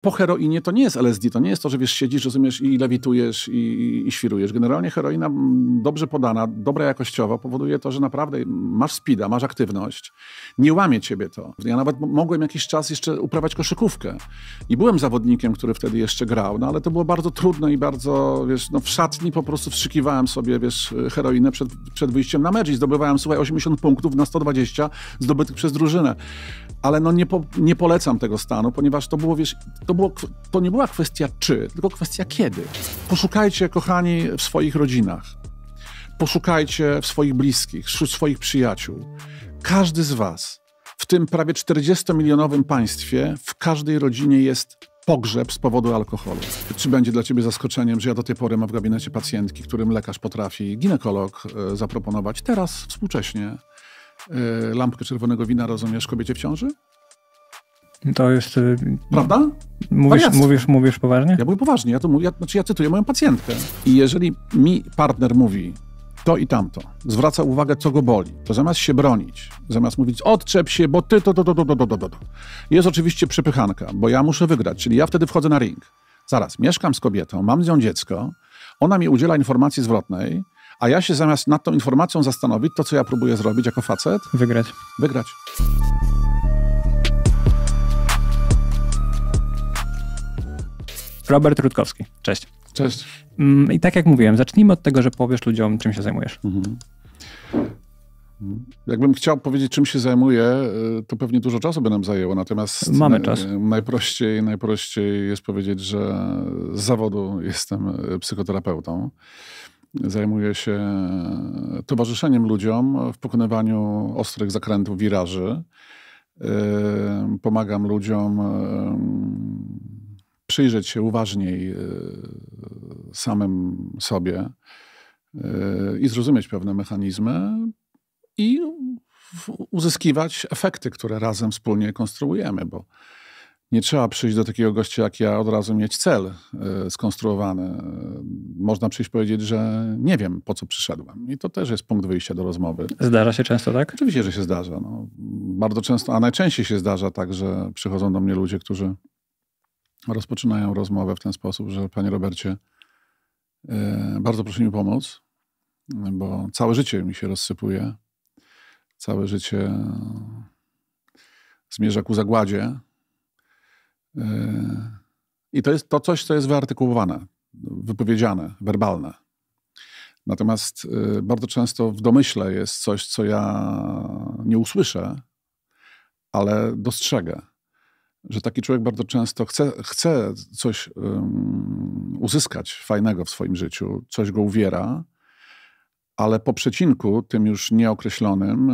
po heroinie to nie jest LSD, to nie jest to, że wiesz, siedzisz, rozumiesz i lewitujesz i, i, świrujesz. Generalnie heroina dobrze podana, dobra jakościowo powoduje to, że naprawdę masz spida, masz aktywność, nie łamie ciebie to. Ja nawet mogłem jakiś czas jeszcze uprawiać koszykówkę i byłem zawodnikiem, który wtedy jeszcze grał, no ale to było bardzo trudne i bardzo, wiesz, no w szatni po prostu wstrzykiwałem sobie, wiesz, heroinę przed, przed wyjściem na mecz i zdobywałem, słuchaj, 80 punktów na 120 zdobytych przez drużynę ale no nie, po, nie polecam tego stanu, ponieważ to było, wiesz, to, było, to nie była kwestia czy, tylko kwestia kiedy. Poszukajcie, kochani, w swoich rodzinach, poszukajcie w swoich bliskich, wśród swoich przyjaciół. Każdy z Was w tym prawie 40-milionowym państwie, w każdej rodzinie jest pogrzeb z powodu alkoholu. Czy będzie dla ciebie zaskoczeniem, że ja do tej pory mam w gabinecie pacjentki, którym lekarz potrafi, ginekolog e, zaproponować teraz, współcześnie, E, lampkę czerwonego wina rozumiesz kobiecie w ciąży? To jest... Y, Prawda? Mówisz, mówisz, mówisz poważnie? Ja mówię poważnie. Ja to ja, znaczy ja cytuję moją pacjentkę. I jeżeli mi partner mówi to i tamto, zwraca uwagę, co go boli, to zamiast się bronić, zamiast mówić odczep się, bo ty to, to, to, to, to, to, to, to. Jest oczywiście przepychanka, bo ja muszę wygrać, czyli ja wtedy wchodzę na ring. Zaraz, mieszkam z kobietą, mam z nią dziecko, ona mi udziela informacji zwrotnej, a ja się zamiast nad tą informacją zastanowić, to co ja próbuję zrobić jako facet? Wygrać. Wygrać. Robert Rutkowski. Cześć. Cześć. Mm, I tak jak mówiłem, zacznijmy od tego, że powiesz ludziom, czym się zajmujesz. Mhm. Jakbym chciał powiedzieć, czym się zajmuję, y, to pewnie dużo czasu by nam zajęło. Natomiast Mamy y, czas. Najprościej, najprościej jest powiedzieć, że z zawodu jestem y, psychoterapeutą zajmuje się e, towarzyszeniem ludziom w pokonywaniu ostrych zakrętów, wiraży. E, pomagam ludziom e, przyjrzeć się uważniej samym sobie i zrozumieć pewne mechanizmy i uzyskiwać efekty, które razem wspólnie konstruujemy, bo nie trzeba przyjść do takiego gościa jak ja od razu mieć cel e, skonstruowany. E, można przyjść powiedzieć, że nie wiem, po co przyszedłem. I to też jest punkt wyjścia do rozmowy. Zdarza się często, tak? Oczywiście, że się zdarza. No, bardzo często, a najczęściej się zdarza tak, że przychodzą do mnie ludzie, którzy rozpoczynają rozmowę w ten sposób, że panie Robercie, e, bardzo proszę mi pomóc, bo całe życie mi się rozsypuje. Całe życie zmierza ku zagładzie Yy, I to jest to coś, co jest wyartykułowane, wypowiedziane, werbalne. Natomiast yy, bardzo często w domyśle jest coś, co ja nie usłyszę, ale dostrzegę, że taki człowiek bardzo często chce, chce coś um, uzyskać fajnego w swoim życiu, coś go uwiera, ale po przecinku, tym już nieokreślonym,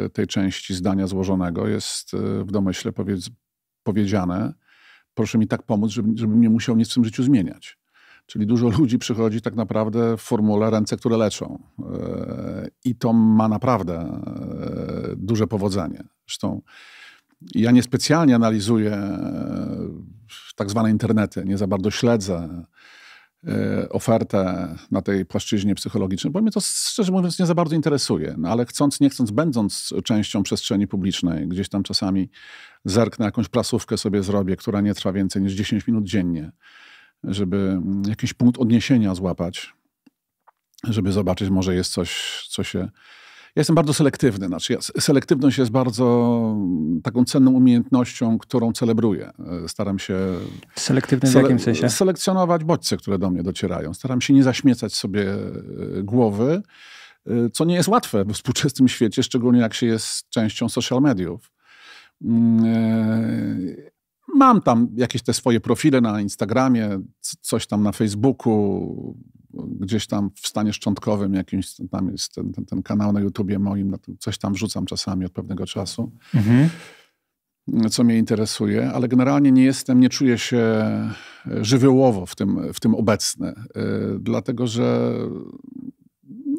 yy, tej części zdania złożonego jest w domyśle powiedz, powiedziane, proszę mi tak pomóc, żebym, żebym nie musiał nic w tym życiu zmieniać. Czyli dużo ludzi przychodzi tak naprawdę w formule ręce, które leczą. E, I to ma naprawdę e, duże powodzenie. Zresztą ja niespecjalnie analizuję e, tak zwane internety, nie za bardzo śledzę E, ofertę na tej płaszczyźnie psychologicznej, bo mnie to szczerze mówiąc nie za bardzo interesuje, no, ale chcąc, nie chcąc, będąc częścią przestrzeni publicznej, gdzieś tam czasami zerknę, jakąś prasówkę sobie zrobię, która nie trwa więcej niż 10 minut dziennie, żeby mm, jakiś punkt odniesienia złapać, żeby zobaczyć, może jest coś, co się ja jestem bardzo selektywny. Znaczy, selektywność jest bardzo mm, taką cenną umiejętnością, którą celebruję. E, staram się. Selektywny sele w jakim sensie? Selekcjonować bodźce, które do mnie docierają. Staram się nie zaśmiecać sobie e, głowy, e, co nie jest łatwe w współczesnym świecie, szczególnie jak się jest częścią social mediów. Mm, mam tam jakieś te swoje profile na Instagramie, coś tam na Facebooku, gdzieś tam w stanie szczątkowym jakimś, tam jest ten, ten, ten kanał na YouTubie moim, no coś tam wrzucam czasami od pewnego czasu, mhm. co mnie interesuje, ale generalnie nie jestem, nie czuję się żywiołowo w tym, w tym obecny, y, dlatego że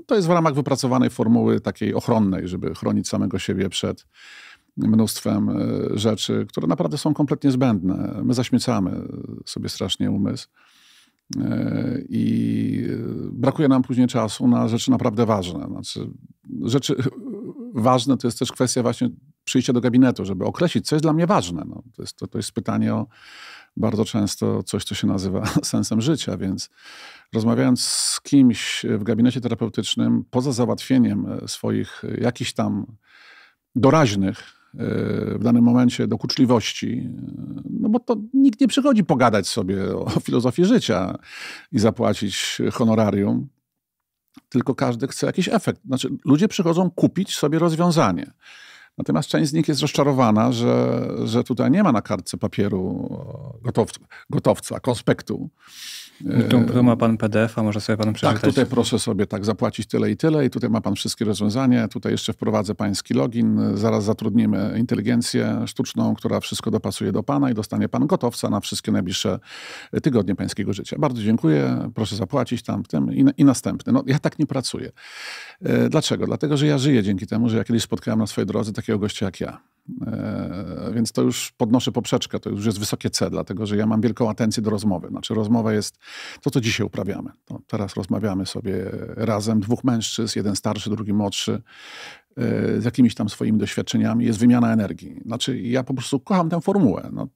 to jest w ramach wypracowanej formuły takiej ochronnej, żeby chronić samego siebie przed mnóstwem y, rzeczy, które naprawdę są kompletnie zbędne. My zaśmiecamy sobie strasznie umysł. E, i e, brakuje nam później czasu na rzeczy naprawdę ważne. Znaczy, rzeczy ważne to jest też kwestia właśnie przyjścia do gabinetu, żeby określić, co jest dla mnie ważne. No, to, jest, to, to jest pytanie o bardzo często coś, co się nazywa sensem życia, więc rozmawiając z kimś w gabinecie terapeutycznym, poza załatwieniem e, swoich jakichś tam doraźnych w danym momencie do kuczliwości, no bo to nikt nie przychodzi pogadać sobie o filozofii życia i zapłacić honorarium, tylko każdy chce jakiś efekt. Znaczy, ludzie przychodzą kupić sobie rozwiązanie. Natomiast część z nich jest rozczarowana, że, że tutaj nie ma na kartce papieru e, gotowca, gotowca konspektu. Tu, tu, ma pan PDF, a może sobie pan tak, przeczytać. Tak, tutaj proszę sobie tak zapłacić tyle i tyle i tutaj ma pan wszystkie rozwiązania. Tutaj jeszcze wprowadzę pański login. Zaraz zatrudnimy inteligencję sztuczną, która wszystko dopasuje do pana i dostanie pan gotowca na wszystkie najbliższe tygodnie pańskiego życia. Bardzo dziękuję, proszę zapłacić tam i, i następny. No, ja tak nie pracuję. E, dlaczego? Dlatego, że ja żyję dzięki temu, że ja kiedyś spotkałem na swojej drodze taki takiego gościa jak ja. E, więc to już podnoszę poprzeczkę, to już jest wysokie C, dlatego że ja mam wielką atencję do rozmowy. Znaczy, rozmowa jest to, co dzisiaj uprawiamy. No, teraz rozmawiamy sobie razem, dwóch mężczyzn, jeden starszy, drugi młodszy, e, z jakimiś tam swoimi doświadczeniami. Jest wymiana energii. Znaczy, ja po prostu kocham tę formułę. No,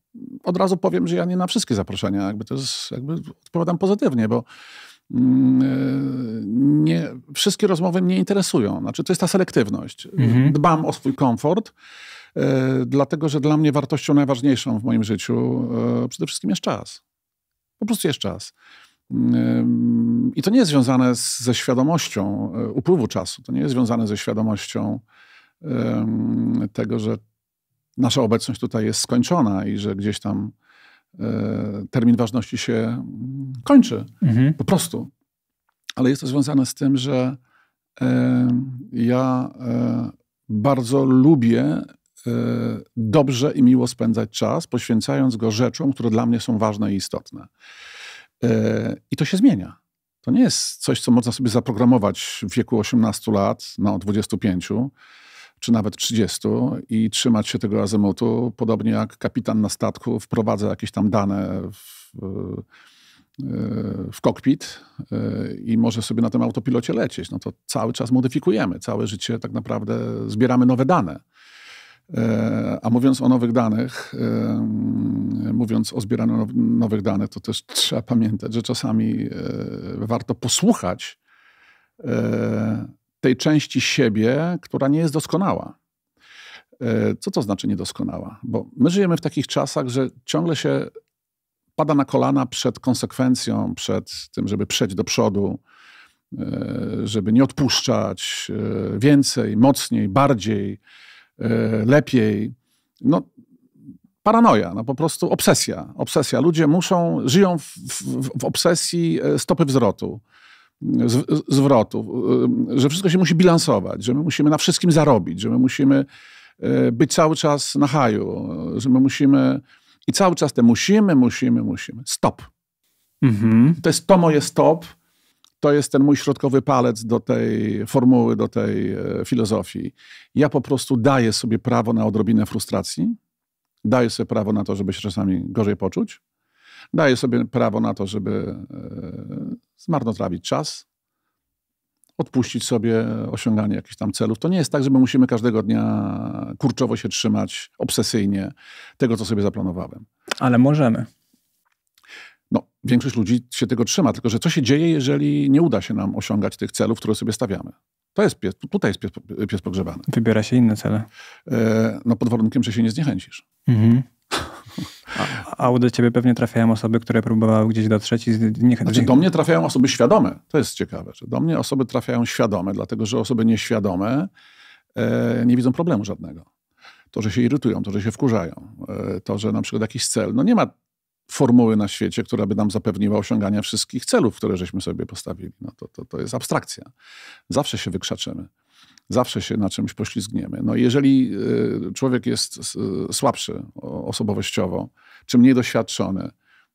od razu powiem, że ja nie na wszystkie zaproszenia, jakby to jest, jakby odpowiadam pozytywnie, bo Mm, e, nie, wszystkie rozmowy mnie interesują. Znaczy, to jest ta selektywność. Mhm. Dbam o swój komfort, e, dlatego że dla mnie wartością najważniejszą w moim życiu e, przede wszystkim jest czas. Po prostu jest czas. I to nie jest związane z, ze świadomością upływu czasu. To nie jest związane ze świadomością tego, że nasza obecność tutaj jest skończona i że gdzieś tam E, termin ważności się mm, kończy. Mhm. Po prostu. Ale jest to związane z tym, że e, ja e, bardzo lubię dobrze i miło spędzać czas, poświęcając go rzeczom, które dla mnie są ważne i istotne. I to się zmienia. To nie jest coś, co można sobie zaprogramować w wieku 18 lat, no 25 czy nawet 30 i trzymać się tego azymutu, podobnie jak kapitan na statku wprowadza jakieś tam dane w, e, w kokpit e, i może sobie na tym autopilocie lecieć. No to cały czas modyfikujemy, całe życie tak naprawdę zbieramy nowe dane. E, a mówiąc o nowych danych, mówiąc o zbieraniu nowych danych, to też trzeba pamiętać, że czasami warto posłuchać tej części siebie, która nie jest doskonała. E, co to znaczy niedoskonała? Bo my żyjemy w takich czasach, że ciągle się pada na kolana przed konsekwencją, przed tym, żeby przejść do przodu, e, żeby nie odpuszczać e, więcej, mocniej, bardziej, lepiej. No, paranoja, no po prostu obsesja. Obsesja. Ludzie muszą, żyją w, w, w obsesji stopy wzrotu z, y, że wszystko się musi bilansować, że my musimy na wszystkim zarobić, że my musimy y, być cały czas na haju, że my musimy i cały czas te musimy, musimy, musimy. Stop. Mhm. To jest to moje stop. To jest ten mój środkowy palec do tej formuły, do tej e, filozofii. Ja po prostu daję sobie prawo na odrobinę frustracji, daję sobie prawo na to, żeby się czasami gorzej poczuć, daje sobie prawo na to, żeby e, zmarnotrawić czas, odpuścić sobie osiąganie jakichś tam celów. To nie jest tak, że my musimy każdego dnia kurczowo się trzymać, obsesyjnie tego, co sobie zaplanowałem. Ale możemy. No, większość ludzi się tego trzyma, tylko że co się dzieje, jeżeli nie uda się nam osiągać tych celów, które sobie stawiamy? To jest pies, tutaj jest pies, pies pogrzebany. Wybiera się inne cele. E, no pod warunkiem, że się nie zniechęcisz. Mhm. A, u do ciebie pewnie trafiają osoby, które próbowały gdzieś dotrzeć i nie znaczy, Do mnie trafiają osoby świadome. To jest ciekawe, że do mnie osoby trafiają świadome, dlatego że osoby nieświadome e, nie widzą problemu żadnego. To, że się irytują, to, że się wkurzają, e, to, że na przykład jakiś cel. No nie ma formuły na świecie, która by nam zapewniła osiągania wszystkich celów, które żeśmy sobie postawili. No to, to, to jest abstrakcja. Zawsze się wykrzaczymy. Zawsze się na czymś poślizgniemy. No jeżeli y, człowiek jest y, słabszy osobowościowo, czy mniej doświadczony,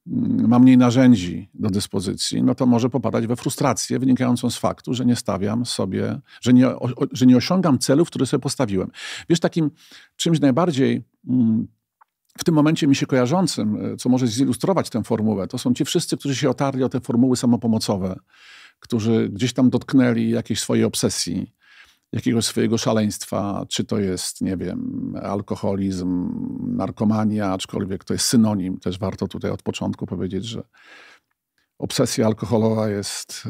mm, ma mniej narzędzi do dyspozycji, no to może popadać we frustrację wynikającą z faktu, że nie stawiam sobie, że nie, że nie osiągam celów, które sobie postawiłem. Wiesz, takim czymś najbardziej mm, w tym momencie mi się kojarzącym, y, co może zilustrować tę formułę, to są ci wszyscy, którzy się otarli o te formuły samopomocowe, którzy gdzieś tam dotknęli jakiejś swojej obsesji, jakiegoś swojego szaleństwa, czy to jest, nie wiem, alkoholizm, narkomania, aczkolwiek to jest synonim, też warto tutaj od początku powiedzieć, że obsesja alkoholowa jest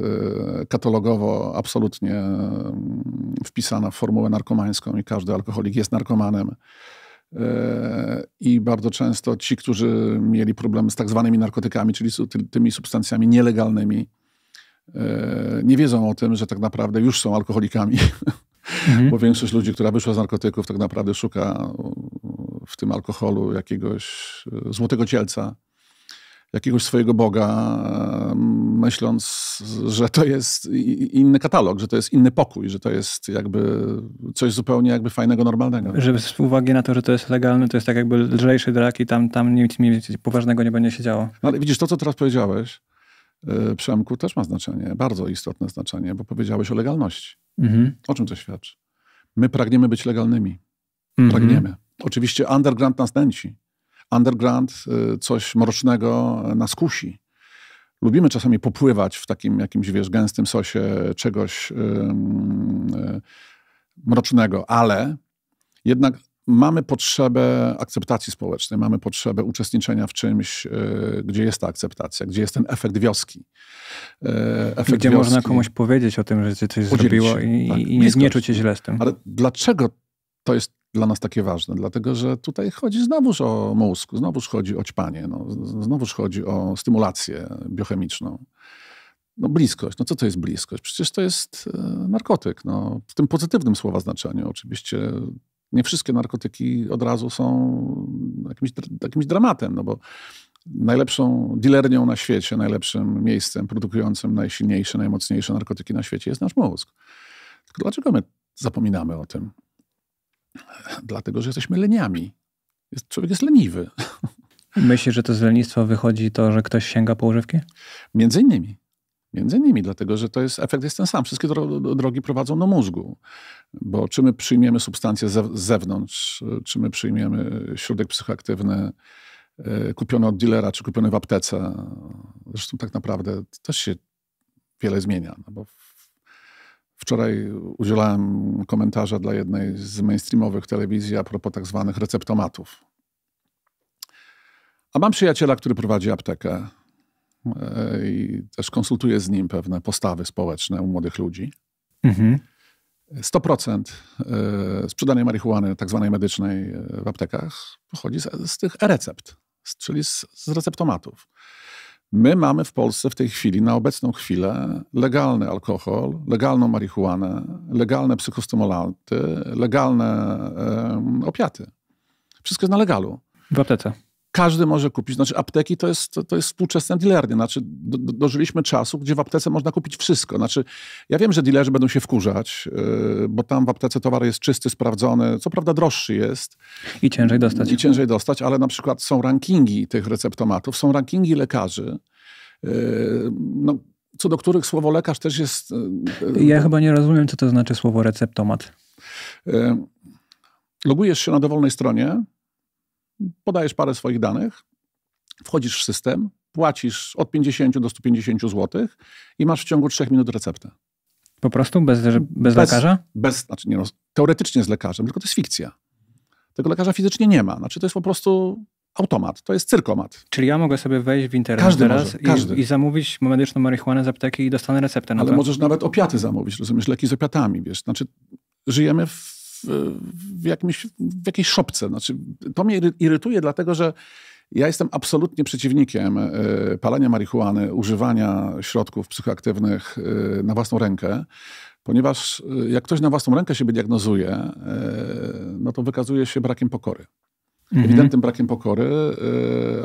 e, katalogowo absolutnie mm, wpisana w formułę narkomańską i każdy alkoholik jest narkomanem. E, I bardzo często ci, którzy mieli problem z tak zwanymi narkotykami, czyli tymi substancjami nielegalnymi, E, nie wiedzą o tym, że tak naprawdę już są alkoholikami, mhm. bo większość ludzi, która wyszła z narkotyków, tak naprawdę szuka w tym alkoholu jakiegoś e, złotego cielca, jakiegoś swojego Boga, e, myśląc, że to jest inny katalog, że to jest inny pokój, że to jest jakby coś zupełnie jakby fajnego, normalnego. Żeby z uwagi na to, że to jest legalne, to jest tak jakby lżejszy drak i tam, tam nic mi poważnego nie będzie się działo. No ale widzisz, to co teraz powiedziałeś, E, Przemku, też ma znaczenie, bardzo istotne znaczenie, bo powiedziałeś o legalności. Mhm. O czym to świadczy? My pragniemy być legalnymi. Mhm. Pragniemy. Oczywiście underground nas nęci. Underground e, coś mrocznego nas kusi. Lubimy czasami popływać w takim jakimś, wiesz, gęstym sosie czegoś yy, yy, mrocznego, ale jednak mamy potrzebę akceptacji społecznej, mamy potrzebę uczestniczenia w czymś, e, gdzie jest ta akceptacja, gdzie jest ten efekt wioski. E, efekt gdzie wioski. można komuś powiedzieć o tym, że cię coś Udzielić zrobiło się, i, tak, i nie, nie czuć się źle z tym. Ale dlaczego to jest dla nas takie ważne, dlatego że tutaj chodzi znowuż o mózg, znowuż chodzi o ćpanie, no, znowuż chodzi o stymulację biochemiczną. No bliskość, no co to jest bliskość? Przecież to jest e, narkotyk, no, w tym pozytywnym słowa znaczeniu. Oczywiście nie wszystkie narkotyki od razu są jakimś, jakimś dramatem, no bo najlepszą dilernią na świecie, najlepszym miejscem produkującym najsilniejsze, najmocniejsze narkotyki na świecie jest nasz mózg. Tylko dlaczego my zapominamy o tym? Dlatego, że jesteśmy leniami. Jest, człowiek jest leniwy. Myślisz, że to z lenistwa wychodzi to, że ktoś sięga po używki? Między innymi. Między innymi dlatego, że to jest, efekt jest ten sam. Wszystkie drogi prowadzą do mózgu. Bo czy my przyjmiemy substancje z zewnątrz, czy my przyjmiemy środek psychoaktywny e, kupiony od dealera, czy kupiony w aptece. Zresztą tak naprawdę też się wiele zmienia. No bo wczoraj udzielałem komentarza dla jednej z mainstreamowych telewizji a propos tak zwanych receptomatów. A mam przyjaciela, który prowadzi aptekę E, i też konsultuję z nim pewne postawy społeczne u młodych ludzi. Mhm. 100% e, sprzedanej marihuany, tak zwanej medycznej, e, w aptekach pochodzi z, z tych e-recept, czyli z, z receptomatów. My mamy w Polsce w tej chwili, na obecną chwilę, legalny alkohol, legalną marihuanę, legalne psychostymulanty, legalne e, opiaty. Wszystko jest na legalu. W aptece każdy może kupić. Znaczy apteki to jest, to, to jest współczesne dealernie. Znaczy do, do, dożyliśmy czasu, gdzie w aptece można kupić wszystko. Znaczy ja wiem, że dealerzy będą się wkurzać, yy, bo tam w aptece towar jest czysty, sprawdzony. Co prawda droższy jest. I ciężej dostać. I ciężej dostać, ale na przykład są rankingi tych receptomatów, są rankingi lekarzy. Yy, no, co do których słowo lekarz też jest... Yy, ja chyba nie rozumiem, co to znaczy słowo receptomat. Y, logujesz się na dowolnej stronie, podajesz parę swoich danych, wchodzisz w system, płacisz od 50 do 150 zł i masz w ciągu 3 minut receptę. Po prostu? Bez, bez, bez lekarza? Bez, znaczy nie, no, teoretycznie z lekarzem, tylko to jest fikcja. Tego lekarza fizycznie nie ma. Znaczy to jest po prostu automat, to jest cyrkomat. Czyli ja mogę sobie wejść w internet każdy teraz może, i, i zamówić medyczną marihuanę z apteki i dostanę receptę na Ale to. możesz nawet opiaty zamówić, rozumiesz, leki z opiatami, wiesz. Znaczy żyjemy w w, jakimś, w jakiejś szopce. Znaczy, to mnie irytuje, dlatego że ja jestem absolutnie przeciwnikiem e, palenia marihuany, używania środków psychoaktywnych e, na własną rękę, ponieważ e, jak ktoś na własną rękę siebie diagnozuje, no to wykazuje się brakiem pokory. Mhm. Ewidentnym brakiem pokory,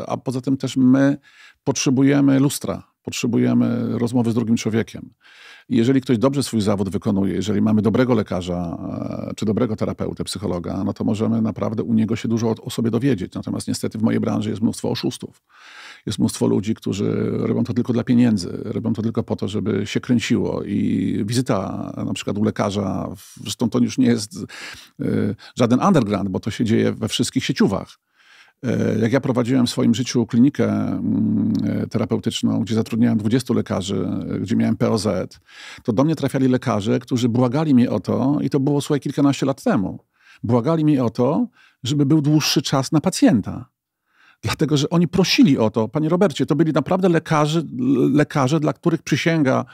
a poza tym też my potrzebujemy lustra potrzebujemy rozmowy z drugim człowiekiem. jeżeli ktoś dobrze swój zawód wykonuje, jeżeli mamy dobrego lekarza e, czy dobrego terapeutę, psychologa, no to możemy naprawdę u niego się dużo o, o sobie dowiedzieć. Natomiast niestety w mojej branży jest mnóstwo oszustów. Jest mnóstwo ludzi, którzy robią to tylko dla pieniędzy, robią to tylko po to, żeby się kręciło. I wizyta na przykład u lekarza, zresztą to już nie jest e, żaden underground, bo to się dzieje we wszystkich sieciówach E, jak ja prowadziłem w swoim życiu klinikę mm, e, terapeutyczną, gdzie zatrudniałem 20 lekarzy, e, gdzie miałem POZ, to do mnie trafiali lekarze, którzy błagali mnie o to, i to było słuchaj kilkanaście lat temu, błagali mnie o to, żeby był dłuższy czas na pacjenta. Dlatego, że oni prosili o to, panie Robercie, to byli naprawdę lekarze, lekarze dla których przysięga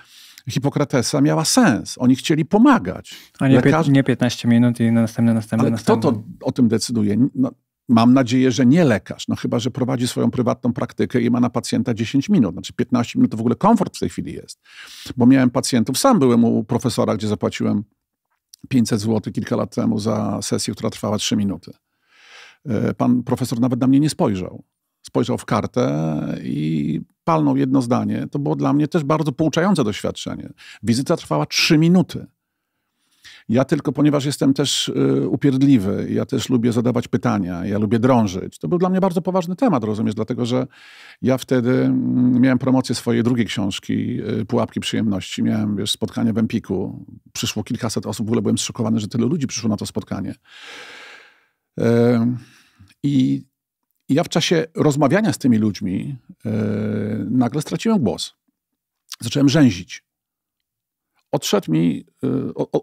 Hipokratesa miała sens. Oni chcieli pomagać. A nie, Lekarze... nie 15 minut i następne, następne, Ale następne. kto to o tym decyduje? No, Mam nadzieję, że nie lekarz, no chyba, że prowadzi swoją prywatną praktykę i ma na pacjenta 10 minut, znaczy 15 minut to w ogóle komfort w tej chwili jest. Bo miałem pacjentów, sam byłem u profesora, gdzie zapłaciłem 500 zł kilka lat temu za sesję, która trwała 3 minuty. E, pan profesor nawet na mnie nie spojrzał. Spojrzał w kartę i palnął jedno zdanie. To było dla mnie też bardzo pouczające doświadczenie. Wizyta trwała 3 minuty. Ja tylko, ponieważ jestem też y, upierdliwy, ja też lubię zadawać pytania, ja lubię drążyć. To był dla mnie bardzo poważny temat, rozumiesz, dlatego że ja wtedy mm, miałem promocję swojej drugiej książki, y, Pułapki Przyjemności. Miałem wiesz, spotkanie w Empiku. Przyszło kilkaset osób, w ogóle byłem zszokowany, że tyle ludzi przyszło na to spotkanie. I ja w czasie rozmawiania z tymi ludźmi y, nagle straciłem głos. Zacząłem rzęzić odszedł mi, y,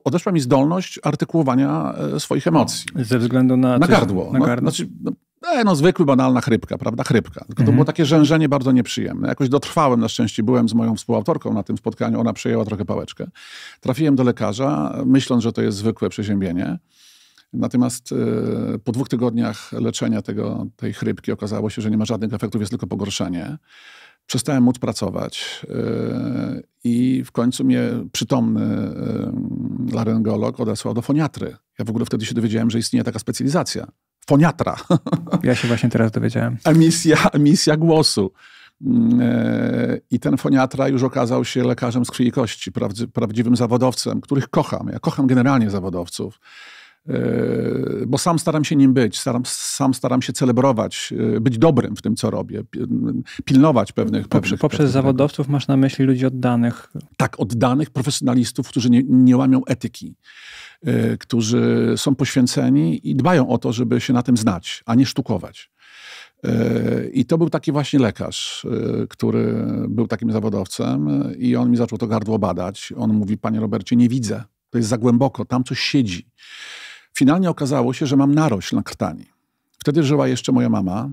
odeszła mi zdolność artykułowania e, swoich emocji. Ze względu na... Na gardło. Na no, gardło. No, znaczy, no, e, no, zwykły, banalna chrypka, prawda? Chrypka. Tylko mhm. to było takie rzężenie bardzo nieprzyjemne. Jakoś dotrwałem, na szczęście byłem z moją współautorką na tym spotkaniu, ona przejęła trochę pałeczkę. Trafiłem do lekarza, myśląc, że to jest zwykłe przeziębienie. Natomiast e, po dwóch tygodniach leczenia tego, tej chrypki okazało się, że nie ma żadnych efektów, jest tylko pogorszenie przestałem móc pracować. Y, I w końcu mnie przytomny y, laryngolog odesłał do foniatry. Ja w ogóle wtedy się dowiedziałem, że istnieje taka specjalizacja. Foniatra. Ja się właśnie teraz dowiedziałem. Emisja, emisja głosu. Y, I ten foniatra już okazał się lekarzem z krwi i kości, prawdziwym zawodowcem, których kocham. Ja kocham generalnie zawodowców. Yy, bo sam staram się nim być, staram, sam staram się celebrować, yy, być dobrym w tym, co robię, pilnować pewnych... Poprze, pewnych poprzez pewnych zawodowców tego. masz na myśli ludzi oddanych. Tak, oddanych profesjonalistów, którzy nie, nie łamią etyki, yy, którzy są poświęceni i dbają o to, żeby się na tym znać, a nie sztukować. I to był taki właśnie lekarz, który był takim zawodowcem, i on mi zaczął to gardło badać. On mówi: Panie Robercie, nie widzę, to jest za głęboko, tam coś siedzi. Finalnie okazało się, że mam narośl na krtani. Wtedy żyła jeszcze moja mama.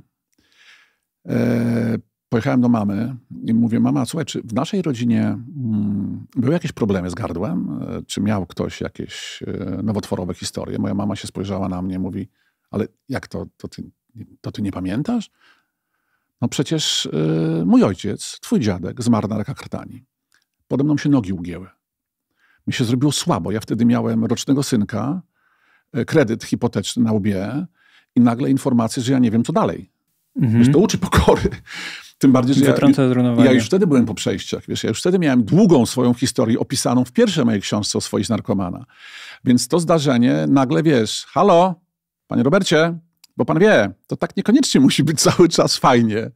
E, pojechałem do mamy i mówię, mama, słuchaj, czy w naszej rodzinie mm, były jakieś problemy z gardłem? E, czy miał ktoś jakieś e, nowotworowe historie? Moja mama się spojrzała na mnie mówi, ale jak to, to ty, to ty nie pamiętasz? No przecież y, mój ojciec, twój dziadek, zmarł na raka krtani. Pode mną się nogi ugięły. Mi się zrobiło słabo. Ja wtedy miałem rocznego synka E, kredyt hipoteczny na łbie i nagle informacje, że ja nie wiem, co dalej. Mhm. Wiesz, to uczy pokory. Tym bardziej, że ja, ja, już wtedy byłem po przejściach. Wiesz, ja już wtedy miałem długą swoją historię opisaną w pierwszej mojej książce o swoich narkomana. Więc to zdarzenie nagle, wiesz, halo, panie Robercie, bo pan wie, to tak niekoniecznie musi być cały czas fajnie.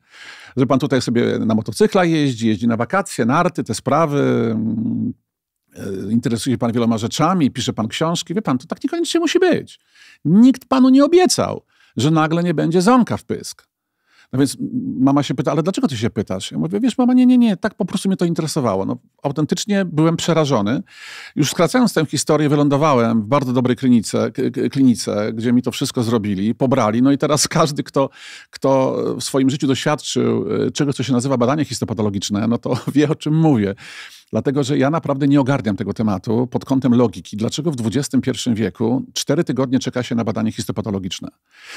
Że pan tutaj sobie na motocykla jeździ, jeździ na wakacje, narty, te sprawy, mm, E, interesuje się pan wieloma rzeczami, pisze pan książki, wie pan, to tak niekoniecznie musi być. Nikt panu nie obiecał, że nagle nie będzie zonka w pysk. No więc mama się pyta, ale dlaczego ty się pytasz? Ja mówię, wiesz, mama, nie, nie, nie, tak po prostu mnie to interesowało. No, autentycznie byłem przerażony. Już skracając tę historię, wylądowałem w bardzo dobrej klinice, klinice, gdzie mi to wszystko zrobili, pobrali. No i teraz każdy, kto, kto w swoim życiu doświadczył e, czegoś, co się nazywa badanie histopatologiczne, no to wie, o czym mówię. Dlatego, że ja naprawdę nie ogarniam tego tematu pod kątem logiki. Dlaczego w XXI wieku cztery tygodnie czeka się na badanie histopatologiczne?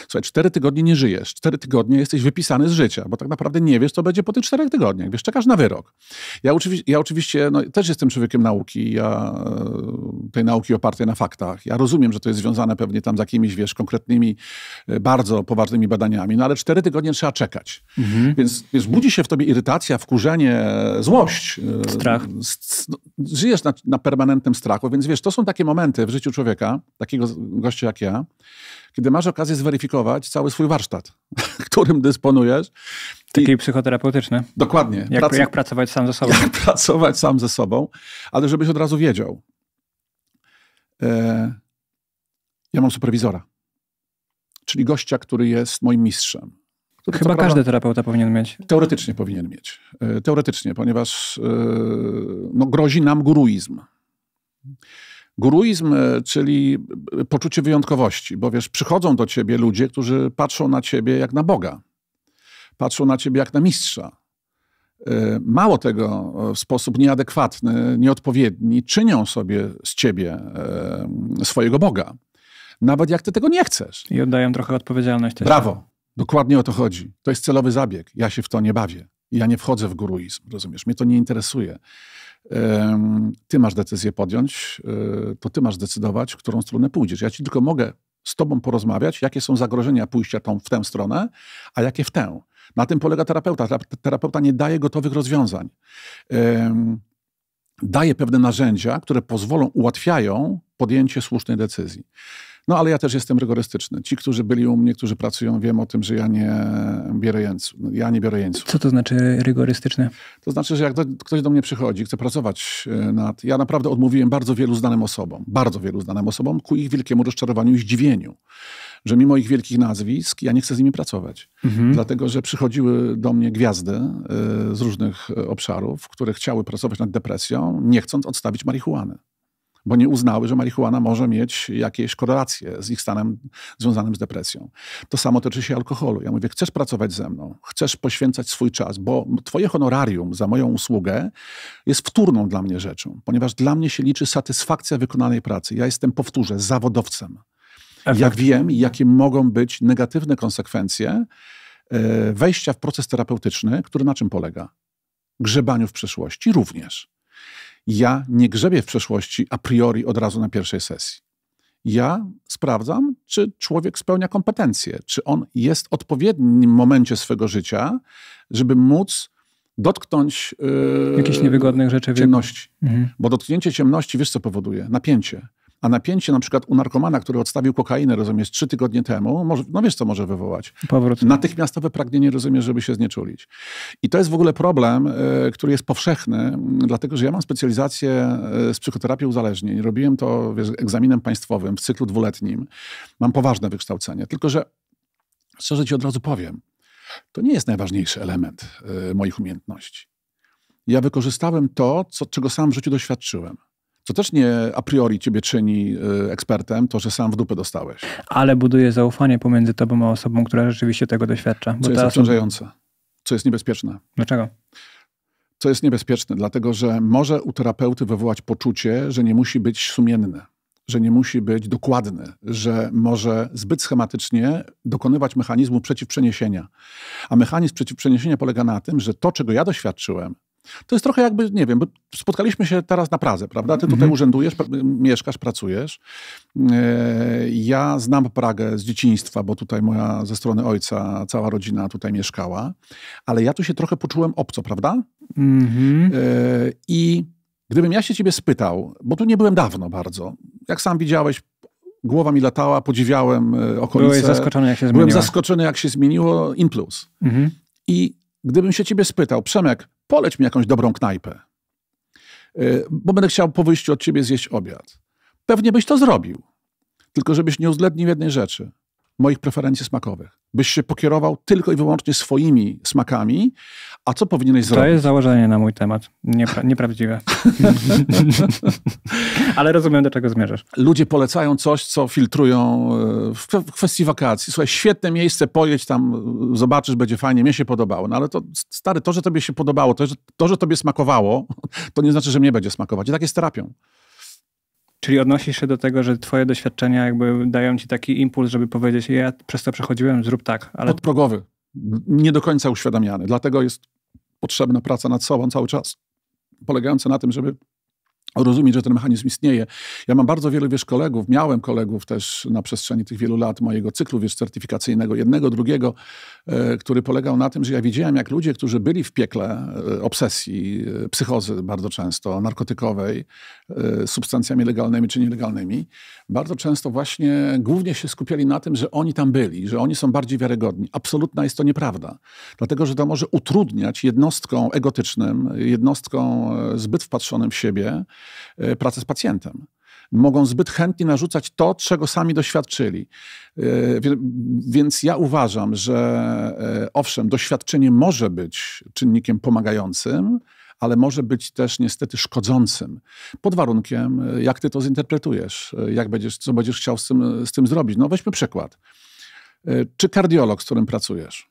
Słuchaj, cztery tygodnie nie żyjesz, cztery tygodnie jesteś wypisany z życia, bo tak naprawdę nie wiesz, co będzie po tych czterech tygodniach. Wiesz, czekasz na wyrok. Ja oczywiście, ja oczywiście no, też jestem człowiekiem nauki, ja, e, tej nauki opartej na faktach. Ja rozumiem, że to jest związane pewnie tam z jakimiś, wiesz, konkretnymi, e, bardzo poważnymi badaniami, no ale cztery tygodnie trzeba czekać. Mhm. Więc, więc budzi się w tobie irytacja, wkurzenie, e, złość. Strach. No, żyjesz na, na, permanentnym strachu, więc wiesz, to są takie momenty w życiu człowieka, takiego gościa jak ja, kiedy masz okazję zweryfikować cały swój warsztat, którym dysponujesz. Taki I... psychoterapeutyczny. Dokładnie. Jak, Prac... jak pracować sam ze sobą. Jak pracować sam ze sobą, ale żebyś od razu wiedział. E... Ja mam superwizora, czyli gościa, który jest moim mistrzem Chyba każdy terapeuta powinien mieć. Teoretycznie powinien mieć. E, teoretycznie, ponieważ e, no, grozi nam guruizm. Guruizm, e, czyli poczucie wyjątkowości, bo wiesz, przychodzą do ciebie ludzie, którzy patrzą na ciebie jak na Boga, patrzą na ciebie jak na mistrza. Mało tego, w sposób nieadekwatny, nieodpowiedni, czynią sobie z ciebie swojego Boga. Nawet jak ty tego nie chcesz. I oddają trochę odpowiedzialność. Brawo. Dokładnie o to chodzi. To jest celowy zabieg. Ja się w to nie bawię. Ja nie wchodzę w guruizm, rozumiesz? Mnie to nie interesuje. Ty masz decyzję podjąć, e, to ty masz decydować, w którą stronę pójdziesz. Ja ci tylko mogę z tobą porozmawiać, jakie są zagrożenia pójścia tą, w tę stronę, a jakie w tę. Na tym polega terapeuta. Terapeuta nie daje gotowych rozwiązań. Daje pewne narzędzia, które pozwolą, ułatwiają podjęcie słusznej decyzji. No ale ja też jestem rygorystyczny. Ci, którzy byli u mnie, którzy pracują, wiem o tym, że ja nie biorę jeńcu. No, ja nie biorę jeńców. Co to znaczy rygorystyczne? To znaczy, że jak do, ktoś do mnie przychodzi, chce pracować e, nad... Ja naprawdę odmówiłem bardzo wielu znanym osobom, bardzo wielu znanym osobom, ku ich wielkiemu rozczarowaniu i zdziwieniu że mimo ich wielkich nazwisk, ja nie chcę z nimi pracować. Mhm. Dlatego, że przychodziły do mnie gwiazdy e, z różnych e, obszarów, które chciały pracować nad depresją, nie chcąc odstawić marihuany bo nie uznały, że marihuana może mieć jakieś korelacje z ich stanem związanym z depresją. To samo tyczy się alkoholu. Ja mówię, chcesz pracować ze mną, chcesz poświęcać swój czas, bo twoje honorarium za moją usługę jest wtórną dla mnie rzeczą, ponieważ dla mnie się liczy satysfakcja wykonanej pracy. Ja jestem, powtórzę, zawodowcem. Jak Ja wiem, jakie mogą być negatywne konsekwencje e, wejścia w proces terapeutyczny, który na czym polega? Grzebaniu w przeszłości również. Ja nie grzebię w przeszłości a priori od razu na pierwszej sesji. Ja sprawdzam, czy człowiek spełnia kompetencje, czy on jest w odpowiednim momencie swego życia, żeby móc dotknąć yy, jakichś niewygodnych rzeczy. Ciemności. Mhm. Bo dotknięcie ciemności, wiesz co powoduje? Napięcie. A napięcie na przykład u narkomana, który odstawił kokainę, rozumiesz, trzy tygodnie temu, może, no wiesz, co może wywołać? Powrót. Natychmiastowe pragnienie, rozumiesz, żeby się znieczulić. I to jest w ogóle problem, e, który jest powszechny, dlatego, że ja mam specjalizację e, z psychoterapii uzależnień. Robiłem to, wiesz, egzaminem państwowym w cyklu dwuletnim. Mam poważne wykształcenie, tylko że szczerze ci od razu powiem, to nie jest najważniejszy element e, moich umiejętności. Ja wykorzystałem to, co, czego sam w życiu doświadczyłem co też nie a priori ciebie czyni y, ekspertem, to, że sam w dupę dostałeś. Ale buduje zaufanie pomiędzy tobą a osobą, która rzeczywiście tego doświadcza. Bo co jest obciążające, osoba... co jest niebezpieczne. Dlaczego? Co jest niebezpieczne, dlatego że może u terapeuty wywołać poczucie, że nie musi być sumienny, że nie musi być dokładny, że może zbyt schematycznie dokonywać mechanizmu przeciwprzeniesienia. A mechanizm przeciwprzeniesienia polega na tym, że to, czego ja doświadczyłem, to jest trochę jakby, nie wiem, spotkaliśmy się teraz na Pradze, prawda? Ty tutaj mhm. urzędujesz, mieszkasz, pracujesz. E, ja znam Pragę z dzieciństwa, bo tutaj moja ze strony ojca cała rodzina tutaj mieszkała, ale ja tu się trochę poczułem obco, prawda? Mhm. E, I gdybym ja się ciebie spytał, bo tu nie byłem dawno bardzo, jak sam widziałeś, głowa mi latała, podziwiałem e, okolice. Byłeś zaskoczony, jak się zmieniło. Byłem zaskoczony, jak się zmieniło in plus. Mhm. I gdybym się ciebie spytał, Przemek, poleć mi jakąś dobrą knajpę, e, bo będę chciał po wyjściu od ciebie zjeść obiad. Pewnie byś to zrobił, tylko żebyś nie uwzględnił jednej rzeczy, moich preferencji smakowych byś się pokierował tylko i wyłącznie swoimi smakami, a co powinieneś zrobić? To jest założenie na mój temat. Niepra nieprawdziwe. Ale rozumiem, do czego zmierzasz. Ludzie polecają coś, co filtrują e, w kwestii wakacji. Słuchaj, świetne miejsce, pojedź tam, zobaczysz, będzie fajnie, mnie się podobało. No ale to, stary, to, że tobie się podobało, to, że, to, że tobie smakowało, to nie znaczy, że mnie będzie smakować. I tak jest terapią. Czyli odnosisz się do tego, że twoje doświadczenia jakby dają ci taki impuls, żeby powiedzieć, ja przez to przechodziłem, zrób tak. Ale... Podprogowy, nie do końca uświadamiany. Dlatego jest potrzebna praca nad sobą cały czas, polegająca na tym, żeby rozumieć, że ten mechanizm istnieje. Ja mam bardzo wielu, wiesz, kolegów, miałem kolegów też na przestrzeni tych wielu lat mojego cyklu, wiesz, certyfikacyjnego, jednego, drugiego, e, który polegał na tym, że ja widziałem, jak ludzie, którzy byli w piekle e, obsesji, e, psychozy bardzo często, narkotykowej, substancjami legalnymi czy nielegalnymi, bardzo często właśnie głównie się skupiali na tym, że oni tam byli, że oni są bardziej wiarygodni. Absolutna jest to nieprawda, dlatego, że to może utrudniać jednostkom egotycznym, jednostkom zbyt wpatrzonym w siebie, E, pracę z pacjentem. Mogą zbyt chętnie narzucać to, czego sami doświadczyli. E, więc ja uważam, że e, owszem, doświadczenie może być czynnikiem pomagającym, ale może być też niestety szkodzącym. Pod warunkiem, jak ty to zinterpretujesz, jak będziesz, co będziesz chciał z tym, z tym zrobić. No weźmy przykład. Czy kardiolog, z którym pracujesz,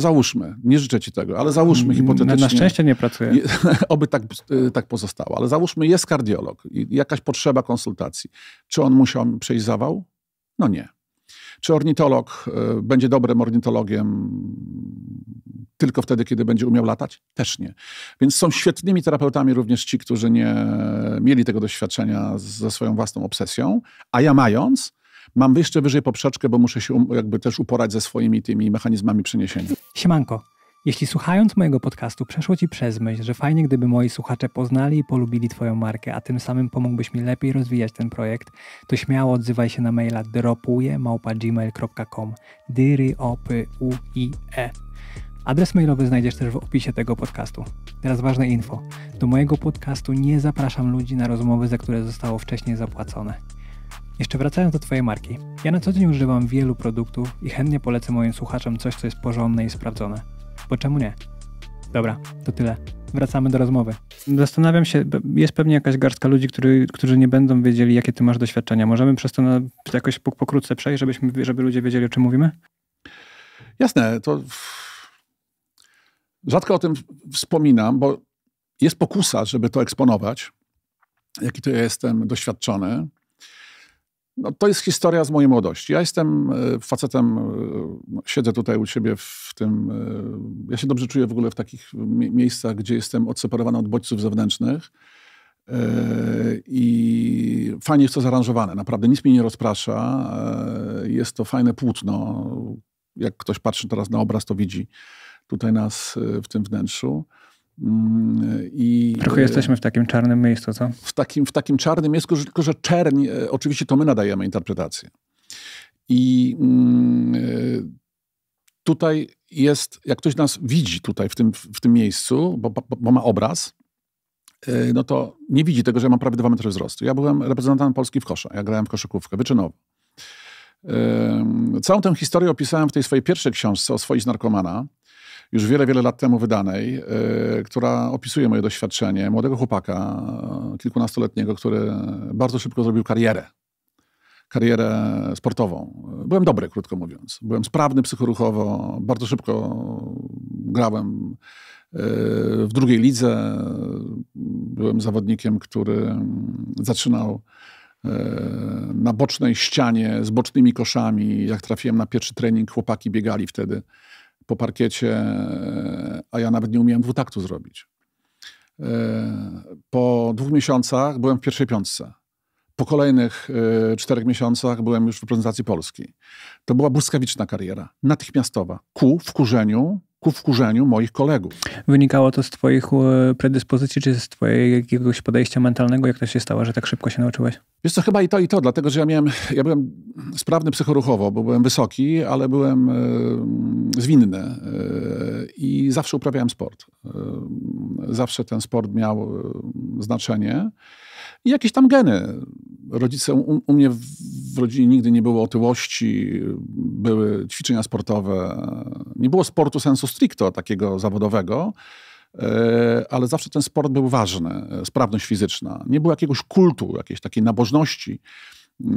Załóżmy, nie życzę ci tego, ale załóżmy hipotetycznie. Na szczęście nie pracuję. Oby tak, y, tak pozostało, ale załóżmy jest kardiolog i jakaś potrzeba konsultacji. Czy on musiał przejść zawał? No nie. Czy ornitolog y, będzie dobrym ornitologiem tylko wtedy, kiedy będzie umiał latać? Też nie. Więc są świetnymi terapeutami również ci, którzy nie mieli tego doświadczenia ze swoją własną obsesją, a ja mając, mam jeszcze wyżej poprzeczkę, bo muszę się um, jakby też uporać ze swoimi tymi mechanizmami przeniesienia. Siemanko. Jeśli słuchając mojego podcastu przeszło Ci przez myśl, że fajnie gdyby moi słuchacze poznali i polubili Twoją markę, a tym samym pomógłbyś mi lepiej rozwijać ten projekt, to śmiało odzywaj się na maila dropuje.gmail.com e Adres mailowy znajdziesz też w opisie tego podcastu. Teraz ważne info. Do mojego podcastu nie zapraszam ludzi na rozmowy, za które zostało wcześniej zapłacone. Jeszcze wracając do Twojej marki. Ja na co dzień używam wielu produktów i chętnie polecę moim słuchaczom coś, co jest porządne i sprawdzone. Bo czemu nie? Dobra, to tyle. Wracamy do rozmowy. Zastanawiam się, jest pewnie jakaś garstka ludzi, który, którzy nie będą wiedzieli, jakie ty masz doświadczenia. Możemy przez to na, jakoś pokrótce przejść, żebyśmy, żeby ludzie wiedzieli, o czym mówimy? Jasne, to rzadko o tym wspominam, bo jest pokusa, żeby to eksponować, jaki to ja jestem doświadczony. No, to jest historia z mojej młodości. Ja jestem e, facetem, e, no, siedzę tutaj u ciebie w tym. E, ja się dobrze czuję w ogóle w takich miejscach, gdzie jestem odseparowany od bodźców zewnętrznych. I fajnie jest to zaaranżowane. Naprawdę nic mnie nie rozprasza. Jest to fajne płótno. Jak ktoś patrzy teraz na obraz, to widzi tutaj nas w tym wnętrzu. I, Trochę e, jesteśmy w takim czarnym miejscu, co? W takim, w takim czarnym miejscu, tylko że czerń, e, oczywiście to my nadajemy interpretację. I mm, e, tutaj jest, jak ktoś nas widzi tutaj w tym, w tym miejscu, bo, bo, bo ma obraz, no to nie widzi tego, że ja mam prawie 2 metry wzrostu. Ja byłem reprezentantem Polski w kosza. Ja grałem w koszykówkę wyczynowo. Całą tę historię opisałem w tej swojej pierwszej książce o swoich narkomana, już wiele, wiele lat temu wydanej, e, która opisuje moje doświadczenie młodego chłopaka, e, kilkunastoletniego, który bardzo szybko zrobił karierę. Karierę sportową. Byłem dobry, krótko mówiąc. Byłem sprawny psychoruchowo, bardzo szybko grałem e, w drugiej lidze. Byłem zawodnikiem, który zaczynał na bocznej ścianie z bocznymi koszami. Jak trafiłem na pierwszy trening, chłopaki biegali wtedy po parkiecie, e, a ja nawet nie umiałem dwutaktu zrobić. E, po dwóch miesiącach byłem w pierwszej piątce. Po kolejnych e, czterech miesiącach byłem już w reprezentacji Polski. To była błyskawiczna kariera, natychmiastowa. Ku wkurzeniu ku wkurzeniu moich kolegów. Wynikało to z Twoich e, predyspozycji, czy z Twojego jakiegoś podejścia mentalnego? Jak to się stało, że tak szybko się nauczyłeś? Jest to chyba i to, i to, dlatego że ja miałem, ja byłem sprawny psychoruchowo, bo byłem wysoki, ale byłem e, zwinny e, i zawsze uprawiałem sport. zawsze ten sport miał znaczenie i jakieś tam geny. Rodzice, u, u mnie w, w rodzinie nigdy nie było otyłości, były ćwiczenia sportowe. Nie było sportu sensu stricto, takiego zawodowego, e, ale zawsze ten sport był ważny, sprawność fizyczna. Nie było jakiegoś kultu, jakiejś takiej nabożności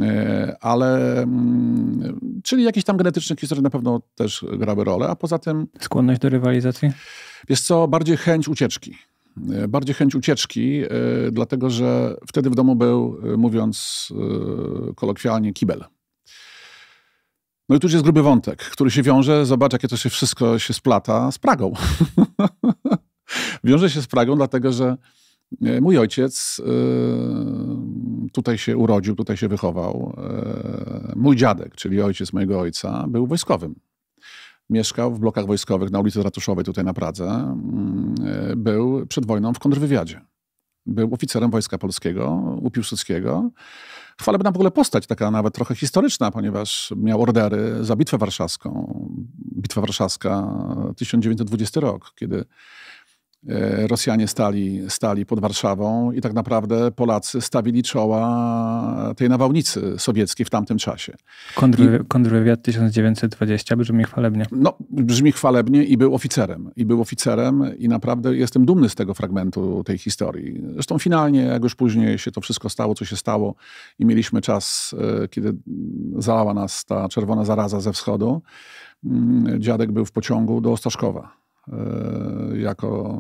e, ale mm, czyli jakieś tam genetyczne historie na pewno też grały rolę, a poza tym... Skłonność do rywalizacji? Jest co, bardziej chęć ucieczki. E, bardziej chęć ucieczki, e, dlatego że wtedy w domu był, e, mówiąc kolokwialnie, kibel. No i tu jest gruby wątek, który się wiąże, zobacz, jakie to się wszystko się splata z Pragą. wiąże się z Pragą, dlatego że mój ojciec tutaj się urodził, tutaj się wychował. Mój dziadek, czyli ojciec mojego ojca, był wojskowym mieszkał w blokach wojskowych na ulicy Ratuszowej tutaj na Pradze. Mm, e, był przed wojną w kontrwywiadzie. Był oficerem Wojska Polskiego u Piłsudskiego. nam w ogóle postać, taka nawet trochę historyczna, ponieważ miał ordery za Bitwę Warszawską. Bitwa Warszawska, 1920 e, rok, kiedy E, Rosjanie stali, stali pod Warszawą i tak naprawdę Polacy stawili czoła e, tej nawałnicy sowieckiej w tamtym czasie. Kontr, kontrwywiad 1920 brzmi chwalebnie. No, brzmi chwalebnie i był oficerem. I był oficerem i naprawdę jestem dumny z tego fragmentu tej historii. Zresztą finalnie, jak już później się to wszystko stało, co się stało i mieliśmy czas, e, kiedy zalała nas ta czerwona zaraza ze wschodu, mm, dziadek był w pociągu do Ostaszkowa Y, jako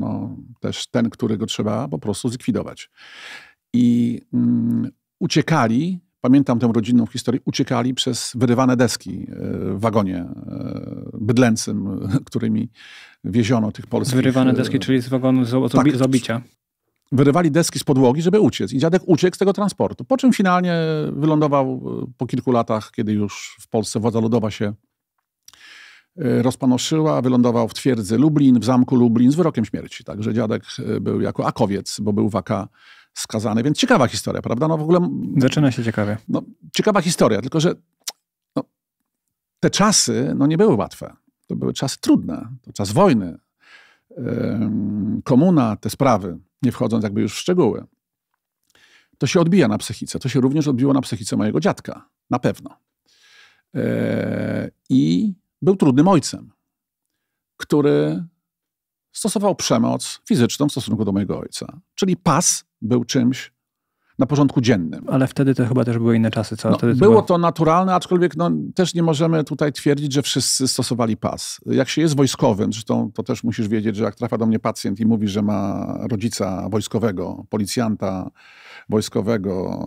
no, też ten, którego trzeba po prostu zlikwidować. I mm, uciekali, pamiętam tę rodzinną historię, uciekali przez wyrywane deski y, w wagonie y, bydlęcym, którymi wieziono tych polskich. Wyrywane deski, czyli z wagonu z, tak, z obicia wyrywali deski z podłogi, żeby uciec. I dziadek uciekł z tego transportu. Po czym finalnie wylądował po kilku latach, kiedy już w Polsce władza ludowa się Y, rozpanoszyła, wylądował w twierdzy Lublin, w zamku Lublin z wyrokiem śmierci. Także dziadek y, był jako akowiec, bo był waka skazany, więc ciekawa historia, prawda? No w ogóle... Zaczyna się ciekawie. No, ciekawa historia, tylko że no, te czasy no, nie były łatwe. To były czasy trudne. To czas wojny, komuna, te sprawy, nie wchodząc jakby już w szczegóły. To się odbija na psychice. To się również odbiło na psychice mojego dziadka. Na pewno. E, I był trudnym ojcem, który stosował przemoc fizyczną w stosunku do mojego ojca. Czyli pas był czymś na porządku dziennym. Ale wtedy to chyba też były inne czasy, co? No, wtedy to było to naturalne, aczkolwiek no, też nie możemy tutaj twierdzić, że wszyscy stosowali pas. Jak się jest wojskowym, zresztą to też musisz wiedzieć, że jak trafia do mnie pacjent i mówi, że ma rodzica wojskowego, policjanta wojskowego,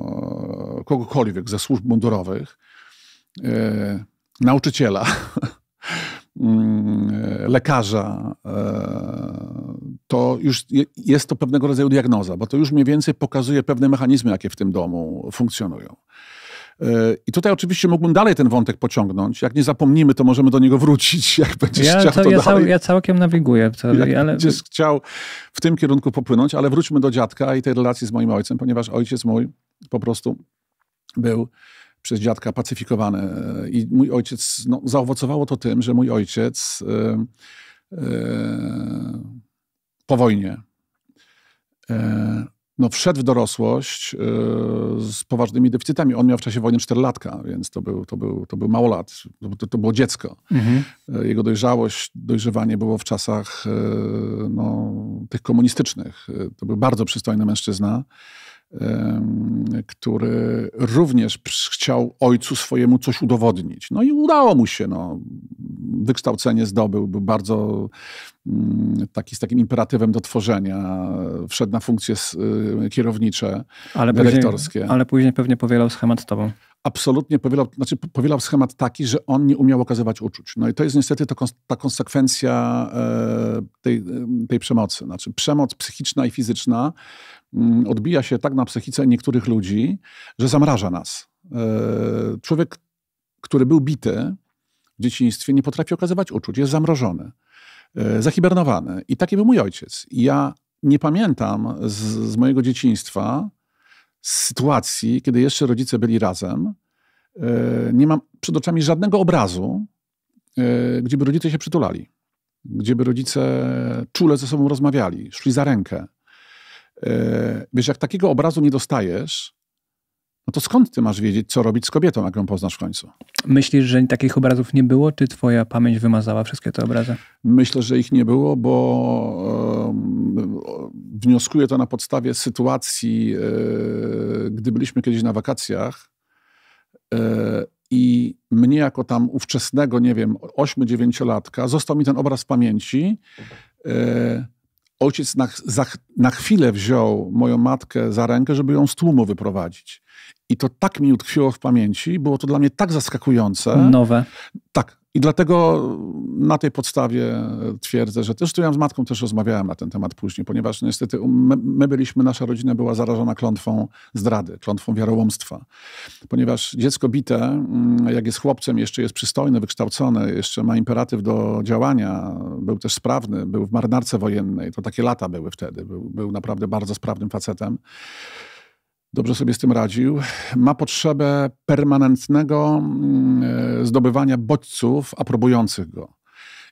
kogokolwiek ze służb mundurowych, yy, nauczyciela, Mm, lekarza, e, to już jest to pewnego rodzaju diagnoza, bo to już mniej więcej pokazuje pewne mechanizmy, jakie w tym domu funkcjonują. E, I tutaj oczywiście mógłbym dalej ten wątek pociągnąć. Jak nie zapomnimy, to możemy do niego wrócić, jak będziesz ja, chciał to, to ja, dalej. ja całkiem nawiguję. To, jak ale... będziesz chciał w tym kierunku popłynąć, ale wróćmy do dziadka i tej relacji z moim ojcem, ponieważ ojciec mój po prostu był przez dziadka pacyfikowane. I mój ojciec, no, zaowocowało to tym, że mój ojciec e, e, po wojnie e, no, wszedł w dorosłość z poważnymi deficytami. On miał w czasie wojny 4 więc to był, to był, to był mało lat. To, to było dziecko. Mhm. Jego dojrzałość, dojrzewanie było w czasach no, tych komunistycznych. To był bardzo przystojny mężczyzna który również chciał ojcu swojemu coś udowodnić. No i udało mu się. No. Wykształcenie zdobył, był bardzo mm, taki z takim imperatywem do tworzenia. Wszedł na funkcje y, kierownicze, ale dyrektorskie. Później, ale później pewnie powielał schemat z tobą absolutnie powielał, znaczy powielał schemat taki, że on nie umiał okazywać uczuć. No i to jest niestety to, ta konsekwencja e, tej, y, tej przemocy. Znaczy przemoc psychiczna i fizyczna Mm, odbija się tak na psychice niektórych ludzi, że zamraża nas. E, człowiek, który był bity w dzieciństwie, nie potrafi okazywać uczuć, jest zamrożony, e, zahibernowany. I taki był mój ojciec. I ja nie pamiętam z, z mojego dzieciństwa sytuacji, kiedy jeszcze rodzice byli razem. E, nie mam przed oczami żadnego obrazu, gdzieby rodzice się przytulali, gdzieby rodzice czule ze sobą rozmawiali, szli za rękę. E, wiesz, jak takiego obrazu nie dostajesz, no to skąd ty masz wiedzieć, co robić z kobietą, jak ją poznasz w końcu? Myślisz, że takich obrazów nie było, czy twoja pamięć wymazała wszystkie te obrazy? Myślę, że ich nie było, bo e, wnioskuję to na podstawie sytuacji, e, gdy byliśmy kiedyś na wakacjach e, i mnie jako tam ówczesnego, nie wiem, 8-9-latka, został mi ten obraz w pamięci. E, Ojciec na, za, na chwilę wziął moją matkę za rękę, żeby ją z tłumu wyprowadzić. I to tak mi utkwiło w pamięci, było to dla mnie tak zaskakujące. Nowe. Tak, i dlatego na tej podstawie twierdzę, że też tu ja z matką też rozmawiałem na ten temat później, ponieważ no niestety my, my, byliśmy, nasza rodzina była zarażona klątwą zdrady, klątwą wiarołomstwa. Ponieważ dziecko bite, mm, jak jest chłopcem, jeszcze jest przystojne, wykształcone, jeszcze ma imperatyw do działania, był też sprawny, był w marynarce wojennej, to takie lata były wtedy, był, był naprawdę bardzo sprawnym facetem dobrze sobie z tym radził. Ma potrzebę permanentnego mm, e, zdobywania bodźców aprobujących go.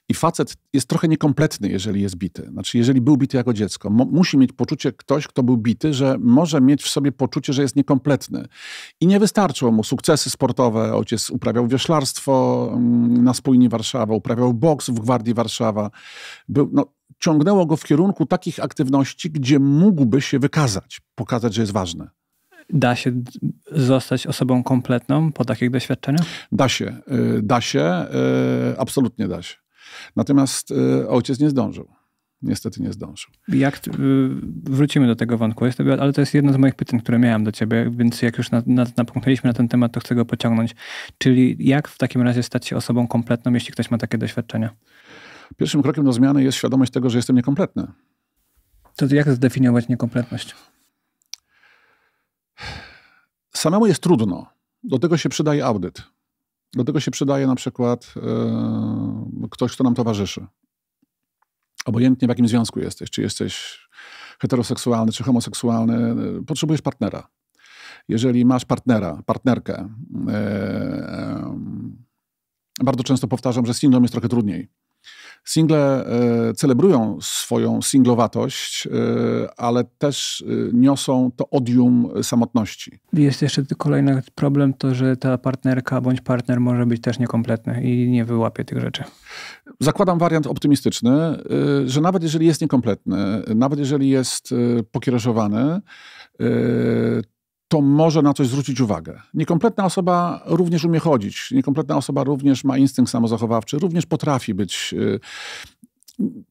I facet jest trochę niekompletny, jeżeli jest bity. Znaczy, jeżeli był bity jako dziecko, musi mieć poczucie ktoś, kto był bity, że może mieć w sobie poczucie, że jest niekompletny. I nie wystarczyło mu sukcesy sportowe. Ojciec uprawiał wioślarstwo mm, na spójni Warszawa, uprawiał boks w Gwardii Warszawa. Był, no, ciągnęło go w kierunku takich aktywności, gdzie mógłby się wykazać, pokazać, że jest ważny. Da się zostać osobą kompletną po takich doświadczeniach? Da się, y, da się, y, absolutnie da się. Natomiast y, ojciec nie zdążył. Niestety nie zdążył. Jak, wrócimy do tego wątku, ale to jest jedno z moich pytań, które miałem do ciebie, więc jak już na, na, na ten temat, to chcę go pociągnąć. Czyli jak w takim razie stać się osobą kompletną, jeśli ktoś ma takie doświadczenia? Pierwszym krokiem do zmiany jest świadomość tego, że jestem niekompletny. To jak zdefiniować niekompletność? Samemu jest trudno. Do tego się przydaje audyt. Do tego się przydaje na przykład yy, ktoś, kto nam towarzyszy. Obojętnie w jakim związku jesteś, czy jesteś heteroseksualny, czy homoseksualny, yy, potrzebujesz partnera. Jeżeli masz partnera, partnerkę, yy, bardzo często powtarzam, że z inną jest trochę trudniej Single e, celebrują swoją singlowatość, e, ale też e, niosą to odium samotności. Jest jeszcze kolejny problem, to że ta partnerka bądź partner może być też niekompletny i nie wyłapie tych rzeczy. Zakładam wariant optymistyczny, że nawet jeżeli jest niekompletny, nawet jeżeli jest pokierożowany, to może na coś zwrócić uwagę. Niekompletna osoba również umie chodzić, niekompletna osoba również ma instynkt samozachowawczy, również potrafi być. Y,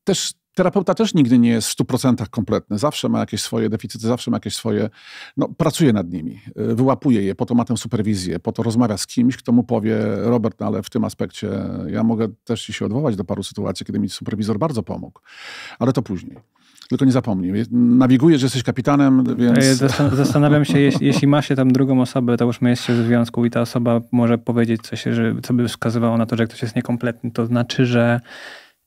też terapeuta też nigdy nie jest w 100% kompletny. Zawsze ma jakieś swoje deficyty, zawsze ma jakieś swoje. No, pracuje nad nimi, y, wyłapuje je, po to ma tę superwizję, po to rozmawia z kimś, kto mu powie: Robert, no ale w tym aspekcie ja mogę też ci się odwołać do paru sytuacji, kiedy mi superwizor bardzo pomógł, ale to później tylko nie zapomnij. Nawigujesz, że jesteś kapitanem, więc... Zastanawiam się, jeśli, jeśli ma się tam drugą osobę, to już my jesteśmy w związku i ta osoba może powiedzieć coś, że, co by wskazywało na to, że ktoś jest niekompletny, to znaczy, że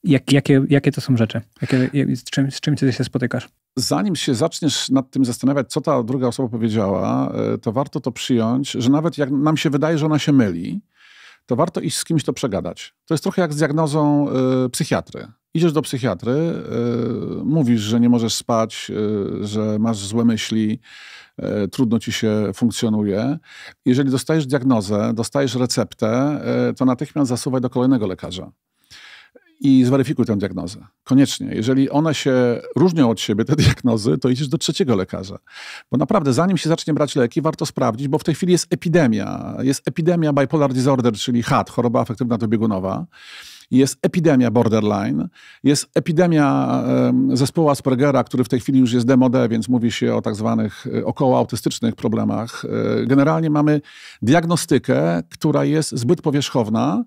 jak, jakie, jakie to są rzeczy? Jakie, z, czym, z czym ty się spotykasz? Zanim się zaczniesz nad tym zastanawiać, co ta druga osoba powiedziała, e, to warto to przyjąć, że nawet jak nam się wydaje, że ona się myli, to warto iść z kimś to przegadać. To jest trochę jak z diagnozą y, psychiatry. Idziesz do psychiatry, e, mówisz, że nie możesz spać, e, że masz złe myśli, e, trudno ci się funkcjonuje. Jeżeli dostajesz diagnozę, dostajesz receptę, to natychmiast zasuwaj do kolejnego lekarza i zweryfikuj tę diagnozę. Koniecznie. Jeżeli one się różnią od siebie, te diagnozy, to idziesz do trzeciego lekarza. Bo naprawdę, zanim się zacznie brać leki, warto sprawdzić, bo w tej chwili jest epidemia. Jest epidemia bipolar disorder, czyli HAD, choroba afektywna dobiegunowa. biegunowa jest epidemia borderline, jest epidemia zespołu Aspergera, który w tej chwili już jest demode, więc mówi się o tak zwanych e, okołoautystycznych problemach. E, generalnie mamy diagnostykę, która jest zbyt powierzchowna,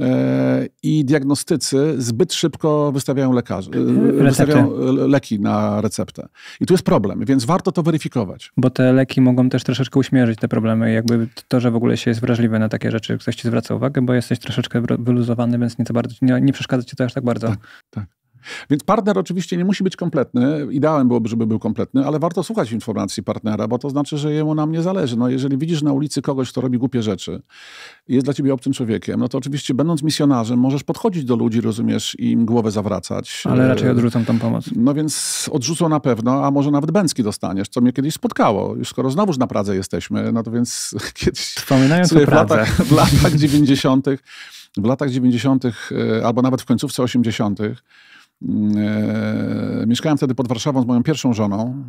E, i diagnostycy zbyt szybko wystawiają, lekarzy, e, wystawiają e, leki na receptę. I tu jest problem, więc warto to weryfikować. Bo te leki mogą też troszeczkę uśmierzyć te problemy, jakby to, że w ogóle się jest wrażliwy na takie rzeczy, ktoś ci zwraca uwagę, bo jesteś troszeczkę wyluzowany, więc nie, bardzo, nie, nie przeszkadza ci to aż tak bardzo. Tak, tak. Więc partner oczywiście nie musi być kompletny. Ideałem byłoby, żeby był kompletny, ale warto słuchać informacji partnera, bo to znaczy, że jemu nam nie zależy. No, jeżeli widzisz na ulicy kogoś, kto robi głupie rzeczy, jest dla ciebie obcym człowiekiem, no to oczywiście będąc misjonarzem możesz podchodzić do ludzi, rozumiesz, i im głowę zawracać. Ale raczej e, odrzucam tam pomoc. No więc odrzucą na pewno, a może nawet bęcki dostaniesz, co mnie kiedyś spotkało. Już skoro znowuż na Pradze jesteśmy, no to więc kiedyś... Wspominając o Pradze. W latach, w latach 90 w latach 90. albo nawet w końcówce 80. E, mieszkałem wtedy pod Warszawą z moją pierwszą żoną,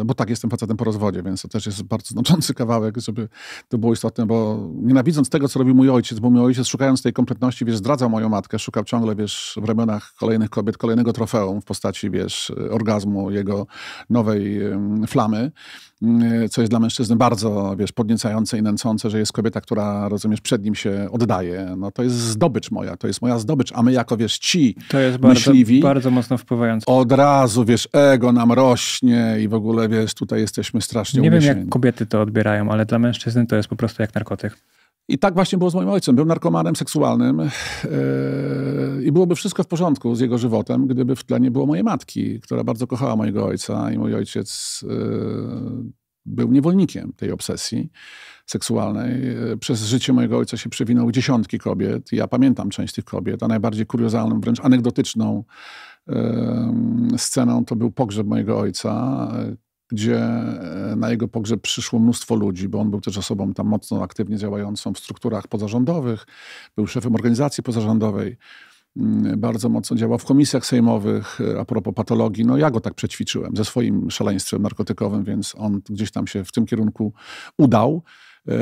e, bo tak, jestem facetem po rozwodzie, więc to też jest bardzo znaczący kawałek, żeby to było istotne, bo nienawidząc tego, co robił mój ojciec, bo mój ojciec szukając tej kompletności, wiesz, zdradzał moją matkę, szukał ciągle, wiesz, w ramionach kolejnych kobiet kolejnego trofeum w postaci, wiesz, orgazmu jego nowej flamy. Y, co jest dla mężczyzny bardzo, wiesz, podniecające i nęcące, że jest kobieta, która, rozumiesz, przed nim się oddaje. No to jest zdobycz moja, to jest moja zdobycz, a my jako, wiesz, ci To jest bardzo, myśliwi, bardzo mocno wpływające. Od razu, wiesz, ego nam rośnie i w ogóle, wiesz, tutaj jesteśmy strasznie Nie wiem, jak kobiety to odbierają, ale dla mężczyzny to jest po prostu jak narkotyk. I tak właśnie było z moim ojcem. Był narkomanem seksualnym yy, i byłoby wszystko w porządku z jego żywotem, gdyby w tle nie było mojej matki, która bardzo kochała mojego ojca i mój ojciec yy, był niewolnikiem tej obsesji seksualnej. E, przez życie mojego ojca się przewinął dziesiątki kobiet. Ja pamiętam część tych kobiet, a najbardziej kuriozalną, wręcz anegdotyczną sceną to był pogrzeb mojego ojca, gdzie e, na jego pogrzeb przyszło mnóstwo ludzi, bo on był też osobą tam mocno aktywnie działającą w strukturach pozarządowych, był szefem organizacji pozarządowej mm, bardzo mocno działał w komisjach sejmowych e, a propos patologii. No ja go tak przećwiczyłem ze swoim szaleństwem narkotykowym, więc on gdzieś tam się w tym kierunku udał. E,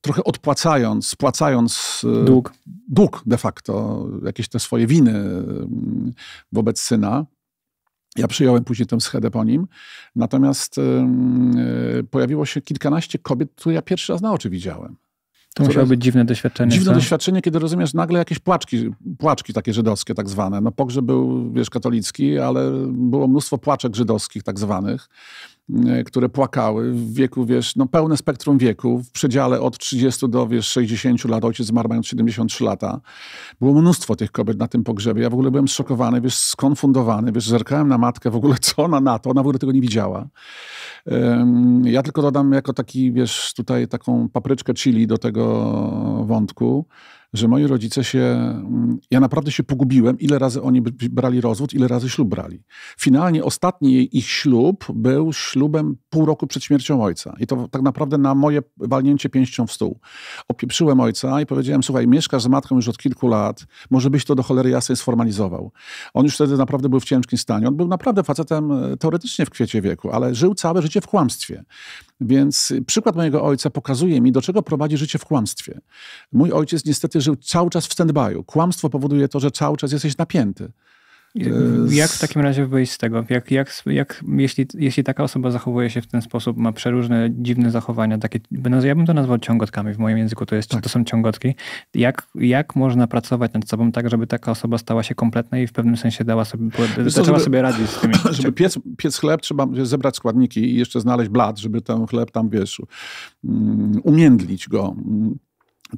trochę odpłacając, spłacając dług, dług de facto, jakieś te swoje winy mm, wobec syna, ja przyjąłem później tę schedę po nim, natomiast yy, pojawiło się kilkanaście kobiet, które ja pierwszy raz na oczy widziałem. To musiało być dziwne doświadczenie. Dziwne co? doświadczenie, kiedy rozumiesz nagle jakieś płaczki, płaczki takie żydowskie tak zwane. No pogrzeb był, wiesz, katolicki, ale było mnóstwo płaczek żydowskich tak zwanych. E, które płakały w wieku, wiesz, no pełne spektrum wieku, w przedziale od 30 do, wiesz, 60 lat, ojciec zmarł mając 73 lata. Było mnóstwo tych kobiet na tym pogrzebie. Ja w ogóle byłem zszokowany, wiesz, skonfundowany, wiesz, zerkałem na matkę w ogóle, co ona na to, ona w ogóle tego nie widziała. Um, ja tylko dodam jako taki, wiesz, tutaj taką papryczkę chili do tego wątku, że moi rodzice się, mm, ja naprawdę się pogubiłem, ile razy oni brali rozwód, ile razy ślub brali. Finalnie ostatni ich ślub był ślubem pół roku przed śmiercią ojca. I to tak naprawdę na moje walnięcie pięścią w stół. Opieprzyłem ojca i powiedziałem, słuchaj, mieszkasz z matką już od kilku lat, może byś to do cholery jasnej sformalizował. On już wtedy naprawdę był w ciężkim stanie. On był naprawdę facetem e, teoretycznie w kwiecie wieku, ale żył całe życie w kłamstwie. Więc przykład mojego ojca pokazuje mi, do czego prowadzi życie w kłamstwie. Mój ojciec niestety żył cały czas w stand-by'u. Kłamstwo powoduje to, że cały czas jesteś napięty. E, jak w takim razie wyjść z tego? Jak, jak, jak, jeśli, jeśli taka osoba zachowuje się w ten sposób, ma przeróżne dziwne zachowania, takie, ja bym to nazwał ciągotkami w moim języku, to, jest, tak. to są ciągotki. Jak, jak można pracować nad sobą tak, żeby taka osoba stała się kompletna i w pewnym sensie dała sobie, Wiesz, zaczęła żeby, sobie radzić z Żeby piec, piec chleb, trzeba zebrać składniki i jeszcze znaleźć blat, żeby ten chleb tam, wiesz, mm, umiędlić go. Mm,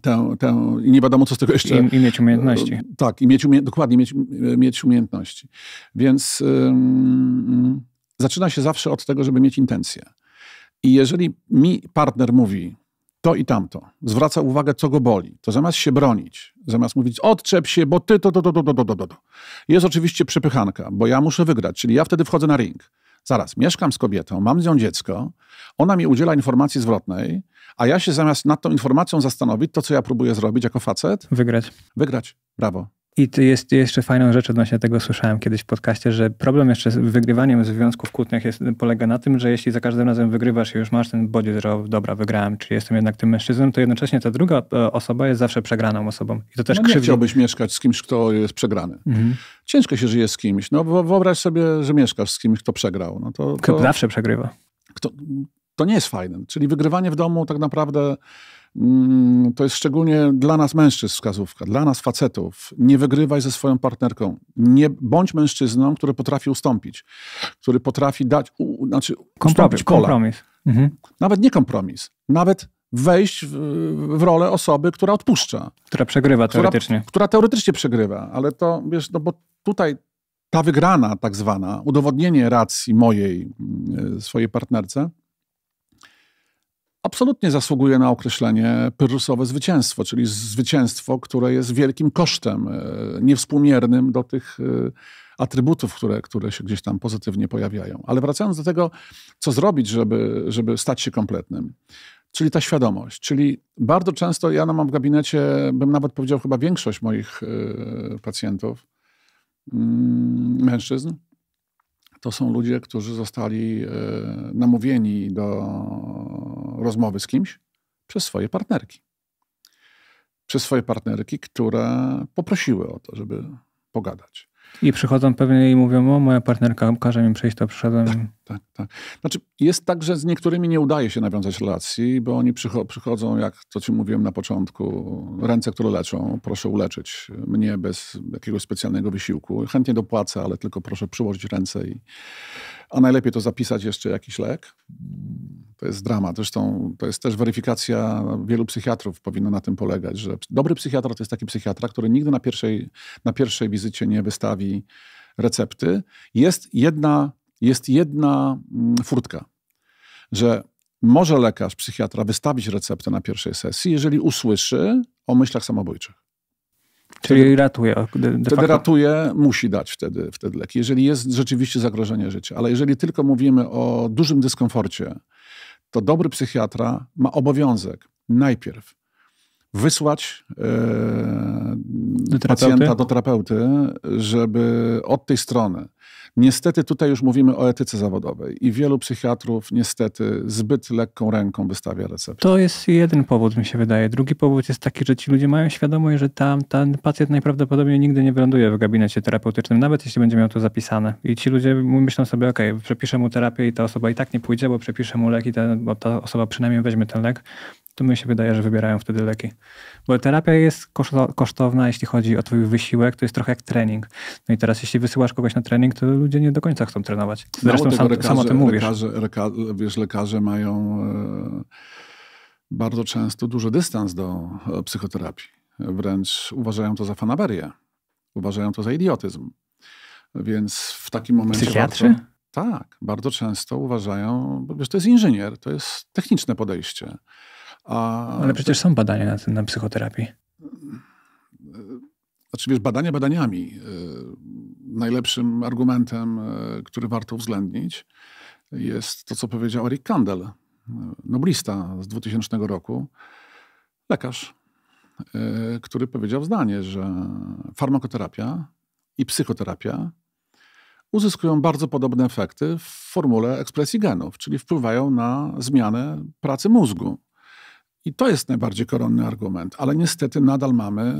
tę, tę, i nie wiadomo, co z tego jeszcze... I, i mieć umiejętności. Tak, i mieć umie, dokładnie, mieć, mieć umiejętności. Więc zaczyna się zawsze od tego, żeby mieć intencje. I jeżeli mi partner mówi to i tamto, zwraca uwagę, co go boli, to zamiast się bronić, zamiast mówić odczep się, bo ty to, to, to, to, to, to, to, to. Jest oczywiście przepychanka, bo ja muszę wygrać, czyli ja wtedy wchodzę na ring zaraz, mieszkam z kobietą, mam z nią dziecko, ona mi udziela informacji zwrotnej, a ja się zamiast nad tą informacją zastanowić, to co ja próbuję zrobić jako facet? Wygrać. Wygrać, brawo. I jest jeszcze fajną rzecz odnośnie tego słyszałem kiedyś w podcaście, że problem jeszcze z wygrywaniem związków kłótniach jest, polega na tym, że jeśli za każdym razem wygrywasz i już masz ten bodziec, że dobra, wygrałem, czy jestem jednak tym mężczyzną, to jednocześnie ta druga e, osoba jest zawsze przegraną osobą. I to też no krzywdzi. chciałbyś mieszkać z kimś, kto jest przegrany. Mhm. Ciężko się żyje z kimś. No wyobraź sobie, że mieszkasz z kimś, kto przegrał. No to, to... Kto zawsze przegrywa. Kto... To nie jest fajne. Czyli wygrywanie w domu tak naprawdę Mm, to jest szczególnie dla nas mężczyzn wskazówka, dla nas facetów. Nie wygrywaj ze swoją partnerką. Nie bądź mężczyzną, który potrafi ustąpić, który potrafi dać, u, znaczy kompromis. kompromis. Mhm. Nawet nie kompromis, nawet wejść w, w, rolę osoby, która odpuszcza. Która przegrywa teoretycznie. Która, która teoretycznie przegrywa, ale to, wiesz, no bo tutaj ta wygrana tak zwana, udowodnienie racji mojej, mm, e, swojej partnerce, absolutnie zasługuje na określenie pyrrusowe zwycięstwo, czyli zwycięstwo, które jest wielkim kosztem, e, niewspółmiernym do tych e, atrybutów, które, które się gdzieś tam pozytywnie pojawiają. Ale wracając do tego, co zrobić, żeby, żeby stać się kompletnym. Czyli ta świadomość. Czyli bardzo często ja no, mam w gabinecie, bym nawet powiedział, chyba większość moich e, pacjentów, mm, mężczyzn, to są ludzie, którzy zostali e, namówieni do rozmowy z kimś przez swoje partnerki. Przez swoje partnerki, które poprosiły o to, żeby pogadać. I przychodzą pewnie i mówią, o moja partnerka każe mi przejść, to przyszedłem. Tak, tak, tak. Znaczy jest tak, że z niektórymi nie udaje się nawiązać relacji, bo oni przycho przychodzą, jak to ci mówiłem na początku, ręce, które leczą, proszę uleczyć mnie bez jakiegoś specjalnego wysiłku. Chętnie dopłacę, ale tylko proszę przyłożyć ręce i, a najlepiej to zapisać jeszcze jakiś lek. To jest dramat. Zresztą to jest też weryfikacja wielu psychiatrów powinno na tym polegać, że dobry psychiatra to jest taki psychiatra, który nigdy na pierwszej, na pierwszej wizycie nie wystawi recepty. Jest jedna, jest jedna mm, furtka, że może lekarz, psychiatra wystawić receptę na pierwszej sesji, jeżeli usłyszy o myślach samobójczych. Czyli ratuje. wtedy ratuje, musi dać wtedy, wtedy leki, jeżeli jest rzeczywiście zagrożenie życia. Ale jeżeli tylko mówimy o dużym dyskomforcie, to dobry psychiatra ma obowiązek najpierw wysłać e, do pacjenta do terapeuty, żeby od tej strony Niestety tutaj już mówimy o etyce zawodowej i wielu psychiatrów niestety zbyt lekką ręką wystawia receptę. To jest jeden powód, mi się wydaje. Drugi powód jest taki, że ci ludzie mają świadomość, że tam, ten pacjent najprawdopodobniej nigdy nie wyląduje w gabinecie terapeutycznym, nawet jeśli będzie miał to zapisane. I ci ludzie myślą sobie, ok, przepiszę mu terapię i ta osoba i tak nie pójdzie, bo przepiszę mu lek i ta, ta osoba przynajmniej weźmie ten lek to mi się wydaje, że wybierają wtedy leki. Bo terapia jest kosztowna, jeśli chodzi o twój wysiłek, to jest trochę jak trening. No i teraz, jeśli wysyłasz kogoś na trening, to ludzie nie do końca chcą trenować. Zresztą no, sam, lekarze, sam o tym mówisz. Lekarze, leka, wiesz, lekarze mają e, bardzo często duży dystans do e, psychoterapii. Wręcz uważają to za fanaberię. Uważają to za idiotyzm. Więc w takim momencie... Psychiatrzy? Warto, tak, bardzo często uważają, bo wiesz, to jest inżynier, to jest techniczne podejście. A, Ale przecież są badania na, na psychoterapii. E, znaczy, wiesz, badania badaniami. E, najlepszym argumentem, e, który warto uwzględnić, jest to, co powiedział Eric Kandel, noblista z 2000 roku, lekarz, który powiedział zdanie, że farmakoterapia i psychoterapia uzyskują bardzo podobne efekty w formule ekspresji genów, czyli wpływają na zmianę pracy mózgu. I to jest najbardziej koronny argument, ale niestety nadal mamy e,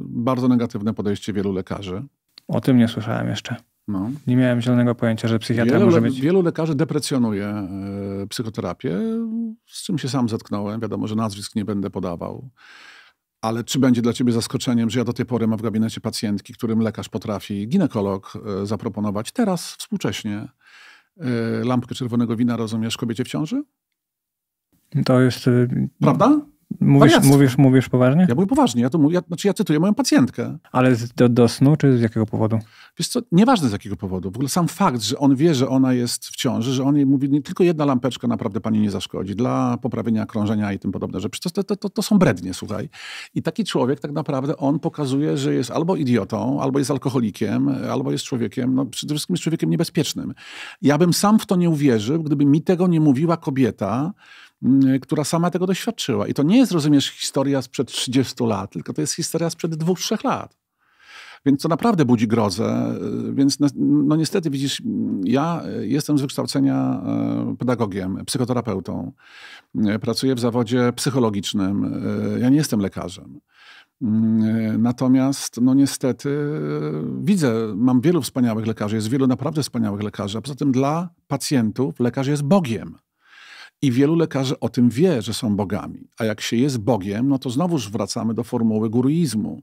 bardzo negatywne podejście wielu lekarzy. O tym nie słyszałem jeszcze. No. Nie miałem zielonego pojęcia, że psychiatra wielu, może być. Wielu lekarzy deprecjonuje y, psychoterapię, z czym się sam zetknąłem. Wiadomo, że nazwisk nie będę podawał. Ale czy będzie dla ciebie zaskoczeniem, że ja do tej pory mam w gabinecie pacjentki, którym lekarz potrafi, ginekolog y, zaproponować teraz, współcześnie, y, lampkę czerwonego wina, rozumiesz, kobiecie w ciąży? To jest... Y, Prawda? Mówisz, mówisz, mówisz poważnie? Ja mówię poważnie. Ja, to mówię, ja, znaczy ja cytuję moją pacjentkę. Ale do, do snu, czy z jakiego powodu? Wiesz co, nieważne z jakiego powodu. W ogóle sam fakt, że on wie, że ona jest w ciąży, że on jej mówi, nie, tylko jedna lampeczka naprawdę pani nie zaszkodzi dla poprawienia krążenia i tym podobne rzeczy. To, to, to, to są brednie, słuchaj. I taki człowiek tak naprawdę, on pokazuje, że jest albo idiotą, albo jest alkoholikiem, albo jest człowiekiem, no przede wszystkim jest człowiekiem niebezpiecznym. Ja bym sam w to nie uwierzył, gdyby mi tego nie mówiła kobieta, Y, która sama tego doświadczyła. I to nie jest, rozumiesz, historia sprzed 30 lat, tylko to jest historia sprzed 2-3 lat. Więc to naprawdę budzi grozę. Y, więc no niestety, widzisz, ja y, jestem z wykształcenia pedagogiem, psychoterapeutą. Pracuję w zawodzie psychologicznym. Ja nie jestem lekarzem. Natomiast, no niestety, widzę, mam wielu wspaniałych lekarzy, jest wielu naprawdę wspaniałych lekarzy. A poza tym dla pacjentów lekarz jest Bogiem. I wielu lekarzy o tym wie, że są bogami. A jak się jest Bogiem, no to znowuż wracamy do formuły guruizmu,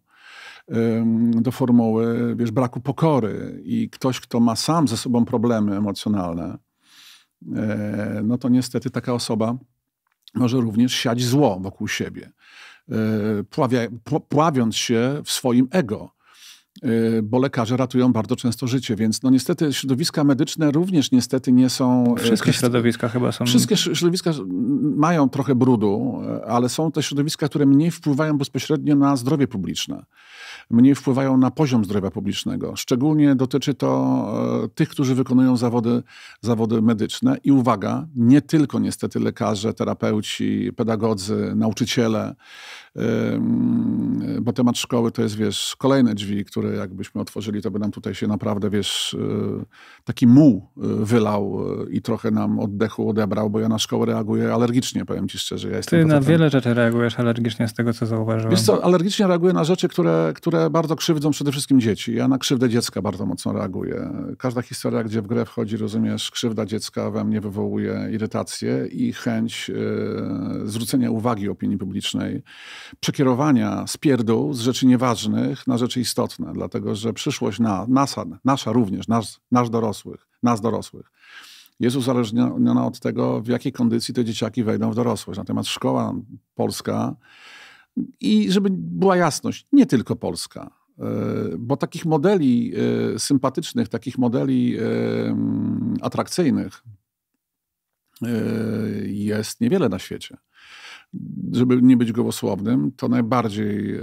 do formuły wiesz, braku pokory. I ktoś, kto ma sam ze sobą problemy emocjonalne, e, no to niestety taka osoba może również siać zło wokół siebie, e, pławia, pławiąc się w swoim ego. Y, bo lekarze ratują bardzo często życie, więc no niestety środowiska medyczne również niestety nie są... Y, Wszystkie środowiska chyba są... Wszystkie środowiska mają trochę brudu, y, ale są te środowiska, które mniej wpływają bezpośrednio na zdrowie publiczne mniej wpływają na poziom zdrowia publicznego. Szczególnie dotyczy to e, tych, którzy wykonują zawody, zawody medyczne. I uwaga, nie tylko niestety lekarze, terapeuci, pedagodzy, nauczyciele, bo temat szkoły to jest, wiesz, kolejne drzwi, które jakbyśmy otworzyli, to by nam tutaj się naprawdę, wiesz, e, taki muł e, wylał i trochę nam oddechu odebrał, bo ja na szkołę reaguję alergicznie, powiem ci szczerze. Ja Ty na wiele rzeczy reagujesz alergicznie z tego, co zauważyłem. Wiesz co, alergicznie reaguję na rzeczy, które, które które bardzo krzywdzą przede wszystkim dzieci. Ja na krzywdę dziecka bardzo mocno reaguję. Każda historia, gdzie w grę wchodzi, rozumiesz, krzywda dziecka we mnie wywołuje irytację i chęć e, zwrócenia uwagi opinii publicznej, przekierowania spierdół z rzeczy nieważnych na rzeczy istotne, dlatego że przyszłość na, nasa, nasza również, nas, nasz dorosłych, nas dorosłych, jest uzależniona od tego, w jakiej kondycji te dzieciaki wejdą w dorosłość. Natomiast szkoła polska i żeby była jasność, nie tylko Polska, e, bo takich modeli e, sympatycznych, takich modeli e, atrakcyjnych jest niewiele na świecie. Żeby nie być gołosłownym, to najbardziej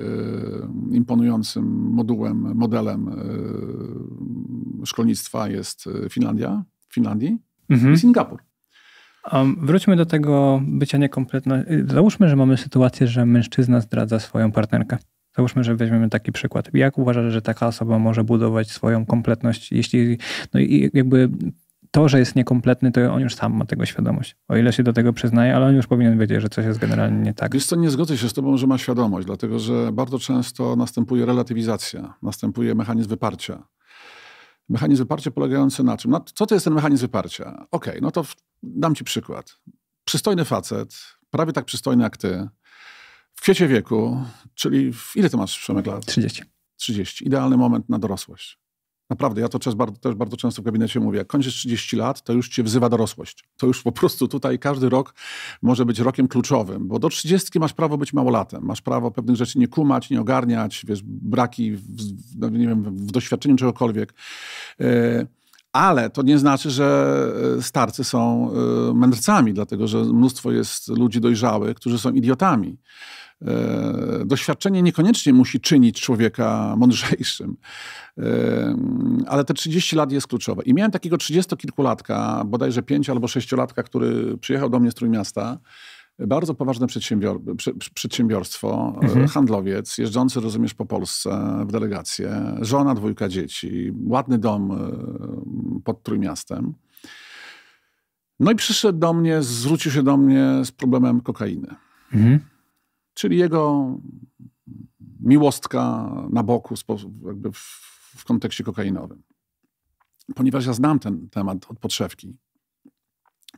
imponującym modułem, modelem szkolnictwa jest Finlandia, Finlandii mhm. i Singapur. Um, wróćmy do tego bycia niekompletne. Y, załóżmy, że mamy sytuację, że mężczyzna zdradza swoją partnerkę. Załóżmy, że weźmiemy taki przykład. Jak uważasz, że taka osoba może budować swoją kompletność, jeśli no i jakby to, że jest niekompletny, to on już sam ma tego świadomość. O ile się do tego przyznaje, ale on już powinien wiedzieć, że coś jest generalnie nie tak. Jest to nie zgodzę się z tobą, że ma świadomość, dlatego że bardzo często następuje relatywizacja, następuje mechanizm wyparcia. Mechanizm wyparcia polegający na czym? No, co to jest ten mechanizm wyparcia? Ok, no to dam ci przykład. Przystojny facet, prawie tak przystojny jak ty, w kwiecie wieku, czyli w, ile ty masz, Przemek, lat? 30. 30. Idealny moment na dorosłość. Naprawdę, ja to też bardzo, też bardzo często w gabinecie mówię, jak kończysz 30 lat, to już cię wzywa dorosłość. To już po prostu tutaj każdy rok może być rokiem kluczowym, bo do 30 masz prawo być małolatem, masz prawo pewnych rzeczy nie kumać, nie ogarniać, wiesz, braki w, no nie wiem, w doświadczeniu czegokolwiek. Yy, ale to nie znaczy, że e, starcy są e, mędrcami, dlatego że mnóstwo jest ludzi dojrzałych, którzy są idiotami. E, doświadczenie niekoniecznie musi czynić człowieka mądrzejszym, e, ale te 30 lat jest kluczowe. I miałem takiego 30-kilkulatka, bodajże 5 albo 6-latka, który przyjechał do mnie z Trójmiasta. Bardzo poważne przedsiębior przedsiębiorstwo, mhm. handlowiec, jeżdżący, rozumiesz, po Polsce w delegację, żona, dwójka dzieci, ładny dom e, pod Trójmiastem. No i przyszedł do mnie, zwrócił się do mnie z problemem kokainy. Mhm. Czyli jego miłostka na boku, jakby w, w kontekście kokainowym. Ponieważ ja znam ten temat od podszewki,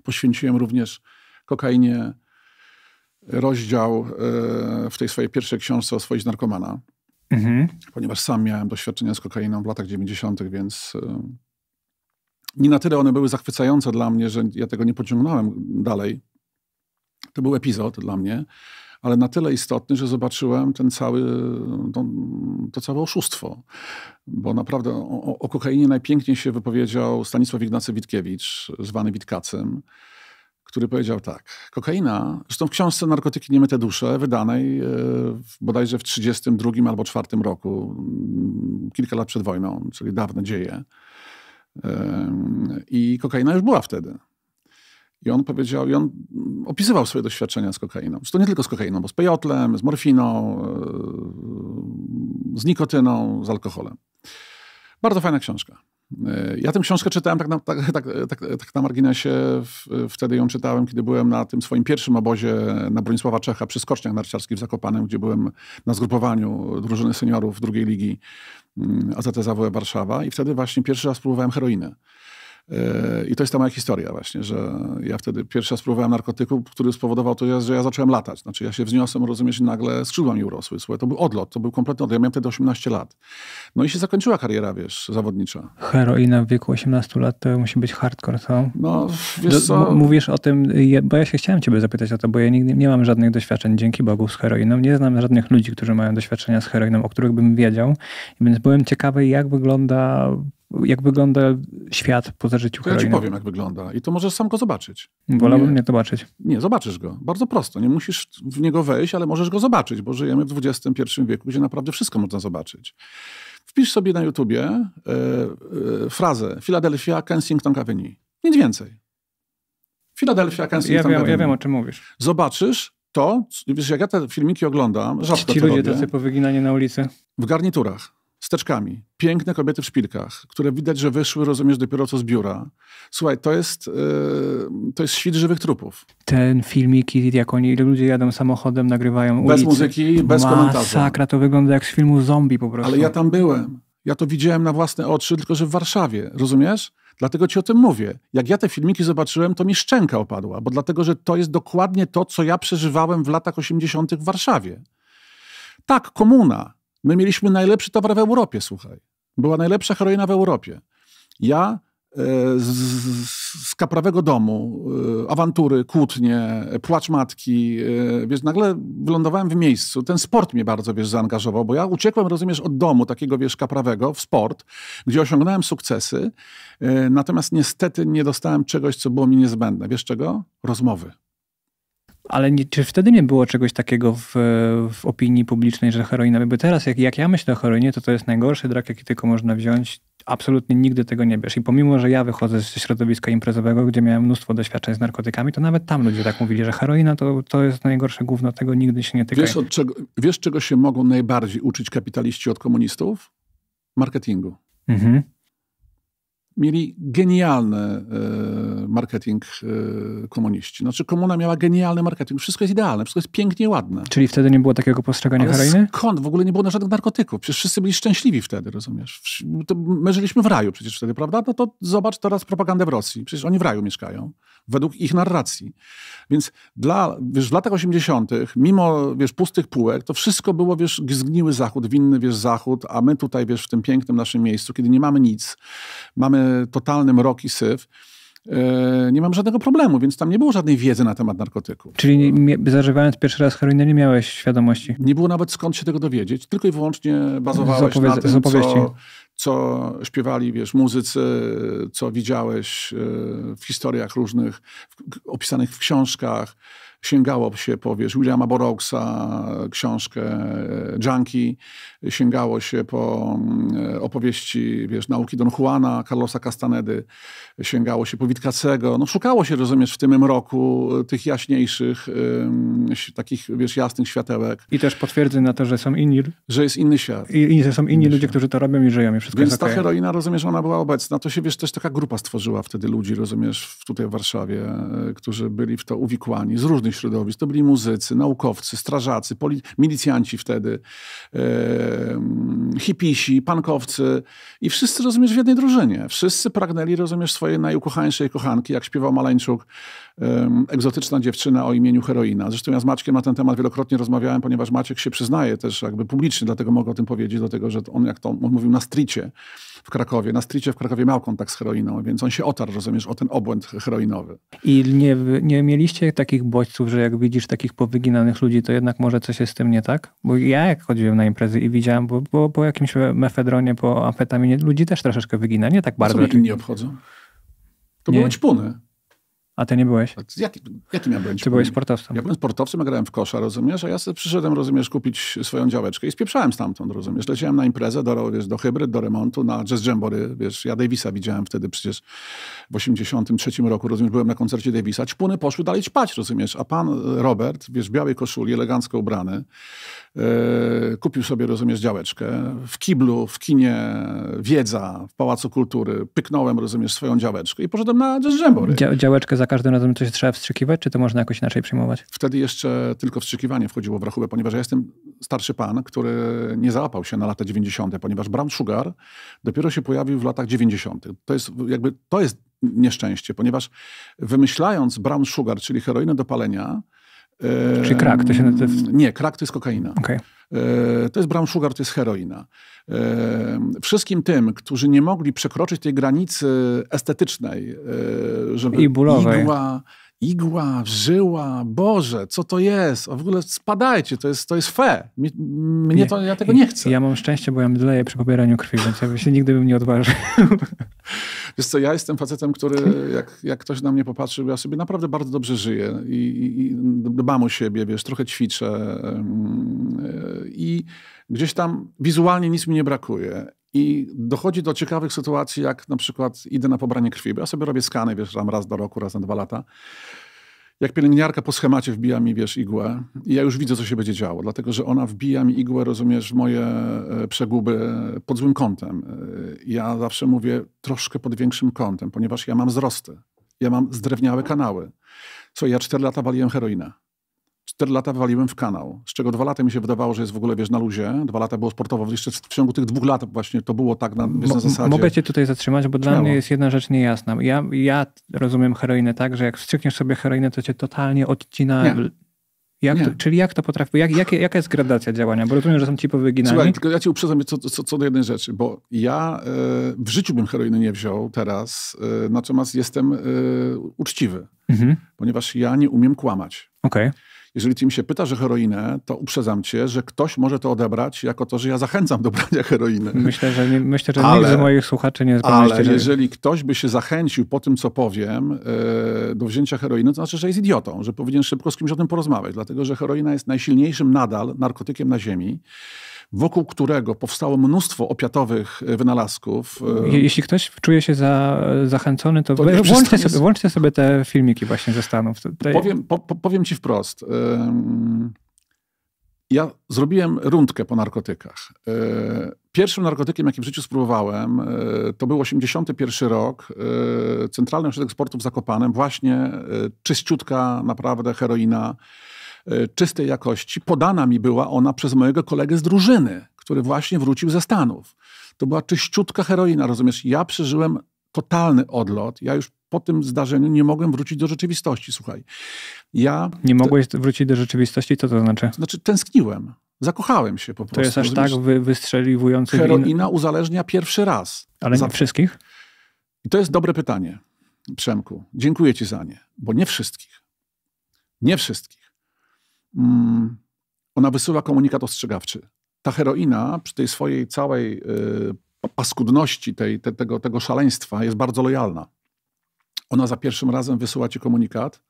poświęciłem również kokainie rozdział e, w tej swojej pierwszej książce o swoich narkomana, mhm. ponieważ sam miałem doświadczenia z kokainą w latach 90., więc e, nie na tyle one były zachwycające dla mnie, że ja tego nie pociągnąłem dalej. To był epizod dla mnie, ale na tyle istotny, że zobaczyłem ten cały, to, to całe oszustwo. Bo naprawdę o, o kokainie najpiękniej się wypowiedział Stanisław Ignacy Witkiewicz, zwany Witkacem który powiedział tak. Kokaina, zresztą w książce Narkotyki nie myte dusze, wydanej e, w, bodajże w 1932 albo 4 roku, mm, kilka lat przed wojną, czyli dawne dzieje. E, I kokaina już była wtedy. I on powiedział, i on opisywał swoje doświadczenia z kokainą. Zresztą nie tylko z kokainą, bo z pejotlem, z morfiną, e, z nikotyną, z alkoholem. Bardzo fajna książka. E, ja tę książkę czytałem tak na, tak, tak, tak, tak na marginesie. Wtedy ją czytałem, kiedy byłem na tym swoim pierwszym obozie na Bronisława Czecha przy skoczniach narciarskich w Zakopanem, gdzie byłem na zgrupowaniu drużyny seniorów drugiej ligi AZS mm, AWE Warszawa. I wtedy właśnie pierwszy raz próbowałem heroinę. E, I to jest ta moja historia właśnie, że ja wtedy pierwszy raz próbowałem narkotyku, który spowodował to, że ja zacząłem latać. Znaczy ja się wzniosłem, rozumiesz, i nagle skrzydła mi urosły. Słuchaj, to był odlot, to był kompletny odlot. Ja miałem wtedy 18 lat. No i się zakończyła kariera, wiesz, zawodnicza. Heroina w wieku 18 lat to musi być hardcore, co? No, wiesz co... Mówisz o tym, bo ja się chciałem ciebie zapytać o to, bo ja nigdy nie mam żadnych doświadczeń, dzięki Bogu, z heroiną. Nie znam żadnych ludzi, którzy mają doświadczenia z heroiną, o których bym wiedział. Więc byłem ciekawy, jak wygląda jak wygląda świat poza życiu to Ja ci powiem, jak wygląda i to możesz sam go zobaczyć. Wolałbym nie zobaczyć. Nie, zobaczysz go. Bardzo prosto. Nie musisz w niego wejść, ale możesz go zobaczyć, bo żyjemy w XXI wieku, gdzie naprawdę wszystko można zobaczyć. Wpisz sobie na YouTubie e, e, frazę Philadelphia, Kensington Avenue. Nic więcej. Philadelphia, Kensington ja wiem, Ja wiem, o czym mówisz. Zobaczysz to, wiesz, jak ja te filmiki oglądam, rzadko Ci to ludzie robię, tacy powyginani na ulicy. W garniturach wsteczkami. Piękne kobiety w szpilkach, które widać, że wyszły, rozumiesz, dopiero co z biura. Słuchaj, to jest, yy, to jest świt żywych trupów. Ten filmik, jak oni ludzie jadą samochodem, nagrywają ulicy. Bez muzyki, bez komentarza. Masakra, to wygląda jak z filmu zombie po prostu. Ale ja tam byłem. Ja to widziałem na własne oczy, tylko że w Warszawie, rozumiesz? Dlatego ci o tym mówię. Jak ja te filmiki zobaczyłem, to mi szczęka opadła, bo dlatego, że to jest dokładnie to, co ja przeżywałem w latach 80. w Warszawie. Tak, komuna, My mieliśmy najlepszy towar w Europie, słuchaj. Była najlepsza heroina w Europie. Ja e, z, z, kaprawego domu, e, awantury, kłótnie, płacz matki. E, wiesz, nagle wylądowałem w miejscu. Ten sport mnie bardzo, wiesz, zaangażował, bo ja uciekłem, rozumiesz, od domu takiego, wiesz, kaprawego w sport, gdzie osiągnąłem sukcesy, natomiast niestety nie dostałem czegoś, co było mi niezbędne. Wiesz czego? Rozmowy. Ale nie, czy wtedy nie było czegoś takiego w, w opinii publicznej, że heroina, bo teraz jak, jak ja myślę o heroinie, to to jest najgorszy drak, jaki tylko można wziąć. Absolutnie nigdy tego nie bierz. I pomimo, że ja wychodzę ze środowiska imprezowego, gdzie miałem mnóstwo doświadczeń z narkotykami, to nawet tam ludzie tak mówili, że heroina to, to jest najgorsze gówno, tego nigdy się nie tykaj. Wiesz, od czego, wiesz, czego się mogą najbardziej uczyć kapitaliści od komunistów? Marketingu. Mhm mieli genialny e, marketing e, komuniści. Znaczy komuna miała genialny marketing. Wszystko jest idealne, wszystko jest pięknie ładne. Czyli wtedy nie było takiego postrzegania Ale heroiny? skąd? W ogóle nie było na żadnych narkotyków. Przecież wszyscy byli szczęśliwi wtedy, rozumiesz? Mierzyliśmy my żyliśmy w raju przecież wtedy, prawda? No to zobacz teraz propagandę w Rosji. Przecież oni w raju mieszkają według ich narracji. Więc dla, wiesz, w latach 80., mimo wiesz, pustych półek, to wszystko było wiesz, zgniły zachód, winny wiesz, zachód, a my tutaj wiesz, w tym pięknym naszym miejscu, kiedy nie mamy nic, mamy totalny mrok i syf e, nie mam żadnego problemu, więc tam nie było żadnej wiedzy na temat narkotyków. Czyli zażywając pierwszy raz heroinę nie miałeś świadomości? Nie było nawet skąd się tego dowiedzieć, tylko i wyłącznie bazowałeś Zopowiedz- na tym, co, co śpiewali, wiesz, muzycy, co widziałeś e, w historiach różnych, opisanych w książkach. Sięgało się po, wiesz, Williama Borowsa, książkę e, Junkie, sięgało się po mm, e, opowieści, wiesz, nauki Don Juana, Carlosa Castanedy, sięgało się po Witkacego. No szukało się, rozumiesz, w tym roku e, tych jaśniejszych, takich, wiesz, jasnych światełek. I też potwierdzeń na to, że są inni... Że jest inny świat. I, i że są inni, inni ludzie, świat. którzy to robią i żyją i wszystko Więc ta okay. heroina, rozumiesz, ona była obecna. No to się, wiesz, też taka grupa stworzyła wtedy ludzi, rozumiesz, tutaj w Warszawie, e, którzy byli w to uwikłani z różnych środowisk. To byli muzycy, naukowcy, strażacy, policjanci wtedy, hipisi, pankowcy i wszyscy, rozumiesz, w jednej drużynie. Wszyscy pragnęli, rozumiesz, swojej najukochańszej kochanki, jak śpiewał Maleńczuk egzotyczna dziewczyna o imieniu heroina. Zresztą ja z Maćkiem na ten temat wielokrotnie rozmawiałem, ponieważ Maciek się przyznaje też jakby publicznie, dlatego mogę o tym powiedzieć, dlatego że on, jak to on mówił, na stricie w Krakowie. Na stricie w Krakowie miał kontakt z heroiną, więc on się otarł, rozumiesz, o ten obłęd heroinowy. I nie, nie mieliście takich bodźców, że jak widzisz takich powyginanych ludzi, to jednak może coś jest z tym nie tak? Bo ja jak chodziłem na imprezy i widziałem, bo, bo po jakimś mefedronie, po amfetaminie, ludzi też troszeczkę wygina, nie tak bardzo. Co inni obchodzą? To nie. były ćpuny. A ty nie byłeś? jakim ja byłem? Ty byłeś sportowcem. Ja byłem sportowcem, ja grałem w kosza, rozumiesz? A ja sobie przyszedłem, rozumiesz, kupić swoją działeczkę i spieprzałem stamtąd, rozumiesz? Leciałem na imprezę, do, wiesz, do hybryd, do remontu, na jazz jambory, wiesz, ja Davisa widziałem wtedy przecież w 83 roku, rozumiesz, byłem na koncercie Davisa, czpuny poszły dalej ćpać, rozumiesz? A pan Robert, wiesz, w białej koszuli, elegancko ubrany, E, kupił sobie, rozumiesz, działeczkę. W kiblu, w kinie, wiedza, w Pałacu Kultury. Pyknąłem, rozumiesz, swoją działeczkę i poszedłem na jazz Dzia działeczkę za każdym razem coś trzeba wstrzykiwać, czy to można jakoś inaczej przyjmować? Wtedy jeszcze tylko wstrzykiwanie wchodziło w rachubę, ponieważ ja jestem starszy pan, który nie załapał się na lata 90., ponieważ Bram Sugar dopiero się pojawił w latach 90. To jest jakby, to jest nieszczęście, ponieważ wymyślając brown sugar, czyli heroinę do palenia, Ehm, Czy krak to się nazywa? Nie, krak to jest kokaina. Okay. Ehm, to jest brown sugar, to jest heroina. Ehm, wszystkim tym, którzy nie mogli przekroczyć tej granicy estetycznej, żeby I bólowej. igła, igła, żyła, Boże, co to jest? A w ogóle spadajcie, to jest, to jest fe. Mnie, mnie to, ja tego nie chcę. Ja mam szczęście, bo ja mdleję przy pobieraniu krwi, więc ja się nigdy bym nie odważył. Wiesz co, ja jestem facetem, który jak, jak ktoś na mnie popatrzył, ja sobie naprawdę bardzo dobrze żyję i, i dbam o siebie, wiesz, trochę ćwiczę e, i gdzieś tam wizualnie nic mi nie brakuje i dochodzi do ciekawych sytuacji, jak na przykład idę na pobranie krwi, bo ja sobie robię skany, wiesz, tam raz do roku, raz na dwa lata. Jak pielęgniarka po schemacie wbija mi, wiesz, igłę i ja już widzę, co się będzie działo, dlatego że ona wbija mi igłę, rozumiesz, moje e, przeguby pod złym kątem. E, ja zawsze mówię troszkę pod większym kątem, ponieważ ja mam wzrosty, ja mam zdrewniałe kanały. Co, ja 4 lata waliłem heroinę. 4 lata wywaliłem w kanał, z czego 2 lata mi się wydawało, że jest w ogóle, wiesz, na luzie. 2 lata było sportowo. Jeszcze w ciągu tych dwóch lat właśnie to było tak na, wiesz, na zasadzie. Mogę cię tutaj zatrzymać, bo Śmiało. dla mnie jest jedna rzecz niejasna. Ja, ja rozumiem heroinę tak, że jak wstrzykniesz sobie heroinę, to cię totalnie odcina... Nie. Jak to, czyli jak to potrafi, jak, jak, jaka jest gradacja działania? Bo rozumiem, że są ci powyginani. Słuchaj, tylko ja cię uprzedzam co, co, co do jednej rzeczy, bo ja e, w życiu bym heroiny nie wziął teraz, y, natomiast jestem e, uczciwy, mhm. ponieważ ja nie umiem kłamać. Okej. Okay. Jeżeli ty mi się pytasz o heroinę, to uprzedzam cię, że ktoś może to odebrać jako to, że ja zachęcam do brania heroiny. Myślę, że, nie, myślę, że ale, nikt z moich słuchaczy nie jest Ale że... jeżeli ktoś by się zachęcił po tym, co powiem, e, do wzięcia heroiny, to znaczy, że jest idiotą, że powinien szybko z kimś o tym porozmawiać, dlatego że heroina jest najsilniejszym nadal narkotykiem na ziemi wokół którego powstało mnóstwo opiatowych e, wynalazków. E, jeśli ktoś czuje się za, zachęcony, to, to włączcie, sobie, włączcie sobie te filmiki właśnie ze Stanów. Tutaj... Powiem, po, powiem ci wprost. Ja zrobiłem rundkę po narkotykach. E, pierwszym narkotykiem, jaki w życiu spróbowałem, to był 81 rok. Centralny Ośrodek Sportu w Zakopanem. Właśnie czyściutka naprawdę heroina. E, czystej jakości. Podana mi była ona przez mojego kolegę z drużyny, który właśnie wrócił ze Stanów. To była czyściutka heroina, rozumiesz? Ja przeżyłem totalny odlot. Ja już po tym zdarzeniu nie mogłem wrócić do rzeczywistości, słuchaj. Ja... Nie mogłeś wrócić do rzeczywistości? Co to znaczy? Znaczy tęskniłem. Zakochałem się po prostu. To jest aż tak wy, wystrzeliwujący... Heroina uzależnia pierwszy raz. Ale nie wszystkich? I to jest dobre pytanie, Przemku. Dziękuję ci za nie, bo nie wszystkich. Nie wszystkich. Mm, ona wysyła komunikat ostrzegawczy. Ta heroina przy tej swojej całej y, paskudności, tej, te, tego, tego szaleństwa jest bardzo lojalna. Ona za pierwszym razem wysyła ci komunikat.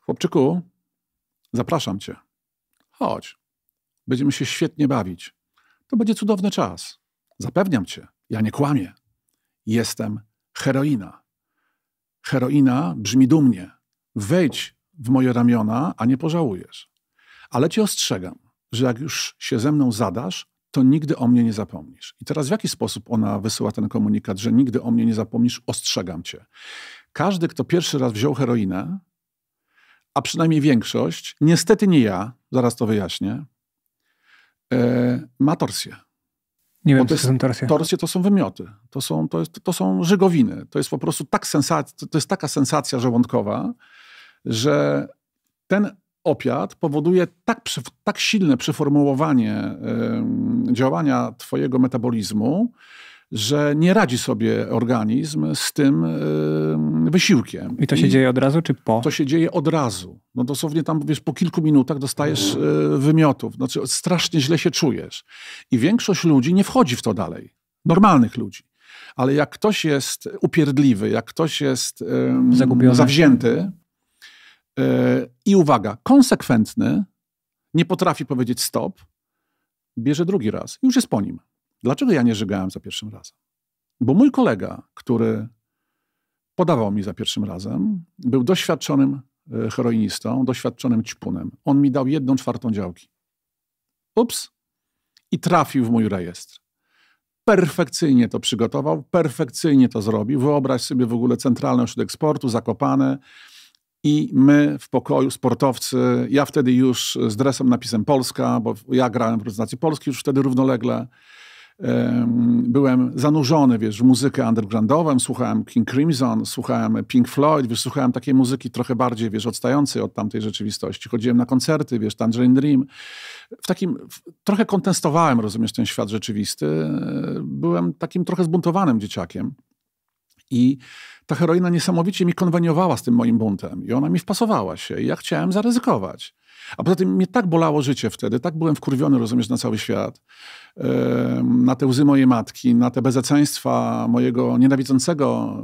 Chłopczyku, zapraszam cię. Chodź. Będziemy się świetnie bawić. To będzie cudowny czas. Zapewniam cię, ja nie kłamię. Jestem heroina. Heroina brzmi dumnie. Wejdź w moje ramiona, a nie pożałujesz. Ale cię ostrzegam, że jak już się ze mną zadasz, to nigdy o mnie nie zapomnisz. I teraz w jaki sposób ona wysyła ten komunikat, że nigdy o mnie nie zapomnisz, ostrzegam cię. Każdy, kto pierwszy raz wziął heroinę, a przynajmniej większość, niestety nie ja, zaraz to wyjaśnię, e, ma torsję. Nie wiem, co to są torsje. Torsje to są wymioty, to są, to, jest, to są żygowiny. To jest po prostu tak sensacja, to jest taka sensacja żołądkowa, że ten opiat powoduje tak, tak silne przeformułowanie działania twojego metabolizmu, że nie radzi sobie organizm z tym wysiłkiem. I to się I dzieje od razu, czy po? To się dzieje od razu. No dosłownie tam, wiesz, po kilku minutach dostajesz e, wymiotów. Znaczy strasznie źle się czujesz. I większość ludzi nie wchodzi w to dalej. Normalnych ludzi. Ale jak ktoś jest upierdliwy, jak ktoś jest y, zawzięty, E, I uwaga, konsekwentny, nie potrafi powiedzieć stop, bierze drugi raz. Już jest po nim. Dlaczego ja nie żygałem za pierwszym razem? Bo mój kolega, który podawał mi za pierwszym razem, był doświadczonym e, heroinistą, doświadczonym ćpunem. On mi dał jedną czwartą działki. Ups! I trafił w mój rejestr. Perfekcyjnie to przygotował, perfekcyjnie to zrobił. Wyobraź sobie w ogóle Centralny Ośrodek Sportu, Zakopane, i my w pokoju, sportowcy, ja wtedy już z dresem napisem Polska, bo ja grałem w reprezentacji Polski już wtedy równolegle. Byłem zanurzony wiesz, w muzykę undergroundową, słuchałem King Crimson, słuchałem Pink Floyd, wiesz, słuchałem takiej muzyki trochę bardziej wiesz, odstającej od tamtej rzeczywistości. Chodziłem na koncerty, wiesz, Tangerine Dream. W takim, trochę kontestowałem, rozumiesz, ten świat rzeczywisty. Byłem takim trochę zbuntowanym dzieciakiem. I ta heroina niesamowicie mi konweniowała z tym moim buntem i ona mi wpasowała się i ja chciałem zaryzykować. A poza tym mnie tak bolało życie wtedy, tak byłem wkurwiony, rozumiesz, na cały świat, na te łzy mojej matki, na te bezeceństwa mojego nienawidzącego,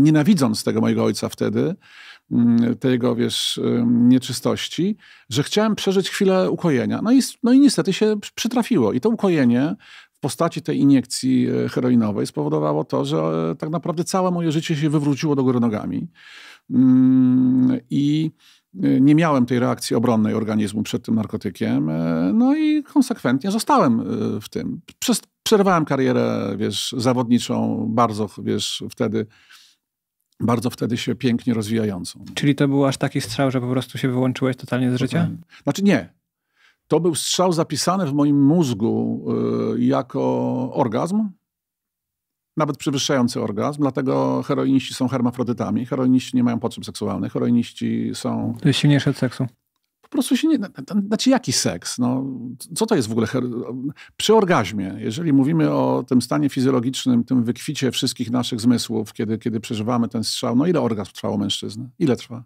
nienawidząc tego mojego ojca wtedy, mm, te wiesz, nieczystości, że chciałem przeżyć chwilę ukojenia. No i, no i niestety się przytrafiło. I to ukojenie w postaci tej iniekcji e, heroinowej spowodowało to, że e, tak naprawdę całe moje życie się wywróciło do góry nogami. Mm, I e, nie miałem tej reakcji obronnej organizmu przed tym narkotykiem, no i konsekwentnie zostałem w tym. przerwałem karierę, wiesz, zawodniczą, bardzo, wiesz, wtedy bardzo wtedy się pięknie rozwijającą. Czyli to był aż taki strzał, że po prostu się wyłączyłeś totalnie z życia? Znaczy nie, to był strzał zapisany w moim mózgu y, jako orgazm, nawet przewyższający orgazm, dlatego heroiniści są hermafrodytami, heroiniści nie mają potrzeb seksualnych, heroiniści są... To jest silniejsze od seksu. Po prostu się nie... Znaczy jaki seks? No, co to jest w ogóle? Przy orgazmie, jeżeli mówimy o tym stanie fizjologicznym, tym wykwicie wszystkich naszych zmysłów, kiedy, kiedy przeżywamy ten strzał, no ile orgazm trwało mężczyzny? Ile trwa?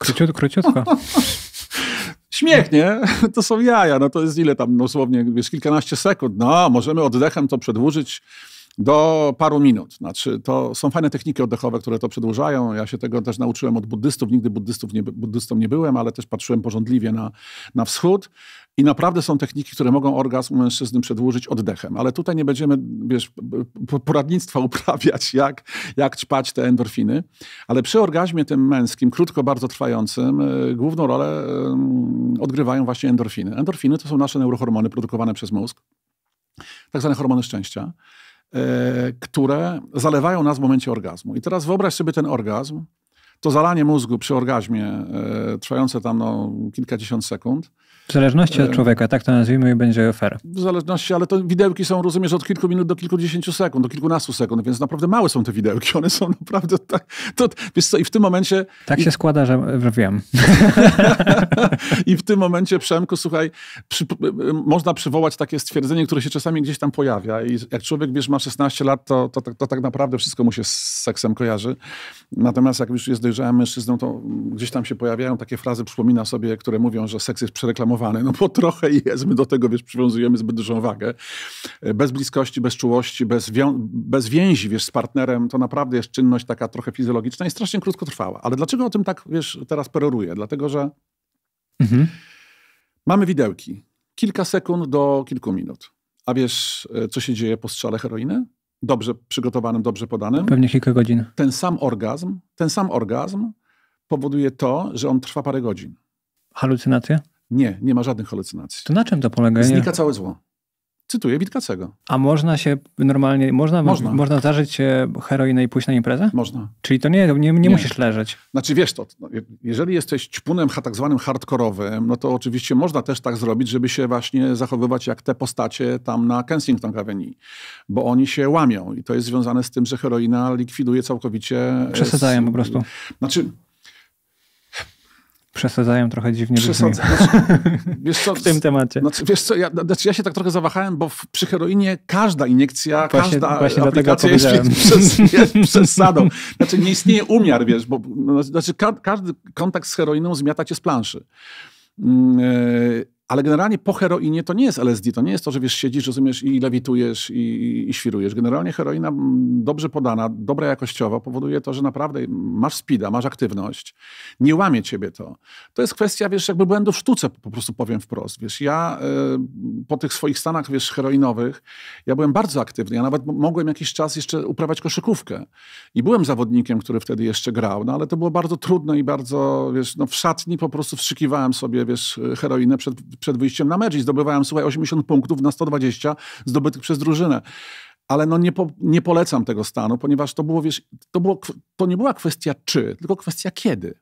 Króciutko. króciutko. śmiech, nie? To są jaja, no to jest ile tam dosłownie, wiesz, kilkanaście sekund. No, możemy oddechem to przedłużyć do paru minut. Znaczy, to są fajne techniki oddechowe, które to przedłużają. Ja się tego też nauczyłem od buddystów. Nigdy buddystów nie, buddystą nie byłem, ale też patrzyłem porządliwie na, na wschód. I naprawdę są techniki, które mogą orgazm u mężczyzny przedłużyć oddechem. Ale tutaj nie będziemy wiesz, poradnictwa uprawiać, jak, jak czpać te endorfiny. Ale przy orgazmie tym męskim, krótko, bardzo trwającym, e, główną rolę odgrywają właśnie endorfiny. Endorfiny to są nasze neurohormony produkowane przez mózg, tak zwane hormony szczęścia. E, które zalewają nas w momencie orgazmu. I teraz wyobraź sobie ten orgazm, to zalanie mózgu przy orgazmie e, trwające tam no, kilkadziesiąt sekund, w zależności od e, człowieka, tak to nazwijmy, będzie fair. W zależności, ale to widełki są, rozumiesz, od kilku minut do kilkudziesięciu sekund, do kilkunastu sekund, więc naprawdę małe są te widełki. One są naprawdę tak. To, wiesz co, i w tym momencie. Tak się i... składa, że, że wiem. I w tym momencie, Przemku, słuchaj, przy, można przywołać takie stwierdzenie, które się czasami gdzieś tam pojawia. I jak człowiek, wiesz, ma 16 lat, to, to, to, tak, to tak naprawdę wszystko mu się z seksem kojarzy. Natomiast jak już jest dojrzałym mężczyzną, to gdzieś tam się pojawiają takie frazy, przypomina sobie, które mówią, że seks jest przereklamowany no bo trochę jest, my do tego, wiesz, przywiązujemy zbyt dużą wagę. Bez bliskości, bez czułości, bez, wią- bez więzi, wiesz, z partnerem, to naprawdę jest czynność taka trochę fizjologiczna i strasznie krótko trwała. Ale dlaczego o tym tak, wiesz, teraz peroruję? Dlatego, że mhm. mamy widełki. Kilka sekund do kilku minut. A wiesz, e, co się dzieje po strzale heroiny? Dobrze przygotowanym, dobrze podanym. Pewnie kilka godzin. Ten sam orgazm, ten sam orgazm powoduje to, że on trwa parę godzin. Halucynacje? Nie, nie ma żadnych halucynacji. To na czym to polega? Znika całe zło. Cytuję Witkacego. A można się normalnie, można, można. można zdarzyć heroinę i pójść na imprezę? Można. Czyli to nie, nie, nie, nie. musisz leżeć. Znaczy wiesz to, no, jeżeli jesteś ćpunem tak zwanym hardkorowym, no to oczywiście można też tak zrobić, żeby się właśnie zachowywać jak te postacie tam na Kensington Avenue, bo oni się łamią i to jest związane z tym, że heroina likwiduje całkowicie... E, Przesadzają z, po prostu. Znaczy Przesadzają trochę dziwnie Przesadza. Znaczy, co, w tym temacie. Znaczy, wiesz co, ja, znaczy ja się tak trochę zawahałem, bo w, przy heroinie każda iniekcja, właśnie, każda właśnie aplikacja jest, jest, jest przesadą. Znaczy nie istnieje umiar, wiesz, bo no, znaczy, ka każdy kontakt z heroiną zmiata cię z planszy. Mm, e, ale generalnie po heroinie to nie jest LSD, to nie jest to, że wiesz, siedzisz, rozumiesz i lewitujesz i, i, świrujesz. Generalnie heroina dobrze podana, dobra jakościowo powoduje to, że naprawdę masz spida, masz aktywność, nie łamie ciebie to. To jest kwestia, wiesz, jakby błędu w sztuce, po prostu powiem wprost. Wiesz, ja y, po tych swoich stanach, wiesz, heroinowych, ja byłem bardzo aktywny. Ja nawet mogłem jakiś czas jeszcze uprawiać koszykówkę. I byłem zawodnikiem, który wtedy jeszcze grał, no ale to było bardzo trudne i bardzo, wiesz, no w szatni po prostu wstrzykiwałem sobie, wiesz, heroinę przed przed wyjściem na mecz i zdobywałem, słuchaj, 80 punktów na 120 zdobytych przez drużynę. Ale no nie, po, nie polecam tego stanu, ponieważ to było, wiesz, to, było, to nie była kwestia czy, tylko kwestia kiedy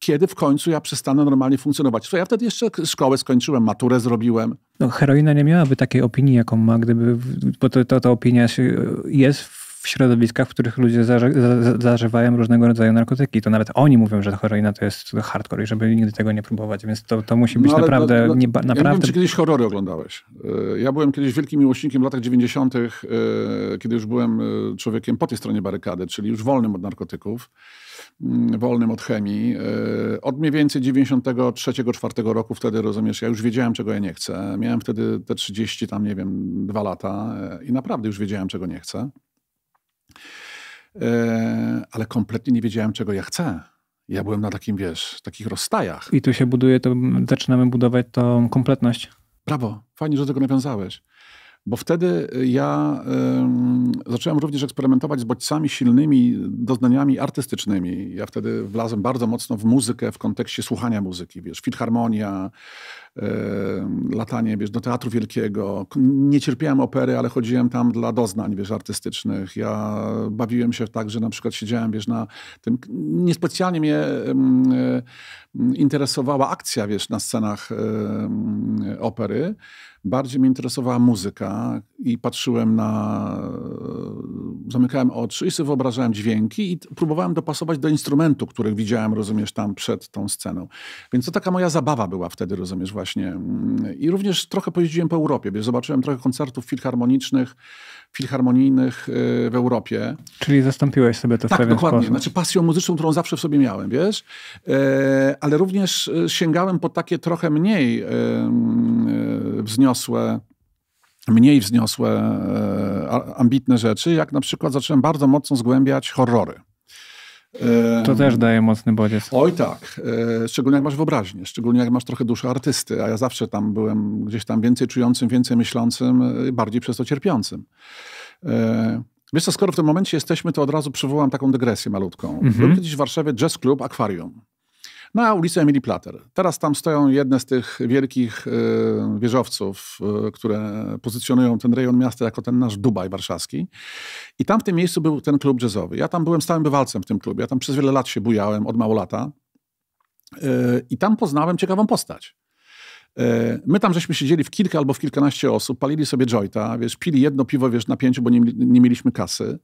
kiedy w końcu ja przestanę normalnie funkcjonować. To ja wtedy jeszcze szkołę skończyłem, maturę zrobiłem. No, heroina nie miałaby takiej opinii, jaką ma, gdyby, bo to, to, ta opinia się e, jest w w środowiskach, w których ludzie zażywają różnego rodzaju narkotyki. To nawet oni mówią, że heroina to jest hardcore i żeby nigdy tego nie próbować, więc to, to musi być no, naprawdę... Dla, dla, nie, naprawdę... Ja nie wiem, czy kiedyś horrory oglądałeś. E, ja byłem kiedyś wielkim miłośnikiem w latach 90., e, kiedy już byłem e, człowiekiem po tej stronie barykady, czyli już wolnym od narkotyków mm, wolnym od chemii. Od mniej więcej 93 94 roku wtedy, rozumiesz, ja już wiedziałem, czego ja nie chcę. Miałem wtedy te 30, tam nie wiem, dwa lata i naprawdę już wiedziałem, czego nie chcę. E, ale kompletnie nie wiedziałem, czego ja chcę. Ja byłem na takim, wiesz, takich rozstajach. I tu się buduje, to zaczynamy budować tą kompletność. Brawo, fajnie, że do tego nawiązałeś. Bo wtedy y, ja y, zacząłem również eksperymentować z bodźcami silnymi, doznaniami artystycznymi. Ja wtedy wlazłem bardzo mocno w muzykę w kontekście słuchania muzyki, wiesz, filharmonia, y, latanie, wiesz, do Teatru Wielkiego. Nie cierpiałem opery, ale chodziłem tam dla doznań, wiesz, artystycznych. Ja bawiłem się tak, że na przykład siedziałem, wiesz, na tym... Niespecjalnie mnie y, interesowała akcja, wiesz, na scenach opery, bardziej mnie interesowała muzyka i patrzyłem na. Zamykałem oczy i sobie wyobrażałem dźwięki i próbowałem dopasować do instrumentu, który widziałem, rozumiesz, tam przed tą sceną. Więc to taka moja zabawa była wtedy, rozumiesz, właśnie. Mm, I również trochę pojeździłem po Europie, wiesz, zobaczyłem trochę koncertów filharmonicznych, filharmonijnych y, w Europie. Czyli zastąpiłeś sobie to tak, w pewien dokładnie. Sposób. Znaczy pasją muzyczną, którą zawsze w sobie miałem, wiesz. E, ale również e, sięgałem po takie trochę mniej wzniosłe, mniej wzniosłe, e, ambitne rzeczy, jak na przykład zacząłem bardzo mocno zgłębiać horrory. E, to też daje mocny bodziec. Oj tak, e, szczególnie jak masz wyobraźnię, szczególnie jak masz trochę duszy artysty, a ja zawsze tam byłem gdzieś tam więcej czującym, więcej myślącym, bardziej przez to cierpiącym. Wiesz co, skoro w tym momencie jesteśmy, to od razu przywołam taką dygresję malutką. Mhm. Był kiedyś w Warszawie jazz club Akwarium na no, ulicę Emilii Plater. Teraz tam stoją jedne z tych wielkich e, wieżowców, e, które pozycjonują ten rejon miasta jako ten nasz Dubaj warszawski. I tam w tym miejscu był ten klub jazzowy. Ja tam byłem stałym bywalcem w tym klubie. Ja tam przez wiele lat się bujałem, od mało lata. E, I tam poznałem ciekawą postać. My tam żeśmy siedzieli w kilka albo w kilkanaście osób, palili sobie jointa, wiesz, pili jedno piwo, wiesz, na pięciu, bo nie, nie mieliśmy kasy.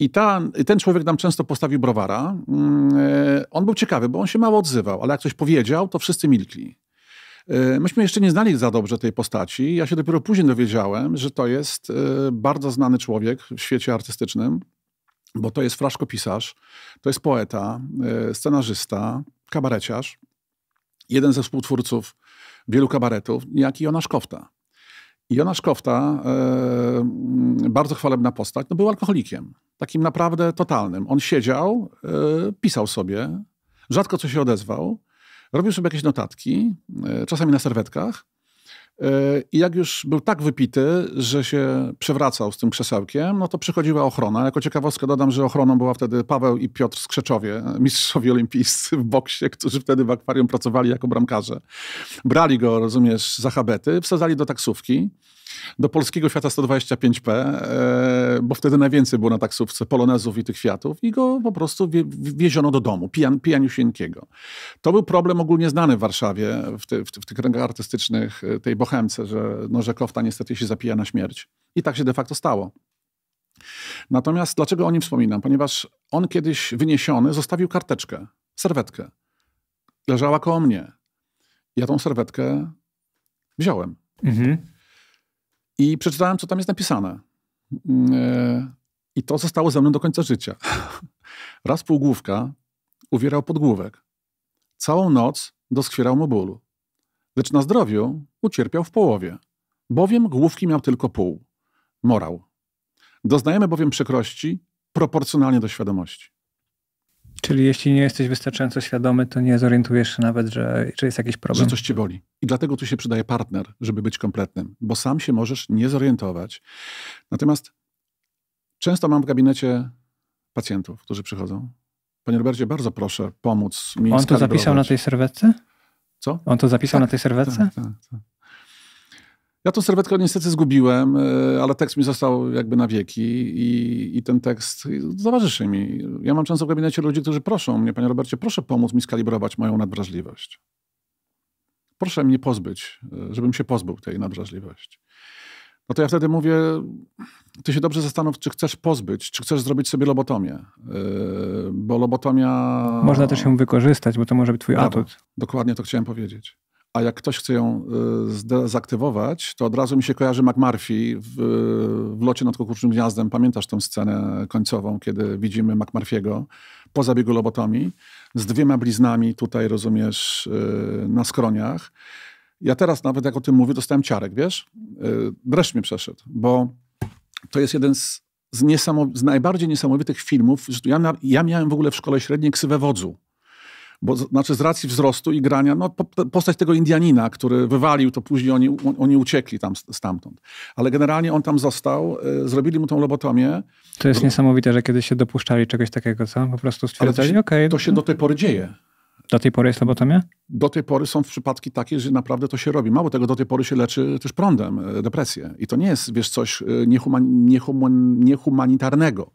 I ta, ten człowiek nam często postawił browara. Mm, e, on był ciekawy, bo on się mało odzywał, ale jak coś powiedział, to wszyscy milkli. E, myśmy jeszcze nie znali za dobrze tej postaci. Ja się dopiero później dowiedziałem, że to jest e, bardzo znany człowiek w świecie artystycznym, bo to jest fraszkopisarz, to jest poeta, scenarzysta, kabareciarz, jeden ze współtwórców wielu kabaretów, jak i Jona Kofta. Jona Szkofta, e, bardzo chwalebna postać, no był alkoholikiem. Takim naprawdę totalnym. On siedział, e, pisał sobie, rzadko co się odezwał, robił sobie jakieś notatki, e, czasami na serwetkach. I jak już był tak wypity, że się przewracał z tym krzesełkiem, no to przychodziła ochrona. Jako ciekawostkę dodam, że ochroną była wtedy Paweł i Piotr Skrzeczowie, mistrzowie olimpijscy w boksie, którzy wtedy w akwarium pracowali jako bramkarze. Brali go, rozumiesz, za habety, wsadzali do taksówki do polskiego Fiata 125P, e, bo wtedy najwięcej było na taksówce polonezów i tych Fiatów i go po prostu wie, wieziono do domu, pijan, pijaniusieńkiego. To był problem ogólnie znany w Warszawie, w, ty, w, w tych kręgach artystycznych, e, tej bohemce, że, no, że kofta niestety się zapija na śmierć. I tak się de facto stało. Natomiast dlaczego o nim wspominam? Ponieważ on kiedyś wyniesiony zostawił karteczkę, serwetkę. Leżała koło mnie. Ja tą serwetkę wziąłem. Mhm. I przeczytałem, co tam jest napisane. Mm, e, I to zostało ze mną do końca życia. Raz półgłówka uwierał podgłówek. Całą noc doskwierał mu bólu. Lecz na zdrowiu ucierpiał w połowie, bowiem główki miał tylko pół. Morał. Doznajemy bowiem przykrości proporcjonalnie do świadomości. Czyli jeśli nie jesteś wystarczająco świadomy, to nie zorientujesz się nawet, że, że jest jakiś problem. Że coś ci boli. I dlatego tu się przydaje partner, żeby być kompletnym, bo sam się możesz nie zorientować. Natomiast często mam w gabinecie pacjentów, którzy przychodzą. Panie Robercie, bardzo proszę pomóc mi On to zapisał na tej serwetce? Co? On to zapisał tak, na tej serwetce? Tak, tak, tak. Ja tą serwetkę niestety zgubiłem, e, ale tekst mi został jakby na wieki i, i ten tekst towarzyszy mi. Ja mam często w gabinecie ludzi, którzy proszą mnie, panie Robercie, proszę pomóc mi skalibrować moją nadwrażliwość. Proszę mnie pozbyć, e, żebym się pozbył tej nadwrażliwości. No to ja wtedy mówię, ty się dobrze zastanów, czy chcesz pozbyć, czy chcesz zrobić sobie lobotomię. E, bo lobotomia... Można też ją wykorzystać, bo to może być twój atut. Dokładnie to chciałem powiedzieć a jak ktoś chce ją y, zdezaktywować, to od razu mi się kojarzy McMurphy w, w locie nad kukułczym gniazdem. Pamiętasz tą scenę końcową, kiedy widzimy McMurphy'ego po zabiegu lobotomii z dwiema bliznami tutaj, rozumiesz, y, na skroniach. Ja teraz nawet jak o tym mówię, dostałem ciarek, wiesz? Y, dreszcz mi przeszedł, bo to jest jeden z, z, z najbardziej niesamowitych filmów. Ja, ja miałem w ogóle w szkole średniej ksywę wodzu bo znaczy z racji wzrostu i grania, no postać tego Indianina, który wywalił, to później oni, oni uciekli tam stamtąd. Ale generalnie on tam został, e, zrobili mu tą lobotomię. To jest niesamowite, że kiedyś się dopuszczali czegoś takiego, co? Po prostu stwierdzali, okej. To, okay, to się no. do tej pory dzieje. Do tej pory jest lobotomia? Do tej pory są przypadki takie, że naprawdę to się robi. Mało tego, do tej pory się leczy też prądem e, depresję. I to nie jest, wiesz, coś niehuman, niehuman, niehumanitarnego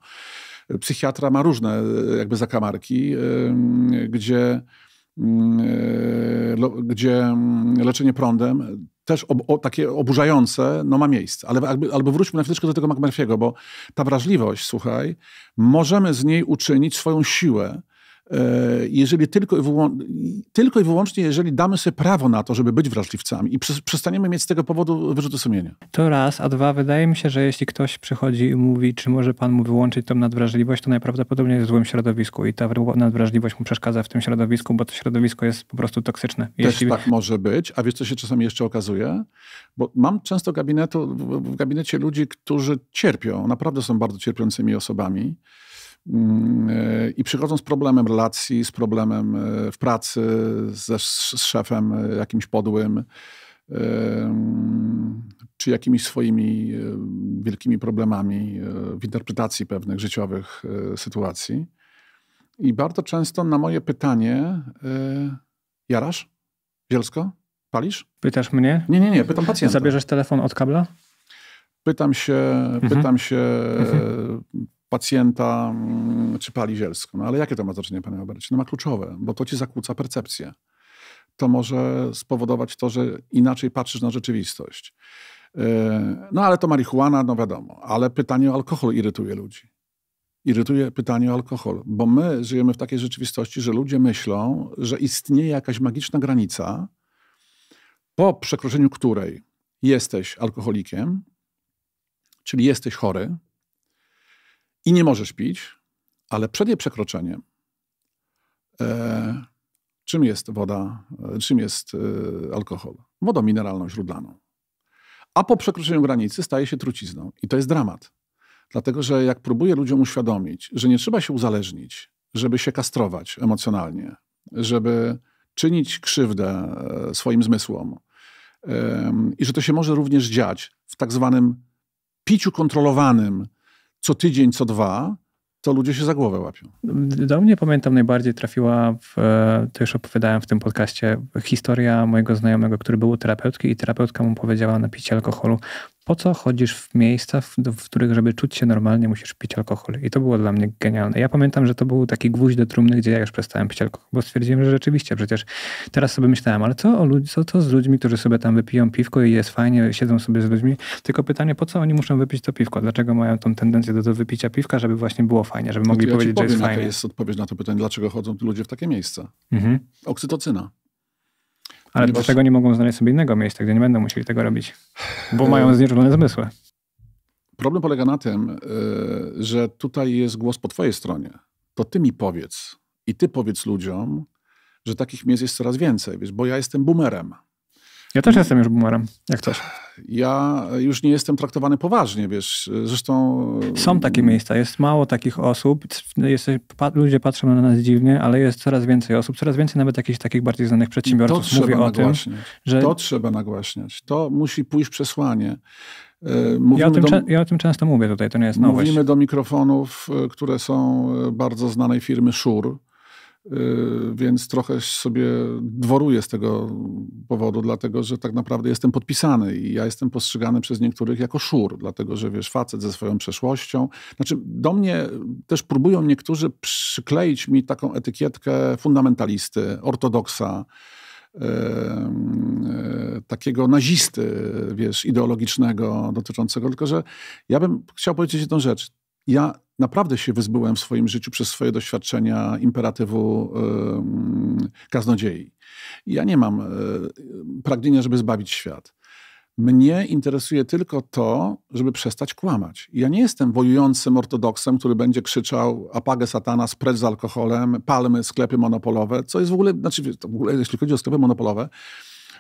psychiatra ma różne e, jakby zakamarki, gdzie, mm, e, gdzie mm, leczenie prądem e, też ob, o, takie oburzające, no ma miejsce. Ale jakby, albo wróćmy na chwileczkę do tego McMurphy'ego, bo ta wrażliwość, słuchaj, możemy z niej uczynić swoją siłę. E, jeżeli tylko i, tylko i wyłącznie, jeżeli damy sobie prawo na to, żeby być wrażliwcami i przestaniemy mieć z tego powodu wyrzuty sumienia. To raz, a dwa, wydaje mi się, że jeśli ktoś przychodzi i mówi, czy może pan mu wyłączyć tą nadwrażliwość, to najprawdopodobniej jest w złym środowisku i ta nadwrażliwość mu przeszkadza w tym środowisku, bo to środowisko jest po prostu toksyczne. Jeśli... Też tak może być, a wiesz, co się czasami jeszcze okazuje? Bo mam często gabinetu, w gabinecie ludzi, którzy cierpią, naprawdę są bardzo cierpiącymi osobami, Mm, e, i przychodzą z problemem relacji, z problemem e, w pracy, ze, z szefem e, jakimś podłym, czy jakimiś swoimi wielkimi problemami w interpretacji pewnych życiowych sytuacji. I bardzo często na moje pytanie, jarasz? Wielsko, Palisz? Pytasz mnie? Nie, nie, nie, pytam pacjenta. Zabierzesz telefon od kabla? Pytam się, mhm. pytam się mhm pacjenta mm, czy pali zielsko. No ale jakie to ma znaczenie, panie Robercie? No ma kluczowe, bo to ci zakłóca percepcję. To może spowodować to, że inaczej patrzysz na rzeczywistość. E, no ale to marihuana, no wiadomo. Ale pytanie o alkohol irytuje ludzi. Irytuje pytanie o alkohol, bo my żyjemy w takiej rzeczywistości, że ludzie myślą, że istnieje jakaś magiczna granica, po przekroczeniu której jesteś alkoholikiem, czyli jesteś chory, i nie możesz pić, ale przed jej przekroczeniem e, czym jest woda, e, czym jest e, alkohol? Wodą mineralną, źródlaną. A po przekroczeniu granicy staje się trucizną. I to jest dramat. Dlatego, że jak próbuję ludziom uświadomić, że nie trzeba się uzależnić, żeby się kastrować emocjonalnie, żeby czynić krzywdę e, swoim zmysłom i że to się może również dziać w tak zwanym piciu kontrolowanym, co tydzień, co dwa, to ludzie się za głowę łapią. Do mnie pamiętam najbardziej trafiła, w, e, to już opowiadałem w tym podcaście, historia mojego znajomego, który był u terapeutki i terapeutka mu powiedziała na picie alkoholu, po co chodzisz w miejsca, w, w, których, żeby czuć się normalnie, musisz pić alkohol. I to było dla mnie genialne. Ja pamiętam, że to był taki gwóźdź do trumny, gdzie ja już przestałem pić alkohol, bo stwierdziłem, że rzeczywiście, przecież teraz sobie myślałem, ale co, o ludzi, co, co z ludźmi, którzy sobie tam wypiją piwko i jest fajnie, siedzą sobie z ludźmi. Tylko pytanie, po co oni muszą wypić to piwko? Dlaczego mają tą tendencję do, do wypicia piwka, żeby właśnie było fajnie, żeby mogli ja powiedzieć, że jest fajnie? To jest odpowiedź na to pytanie, dlaczego chodzą ludzie w takie miejsca. Mhm. Oksytocyna. Ale Ponieważ... dlaczego nie mogą znaleźć sobie innego miejsca, gdzie nie będą musieli tego robić? Bo e, mają znieczulone zmysły. Problem polega na tym, e, że tutaj jest głos po twojej stronie. To ty mi powiedz i ty powiedz ludziom, że takich miejsc jest coraz więcej, wiesz, bo ja jestem boomerem. Ja też jestem już boomerem, jak coś. Ja już nie jestem traktowany poważnie, wiesz, zresztą... Są takie miejsca, jest mało takich osób, jest, ludzie patrzą na nas dziwnie, ale jest coraz więcej osób, coraz więcej nawet jakichś takich bardziej znanych przedsiębiorców to Mówię o tym, że... To trzeba nagłaśniać, to musi pójść przesłanie. E, ja o, tym, do, ja o tym często mówię tutaj, to nie jest nowość. Mówimy do mikrofonów, e, które są e, bardzo znanej firmy Shure, Y, więc trochę sobie dworuję z tego powodu, dlatego że tak naprawdę jestem podpisany i ja jestem postrzegany przez niektórych jako szur, dlatego że wiesz, facet ze swoją przeszłością. Znaczy, do mnie też próbują niektórzy przykleić mi taką etykietkę fundamentalisty, ortodoksa. E, takiego nazisty, wiesz, ideologicznego dotyczącego, tylko że ja bym chciał powiedzieć jedną rzecz. Ja naprawdę się wyzbyłem w swoim życiu przez swoje doświadczenia imperatywu kaznodziei. Ja nie mam e, pragnienia, żeby zbawić świat. Mnie interesuje tylko to, żeby przestać kłamać. Ja nie jestem wojującym ortodoksem, który będzie krzyczał apagę satana, precz z alkoholem, palmy, sklepy monopolowe, co jest w ogóle, znaczy w ogóle, jeśli chodzi o sklepy monopolowe,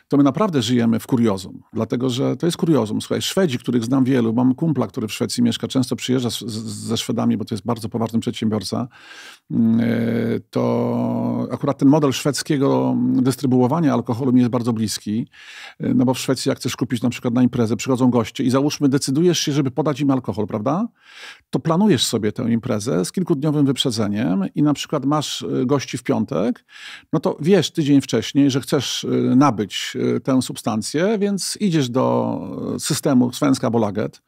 to my naprawdę żyjemy w kuriozum. Dlatego, że to jest kuriozum. Słuchaj, Szwedzi, których znam wielu, mam kumpla, który w Szwecji mieszka, często przyjeżdża z, ze Szwedami, bo to jest bardzo poważny przedsiębiorca, mm, e, to akurat ten model szwedzkiego dystrybuowania alkoholu mi jest bardzo bliski. E, no bo w Szwecji, jak chcesz kupić na przykład na imprezę, przychodzą goście i załóżmy, decydujesz się, żeby podać im alkohol, prawda? To planujesz sobie tę imprezę z kilkudniowym wyprzedzeniem i na przykład masz e, gości w piątek, no to wiesz tydzień wcześniej, że chcesz nabyć Y, tę substancję, więc idziesz do systemu Svenska Bolaget.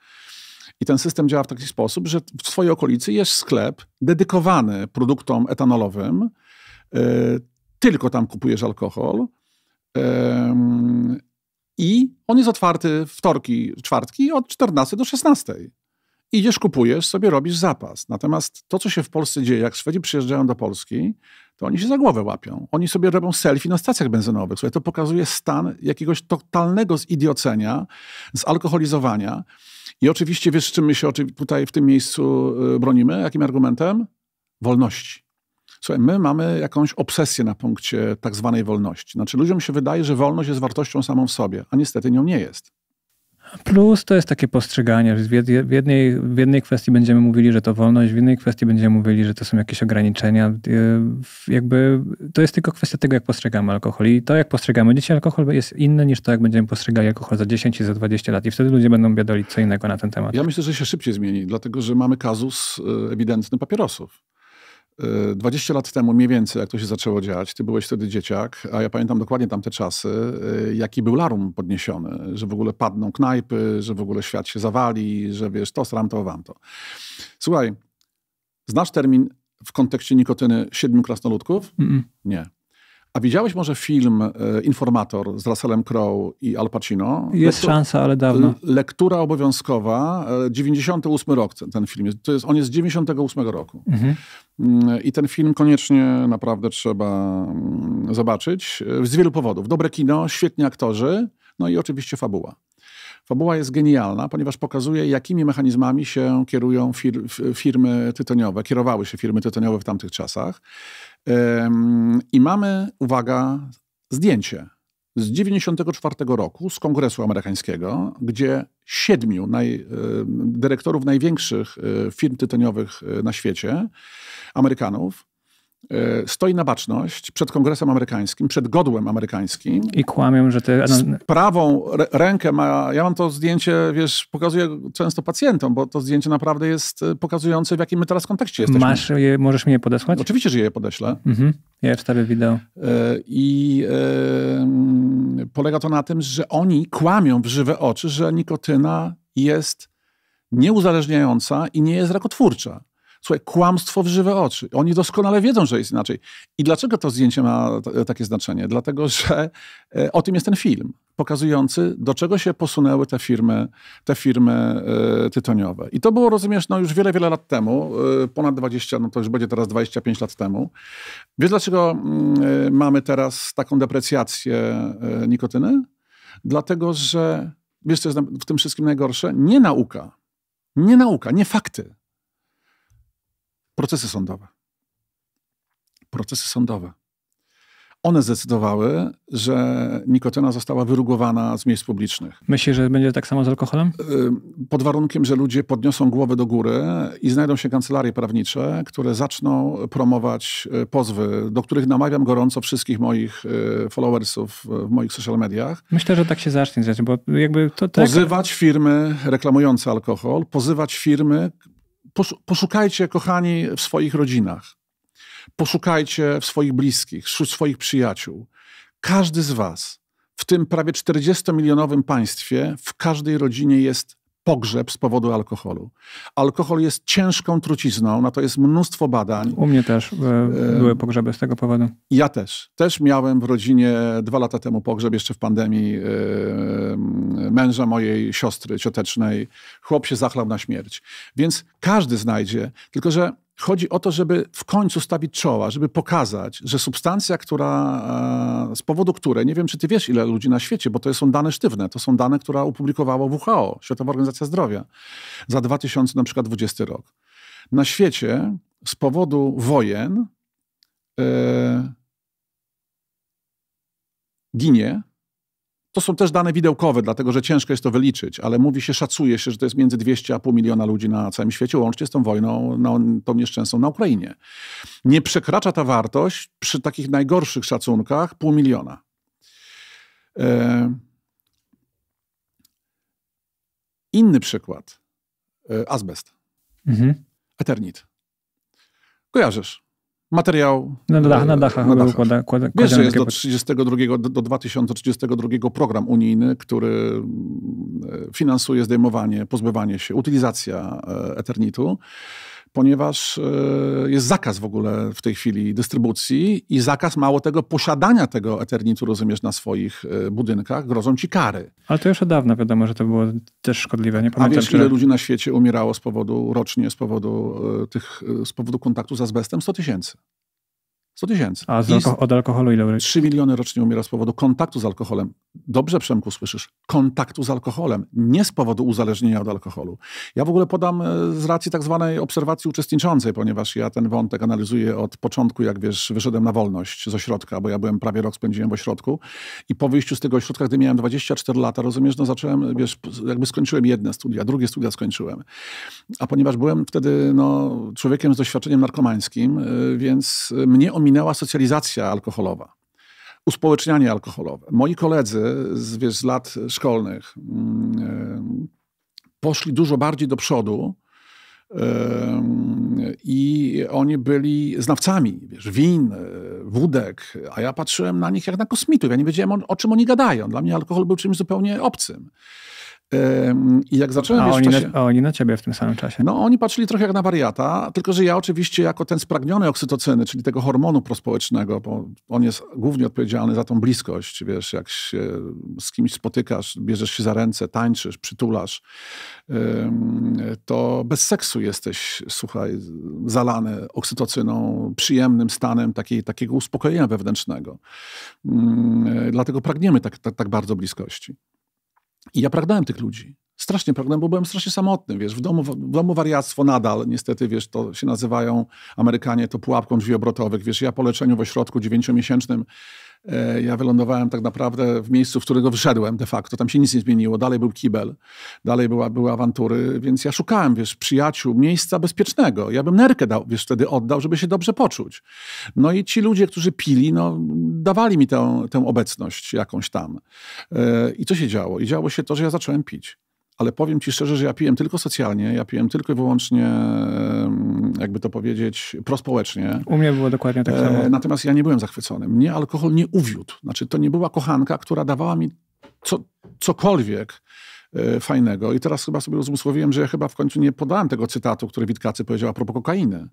I ten system działa w taki sposób, że w swojej okolicy jest sklep dedykowany produktom etanolowym. Y, tylko tam kupujesz alkohol. I on jest otwarty wtorki, czwartki od 14 do 16. Idziesz, kupujesz, sobie robisz zapas. Natomiast to, co się w Polsce dzieje, jak Szwedzi przyjeżdżają do Polski, to oni się za głowę łapią. Oni sobie robią selfie na stacjach benzynowych. Słuchaj, to pokazuje stan jakiegoś totalnego zidiocenia, zalkoholizowania. I oczywiście wiesz, czym my się tutaj w tym miejscu y, bronimy? Jakim argumentem? Wolności. Słuchaj, my mamy jakąś obsesję na punkcie tak zwanej wolności. Znaczy, ludziom się wydaje, że wolność jest wartością samą w sobie, a niestety nią nie jest. Plus to jest takie postrzeganie. W jednej, w jednej kwestii będziemy mówili, że to wolność, w innej kwestii będziemy mówili, że to są jakieś ograniczenia. Y, jakby to jest tylko kwestia tego, jak postrzegamy alkohol. I to, jak postrzegamy dzisiaj alkohol, jest inne niż to, jak będziemy postrzegali alkohol za 10 i za 20 lat. I wtedy ludzie będą biadolić co innego na ten temat. Ja myślę, że się szybciej zmieni, dlatego że mamy kazus y, ewidentny papierosów. 20 y, lat temu, mniej więcej, jak to się zaczęło dziać, ty byłeś wtedy dzieciak, a ja pamiętam dokładnie tamte czasy, y, jaki był larum podniesiony, że w ogóle padną knajpy, że w ogóle świat się zawali, że wiesz, to sram to, wam to. Słuchaj, znasz termin w kontekście nikotyny siedmiu krasnoludków? Mm -mm. Nie. A widziałeś może film y, Informator z Russellem Crowe i Al Pacino? Jest szansa, ale dawno. Lektura obowiązkowa, 98 rok ten, ten film jest. To jest on jest z 98 roku. Mhm. Mm, I ten film koniecznie naprawdę trzeba mm, zobaczyć e, z wielu powodów. Dobre kino, świetni aktorzy, no i oczywiście fabuła. Fabuła jest genialna, ponieważ pokazuje, jakimi mechanizmami się kierują fir firmy tytoniowe, kierowały się firmy tytoniowe w tamtych czasach. I mamy, uwaga, zdjęcie z 94 roku z Kongresu Amerykańskiego, gdzie siedmiu naj, e, dyrektorów największych e, firm tytoniowych e, na świecie, Amerykanów, E, stoi na baczność przed Kongresem Amerykańskim, przed godłem amerykańskim. I kłamią, że ty... Z prawą rękę ma... Ja mam to zdjęcie, wiesz, pokazuję często pacjentom, bo to zdjęcie naprawdę jest e, pokazujące, w jakim my teraz kontekście jesteśmy. Masz je, możesz mi je podesłać? Oczywiście, że je podeślę. Mhm. Ja wstawię wideo. E, I y, y, polega to na tym, że oni kłamią w żywe oczy, że nikotyna jest nieuzależniająca i nie jest rakotwórcza. Słuchaj, kłamstwo w żywe oczy. Oni doskonale wiedzą, że jest inaczej. I dlaczego to zdjęcie ma takie znaczenie? Dlatego, że e, o tym jest ten film, pokazujący, do czego się posunęły te firmy, te firmy e, tytoniowe. I to było, rozumiesz, no już wiele, wiele lat temu, e, ponad 20, no to już będzie teraz 25 lat temu. Wiesz, dlaczego mm, mamy teraz taką deprecjację nikotyny? Dlatego, że wiesz, co jest w tym wszystkim najgorsze? Nie nauka. Nie nauka, nie fakty procesy sądowe. Procesy sądowe. One zdecydowały, że nikotyna została wyrugowana z miejsc publicznych. Myślisz, że będzie tak samo z alkoholem? Yy, pod warunkiem, że ludzie podniosą głowę do góry i znajdą się kancelarie prawnicze, które zaczną promować yy, pozwy, do których namawiam gorąco wszystkich moich yy, followersów w moich social mediach. Myślę, że tak się zacznie dziać, bo jakby to... Tak- pozywać firmy reklamujące alkohol, pozywać firmy, Poszukajcie, kochani, w swoich rodzinach. Poszukajcie w swoich bliskich, wśród swoich przyjaciół. Każdy z Was w tym prawie 40-milionowym państwie, w każdej rodzinie jest pogrzeb z powodu alkoholu. Alkohol jest ciężką trucizną, na to jest mnóstwo badań. U mnie też e, były pogrzeby z tego powodu. Ja też. Też miałem w rodzinie dwa lata temu pogrzeb, jeszcze w pandemii, e, męża mojej siostry ciotecznej. Chłop się zachlał na śmierć. Więc każdy znajdzie, tylko że Chodzi o to, żeby w końcu stawić czoła, żeby pokazać, że substancja, która, e, z powodu której, nie wiem czy ty wiesz ile ludzi na świecie, bo to są dane sztywne, to są dane, które opublikowało WHO, Światowa Organizacja Zdrowia, za 2020 rok. Na świecie z powodu wojen yy, ginie to są też dane widełkowe, dlatego że ciężko jest to wyliczyć, ale mówi się, szacuje się, że to jest między 200 a pół miliona ludzi na całym świecie, łącznie z tą wojną, no, tą nieszczęsną na Ukrainie. Nie przekracza ta wartość przy takich najgorszych szacunkach pół miliona. E, inny przykład. E, azbest. Mhm. Eternit. Kojarzysz? materiał. Na, dach, e, na dachach. Na dachach. Kłada, kłada, Wiesz, że jest do, 32, do 2032 program unijny, który e, finansuje zdejmowanie, pozbywanie się, utylizacja e, eternitu ponieważ e, jest zakaz w ogóle w tej chwili dystrybucji i zakaz, mało tego, posiadania tego eternitu, rozumiesz, na swoich e, budynkach, grozą ci kary. Ale to już od dawna wiadomo, że to było też szkodliwe. Nie pamiętam, A wiesz, ile ludzi na świecie umierało z powodu, rocznie z powodu e, tych, z powodu kontaktu z azbestem? 100 tysięcy. 100 tysięcy. A alko od alkoholu ile 3 miliony rocznie umiera z powodu kontaktu z alkoholem. Dobrze, Przemku, słyszysz? Kontaktu z alkoholem, nie z powodu uzależnienia od alkoholu. Ja w ogóle podam e, z racji tak zwanej obserwacji uczestniczącej, ponieważ ja ten wątek analizuję od początku, jak wiesz, wyszedłem na wolność z ośrodka, bo ja byłem prawie rok spędziłem w ośrodku i po wyjściu z tego ośrodka, gdy miałem 24 lata, rozumiesz, no zacząłem, wiesz, jakby skończyłem jedne studia, drugie studia skończyłem. A ponieważ byłem wtedy, no, człowiekiem z doświadczeniem narkomańskim, e, więc e, mnie omijałem minęła socjalizacja alkoholowa, uspołecznianie alkoholowe. Moi koledzy z, wiesz, z lat szkolnych yy, poszli dużo bardziej do przodu yy, i oni byli znawcami wiesz, win, e, wódek, a ja patrzyłem na nich jak na kosmitów. Ja nie wiedziałem, o, o czym oni gadają. Dla mnie alkohol był czymś zupełnie obcym. I jak zacząłem a, oni, czasie, na, a oni na ciebie w tym samym czasie. No oni patrzyli trochę jak na wariata, tylko że ja oczywiście jako ten spragniony oksytocyny, czyli tego hormonu prospołecznego, bo on jest głównie odpowiedzialny za tą bliskość, wiesz, jak się z kimś spotykasz, bierzesz się za ręce, tańczysz, przytulasz, to bez seksu jesteś, słuchaj, zalany oksytocyną, przyjemnym stanem takiej, takiego uspokojenia wewnętrznego. Mm, dlatego pragniemy tak, tak, tak bardzo bliskości. I ja pragnąłem tych ludzi. Strasznie pragnąłem, bo byłem strasznie samotny, wiesz, w domu, w domu wariactwo nadal, niestety, wiesz, to się nazywają Amerykanie to pułapką drzwi obrotowych, wiesz, ja po leczeniu w ośrodku dziewięciomiesięcznym E, ja wylądowałem tak naprawdę w miejscu, w którego wyszedłem de facto. Tam się nic nie zmieniło. Dalej był kibel, dalej była, były awantury, więc ja szukałem, wiesz, przyjaciół, miejsca bezpiecznego. Ja bym nerkę dał, wiesz, wtedy oddał, żeby się dobrze poczuć. No i ci ludzie, którzy pili, no, dawali mi tę, tę obecność jakąś tam. E, I co się działo? I działo się to, że ja zacząłem pić ale powiem ci szczerze, że ja piłem tylko socjalnie, ja piłem tylko i wyłącznie jakby to powiedzieć, prospołecznie. U mnie było dokładnie tak e, samo. E, natomiast ja nie byłem zachwycony. Mnie alkohol nie uwiódł. Znaczy, to nie była kochanka, która dawała mi co, cokolwiek e, fajnego. I teraz chyba sobie uzmysłowiłem, że ja chyba w końcu nie podałem tego cytatu, który Witkacy powiedział a propos kokainy.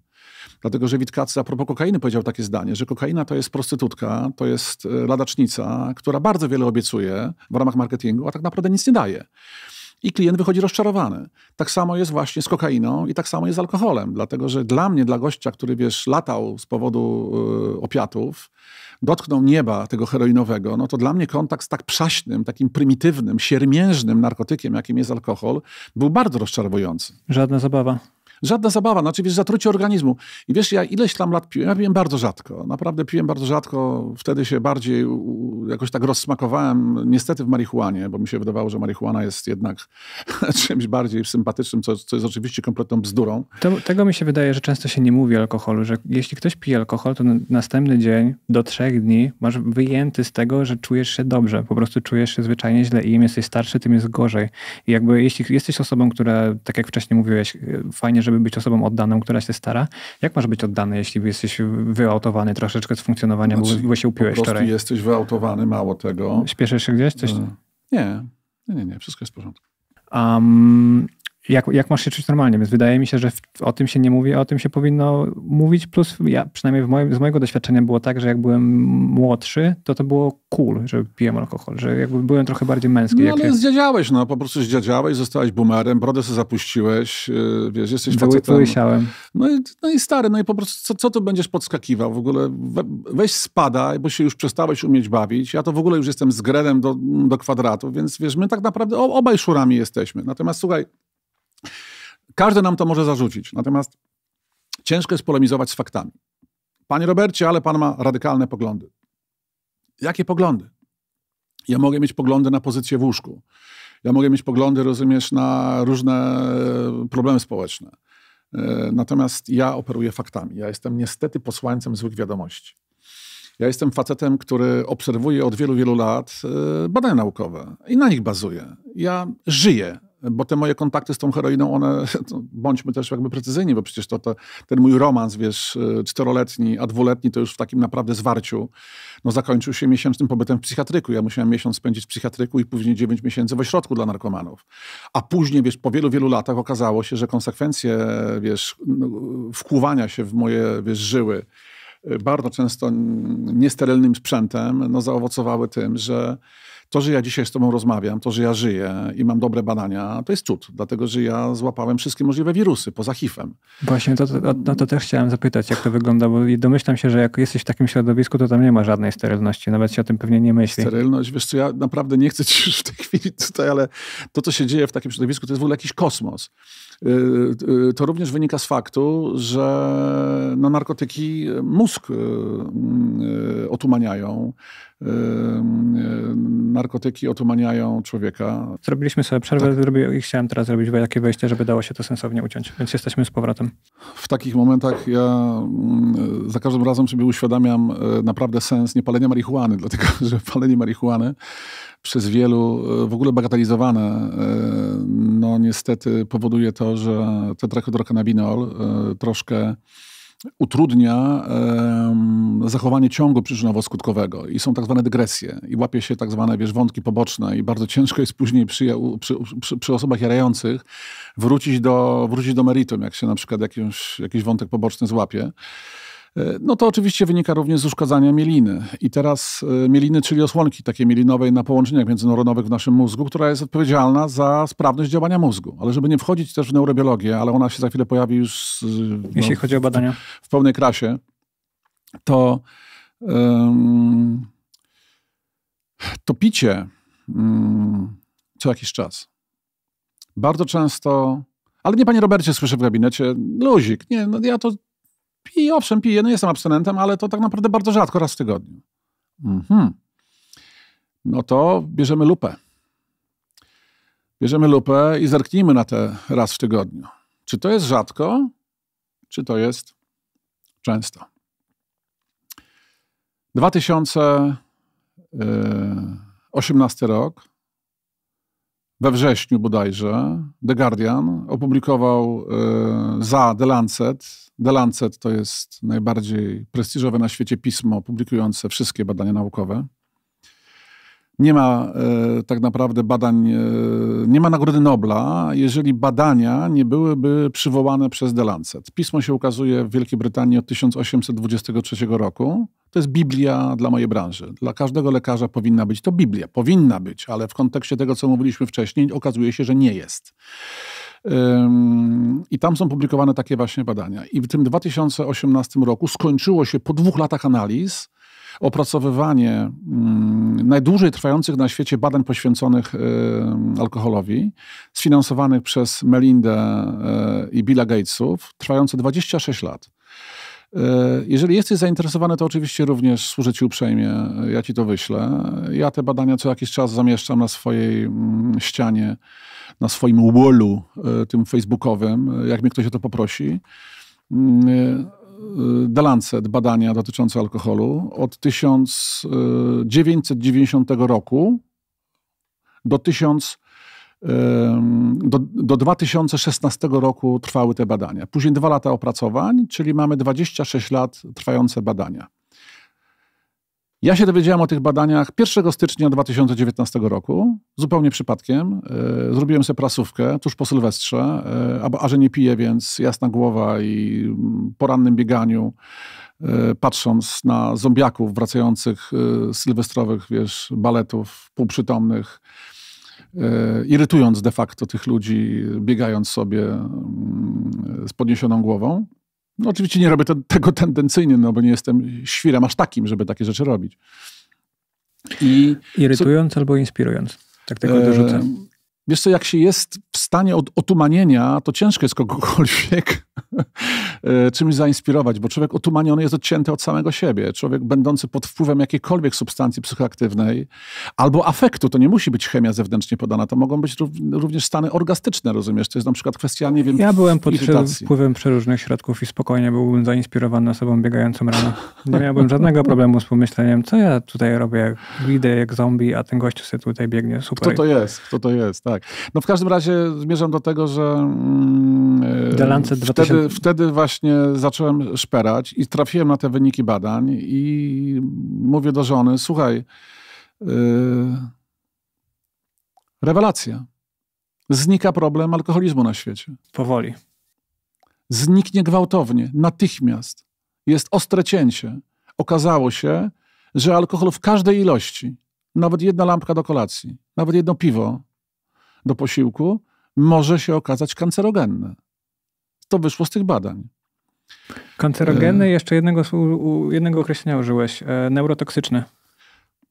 Dlatego, że Witkacy a propos kokainy powiedział takie zdanie, że kokaina to jest prostytutka, to jest e, ladacznica, która bardzo wiele obiecuje w ramach marketingu, a tak naprawdę nic nie daje i klient wychodzi rozczarowany. Tak samo jest właśnie z kokainą i tak samo jest z alkoholem, dlatego że dla mnie, dla gościa, który wiesz, latał z powodu y, opiatów, dotknął nieba tego heroinowego, no to dla mnie kontakt z tak przaśnym, takim prymitywnym, siermiężnym narkotykiem, jakim jest alkohol, był bardzo rozczarowujący. Żadna zabawa. Żadna zabawa, znaczy wiesz, zatrucie organizmu. I wiesz, ja ileś tam lat piłem, ja piłem bardzo rzadko, naprawdę piłem bardzo rzadko, wtedy się bardziej jakoś tak rozsmakowałem, niestety w marihuanie, bo mi się wydawało, że marihuana jest jednak czymś bardziej sympatycznym, co, co jest oczywiście kompletną bzdurą. To, tego mi się wydaje, że często się nie mówi o alkoholu, że jeśli ktoś pije alkohol, to na, następny dzień do trzech dni masz wyjęty z tego, że czujesz się dobrze, po prostu czujesz się zwyczajnie źle i im jesteś starszy, tym jest gorzej. I jakby jeśli jesteś osobą, która, tak jak wcześniej mówiłeś, y, fajnie, żeby żeby być osobą oddaną, która się stara. Jak masz być oddany, jeśli jesteś wyautowany troszeczkę z funkcjonowania, znaczy, bo się upiłeś po prostu jesteś wyautowany, mało tego. Śpieszysz się gdzieś? Coś? E, nie, nie, nie, nie. wszystko jest w porządku. Um, jak, jak masz się czuć normalnie, więc wydaje mi się, że w, o tym się nie mówi, a o tym się powinno mówić, plus ja przynajmniej moim, z mojego doświadczenia było tak, że jak byłem młodszy, to to było cool, że piłem alkohol, że jakby byłem trochę bardziej męski. No ale jak... zdziadziałeś, no po prostu zdziadziałeś, zostałeś boomerem, brodę sobie zapuściłeś, yy, wiesz, jesteś Były, facetem. No i, no i stary, no i po prostu co, co tu będziesz podskakiwał w ogóle? We, weź spadaj, bo się już przestałeś umieć bawić, ja to w ogóle już jestem z grenem do, do kwadratu, więc wiesz, my tak naprawdę obaj szurami jesteśmy. Natomiast słuchaj, każdy nam to może zarzucić, natomiast ciężko jest polemizować z faktami. Panie Robercie, ale pan ma radykalne poglądy. Jakie poglądy? Ja mogę mieć poglądy na pozycję w łóżku. Ja mogę mieć poglądy, rozumiesz, na różne e, problemy społeczne. E, natomiast ja operuję faktami. Ja jestem niestety posłańcem złych wiadomości. Ja jestem facetem, który obserwuje od wielu, wielu lat e, badania naukowe i na nich bazuję. Ja żyję bo te moje kontakty z tą heroiną, one, bądźmy też jakby precyzyjni, bo przecież to, to ten mój romans, wiesz, czteroletni, a dwuletni to już w takim naprawdę zwarciu, no zakończył się miesięcznym pobytem w psychiatryku. Ja musiałem miesiąc spędzić w psychiatryku i później dziewięć miesięcy w ośrodku dla narkomanów. A później, wiesz, po wielu, wielu latach okazało się, że konsekwencje, wiesz, no, wkłuwania się w moje, wiesz, żyły, y, bardzo często niesterylnym sprzętem, no zaowocowały tym, że to, że ja dzisiaj z tobą rozmawiam, to, że ja żyję i mam dobre badania, to jest cud, dlatego że ja złapałem wszystkie możliwe wirusy poza HIV-em. Właśnie, to, to, no to też chciałem zapytać, jak to wygląda, bo domyślam się, że jak jesteś w takim środowisku, to tam nie ma żadnej sterylności, nawet się o tym pewnie nie myśli. Sterylność, wiesz co, ja naprawdę nie chcę ci już w tej chwili tutaj, ale to, co się dzieje w takim środowisku, to jest w ogóle jakiś kosmos. Y, y, to również wynika z faktu, że na no, narkotyki y, mózg otumaniają, E, narkotyki otumaniają człowieka. Zrobiliśmy sobie przerwę tak. i chciałem teraz zrobić takie wejście, żeby dało się to sensownie uciąć, więc jesteśmy z powrotem. W takich momentach ja mm, za każdym razem sobie uświadamiam e, naprawdę sens niepalenia marihuany, dlatego że palenie marihuany przez wielu e, w ogóle bagatelizowane, no niestety powoduje to, że tetrahydrokanabinol troszkę utrudnia zachowanie ciągu przyczynowo-skutkowego i są tak zwane dygresje i łapie się tak zwane wiesz, wątki poboczne i bardzo ciężko jest później przy, przy, przy, przy osobach jarających wrócić do, wrócić do meritum, jak się na przykład jakiś, jakiś wątek poboczny złapie. E, no to oczywiście wynika również z uszkadzania mieliny. I teraz e, mieliny, czyli osłonki takiej mielinowej na połączeniach międzyneuronowych w naszym mózgu, która jest odpowiedzialna za sprawność działania mózgu. Ale żeby nie wchodzić też w neurobiologię, ale ona się za chwilę pojawi już no, jeśli chodzi o badania w, w pełnej krasie, to to picie mm, co jakiś czas bardzo często ale nie, panie Robercie, słyszę w gabinecie, luzik, nie, no ja to Piję, owszem, piję, no jestem abstynentem, ale to tak naprawdę bardzo rzadko, raz w tygodniu. Mhm. No to bierzemy lupę. Bierzemy lupę i zerknijmy na te raz w tygodniu. Czy to jest rzadko, czy to jest często? 2018 e, rok, we wrześniu bodajże, The Guardian opublikował e, za The Lancet The Lancet to jest najbardziej prestiżowe na świecie pismo publikujące wszystkie badania naukowe. Nie ma e, tak naprawdę badań, e, nie ma Nagrody Nobla, jeżeli badania nie byłyby przywołane przez The Lancet. Pismo się ukazuje w Wielkiej Brytanii od 1823 roku. To jest Biblia dla mojej branży. Dla każdego lekarza powinna być to Biblia. Powinna być, ale w kontekście tego, co mówiliśmy wcześniej, okazuje się, że nie jest. I tam są publikowane takie właśnie badania. I w tym 2018 roku skończyło się po dwóch latach analiz opracowywanie najdłużej trwających na świecie badań poświęconych alkoholowi, sfinansowanych przez Melindę e, i Billa Gatesów, trwające 26 lat. E, jeżeli jesteś zainteresowany, to oczywiście również służę Ci uprzejmie, ja Ci to wyślę. Ja te badania co jakiś czas zamieszczam na swojej mm, ścianie, na swoim wallu e, tym facebookowym, jak mnie ktoś o to poprosi. Mm, e, The Lancet, badania dotyczące alkoholu od 1990 roku do 1000 do, do 2016 roku trwały te badania. Później dwa lata opracowań, czyli mamy 26 lat trwające badania. Ja się dowiedziałem o tych badaniach 1 stycznia 2019 roku, zupełnie przypadkiem. E, zrobiłem sobie prasówkę tuż po Sylwestrze, e, a, że nie piję, więc jasna głowa i mm, porannym bieganiu, e, patrząc na zombiaków wracających z sylwestrowych wiesz, baletów półprzytomnych, E, irytując de facto tych ludzi, biegając sobie mm, z podniesioną głową. No, oczywiście nie robię tego tendencyjnie, no bo nie jestem świrem aż takim, żeby takie rzeczy robić. I, irytując co, albo inspirując. Tak tego e, Wiesz co, jak się jest w stanie od otumanienia, to ciężko jest kogokolwiek E, czymś zainspirować, bo człowiek otumaniony jest odcięty od samego siebie. Człowiek będący pod wpływem jakiejkolwiek substancji psychoaktywnej albo afektu, to nie musi być chemia zewnętrznie podana, to mogą być również stany orgastyczne, rozumiesz? To jest na przykład kwestia, nie wiem, Ja byłem pod irytacji. wpływem przeróżnych środków i spokojnie byłbym zainspirowany osobą biegającą rano. Nie miałbym żadnego problemu z pomyśleniem, co ja tutaj robię, jak widzę jak zombie, a ten gościu sobie tutaj biegnie, super. Kto to jest? Kto to jest, tak. No w każdym razie zmierzam do tego, że... Yy, Delance 2000 wtedy, się... wtedy właśnie zacząłem szperać i trafiłem na te wyniki badań i mówię do żony, słuchaj, yy, rewelacja. Znika problem alkoholizmu na świecie. Powoli. Zniknie gwałtownie, natychmiast. Jest ostre cięcie. Okazało się, że alkohol w każdej ilości, nawet jedna lampka do kolacji, nawet jedno piwo do posiłku, może się okazać kancerogenne. To wyszło z tych badań. Kancerogeny, e, jeszcze jednego, jednego określenia użyłeś, e, neurotoksyczne.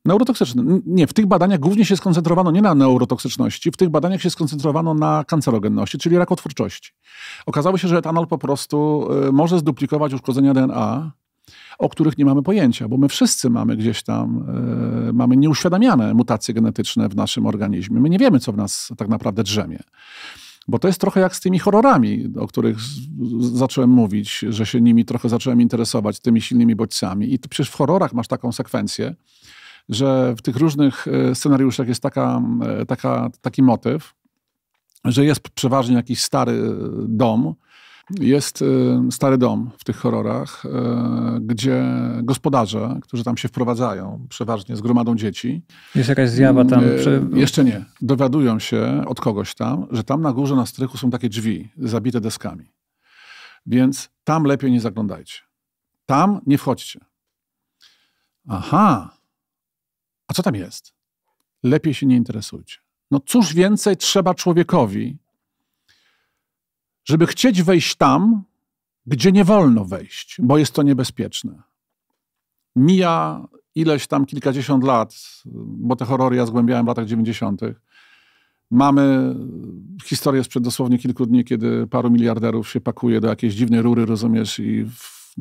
Neurotoksyczne. Nie, w tych badaniach głównie się skoncentrowano nie na neurotoksyczności, w tych badaniach się skoncentrowano na kancerogenności, czyli rakotwórczości. Okazało się, że etanol po prostu e, może zduplikować uszkodzenia DNA, o których nie mamy pojęcia, bo my wszyscy mamy gdzieś tam, y, mamy nieuświadamiane mutacje genetyczne w naszym organizmie. My nie wiemy, co w nas tak naprawdę drzemie. Bo to jest trochę jak z tymi horrorami, o których zacząłem mówić, że się nimi trochę zacząłem interesować, tymi silnymi bodźcami. I to przecież w horrorach masz taką sekwencję, że w tych różnych e, scenariuszach jest taka, e, taka, taki motyw, że jest przeważnie jakiś stary e, dom, jest y, stary dom w tych horrorach, y, gdzie gospodarze, którzy tam się wprowadzają, przeważnie z gromadą dzieci. Jest jakaś zjawa y, tam? Przy... Jeszcze nie. Dowiadują się od kogoś tam, że tam na górze na strychu są takie drzwi zabite deskami. Więc tam lepiej nie zaglądajcie. Tam nie wchodźcie. Aha. A co tam jest? Lepiej się nie interesujcie. No cóż więcej trzeba człowiekowi, żeby chcieć wejść tam, gdzie nie wolno wejść, bo jest to niebezpieczne. Mija ileś tam kilkadziesiąt lat, bo te horrory ja zgłębiałem w latach 90. Mamy historię sprzed dosłownie kilku dni, kiedy paru miliarderów się pakuje do jakiejś dziwnej rury, rozumiesz, i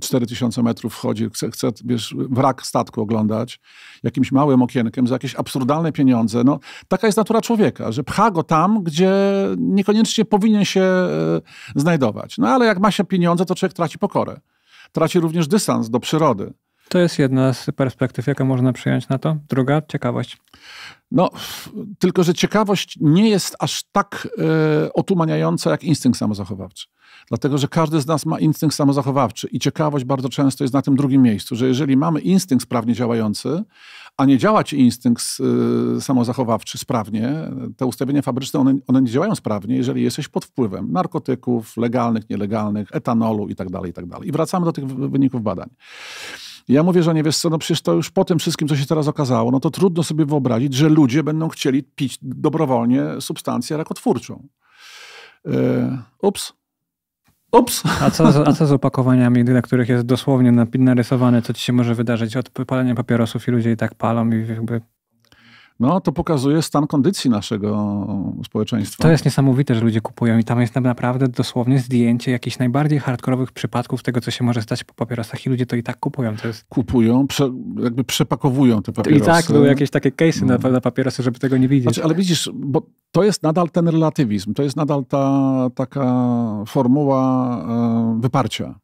4000 metrów wchodzi, chce, chce wiesz, wrak statku oglądać jakimś małym okienkiem za jakieś absurdalne pieniądze. No, taka jest natura człowieka, że pcha go tam, gdzie niekoniecznie powinien się e, znajdować. No ale jak ma się pieniądze, to człowiek traci pokorę. Traci również dystans do przyrody. To jest jedna z perspektyw, jaką można przyjąć na to. Druga, ciekawość. No, tylko że ciekawość nie jest aż tak e, otumaniająca jak instynkt samozachowawczy. Dlatego, że każdy z nas ma instynkt samozachowawczy i ciekawość bardzo często jest na tym drugim miejscu, że jeżeli mamy instynkt sprawnie działający, a nie działa ci instynkt y, samozachowawczy sprawnie, te ustawienia fabryczne, one, one nie działają sprawnie, jeżeli jesteś pod wpływem narkotyków, legalnych, nielegalnych, etanolu itd., tak itd. Tak I wracamy do tych wyników badań ja mówię, że nie wiesz co, no przecież to już po tym wszystkim, co się teraz okazało, no to trudno sobie wyobrazić, że ludzie będą chcieli pić dobrowolnie substancję rakotwórczą. E, ups. Ups. A co, a co z opakowaniami, na których jest dosłownie narysowane, co ci się może wydarzyć od palenia papierosów i ludzie i tak palą i jakby no, to pokazuje stan kondycji naszego społeczeństwa. To jest niesamowite, że ludzie kupują i tam jest naprawdę dosłownie zdjęcie jakichś najbardziej hardkorowych przypadków tego, co się może stać po papierosach i ludzie to i tak kupują. To jest... Kupują, prze, jakby przepakowują te papierosy. I tak, były jakieś takie case'y no. na, na papierosy, żeby tego nie widzieć. Znaczy, ale widzisz, bo to jest nadal ten relatywizm, to jest nadal ta taka formuła e, wyparcia.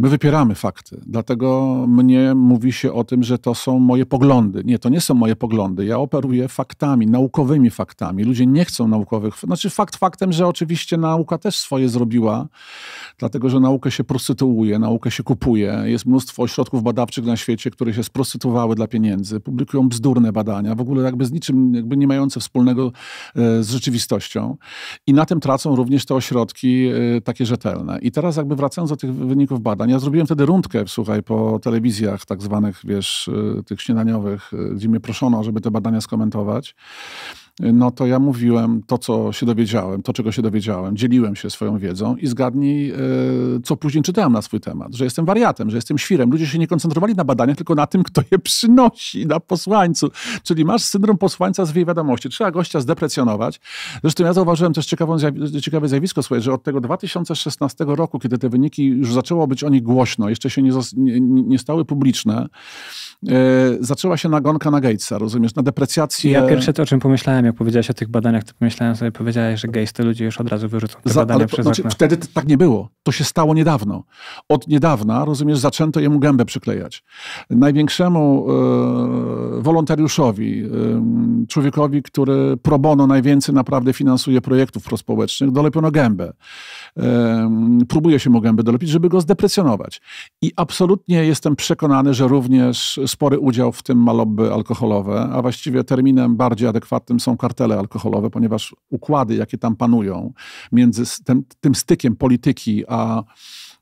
My wypieramy fakty, dlatego mnie mówi się o tym, że to są moje poglądy. Nie, to nie są moje poglądy. Ja operuję faktami, naukowymi faktami. Ludzie nie chcą naukowych. Znaczy, fakt faktem, że oczywiście nauka też swoje zrobiła, dlatego że naukę się prostytuuje, naukę się kupuje. Jest mnóstwo ośrodków badawczych na świecie, które się sprostytuowały dla pieniędzy, publikują bzdurne badania, w ogóle jakby z niczym, jakby nie mające wspólnego e, z rzeczywistością. I na tym tracą również te ośrodki e, takie rzetelne. I teraz, jakby wracając do tych wyników badań, ja zrobiłem wtedy rundkę, słuchaj, po telewizjach tak zwanych, wiesz, y, tych śniadaniowych, y, gdzie mnie proszono, żeby te badania skomentować no to ja mówiłem to, co się dowiedziałem, to, czego się dowiedziałem, dzieliłem się swoją wiedzą i zgadnij, e, co później czytałem na swój temat, że jestem wariatem, że jestem świrem. Ludzie się nie koncentrowali na badaniach, tylko na tym, kto je przynosi, na posłańcu. Czyli masz syndrom posłańca z wiadomości. Trzeba gościa zdeprecjonować. Zresztą ja zauważyłem też zjawi ciekawe zjawisko, słuchaj, że od tego 2016 roku, kiedy te wyniki już zaczęło być o nich głośno, jeszcze się nie, nie, nie stały publiczne, e, zaczęła się nagonka na Gatesa, rozumiesz, na deprecjację. Ja pierwsze to, o czym pomyślałem, jak powiedziałeś o tych badaniach, to pomyślałem sobie, powiedziałeś, że gejsty ludzi już od razu wyrzucą te Za, badania ale, przez znaczy, okno. Wtedy tak nie było. To się stało niedawno. Od niedawna, rozumiesz, zaczęto jemu gębę przyklejać. Największemu e, wolontariuszowi, e, człowiekowi, który pro bono najwięcej naprawdę finansuje projektów prospołecznych, dolepiono gębę. E, próbuje się mu gębę dolepić, żeby go zdeprecjonować. I absolutnie jestem przekonany, że również spory udział w tym ma lobby alkoholowe, a właściwie terminem bardziej adekwatnym są kartele alkoholowe, ponieważ układy, jakie tam panują między tym, tym stykiem polityki a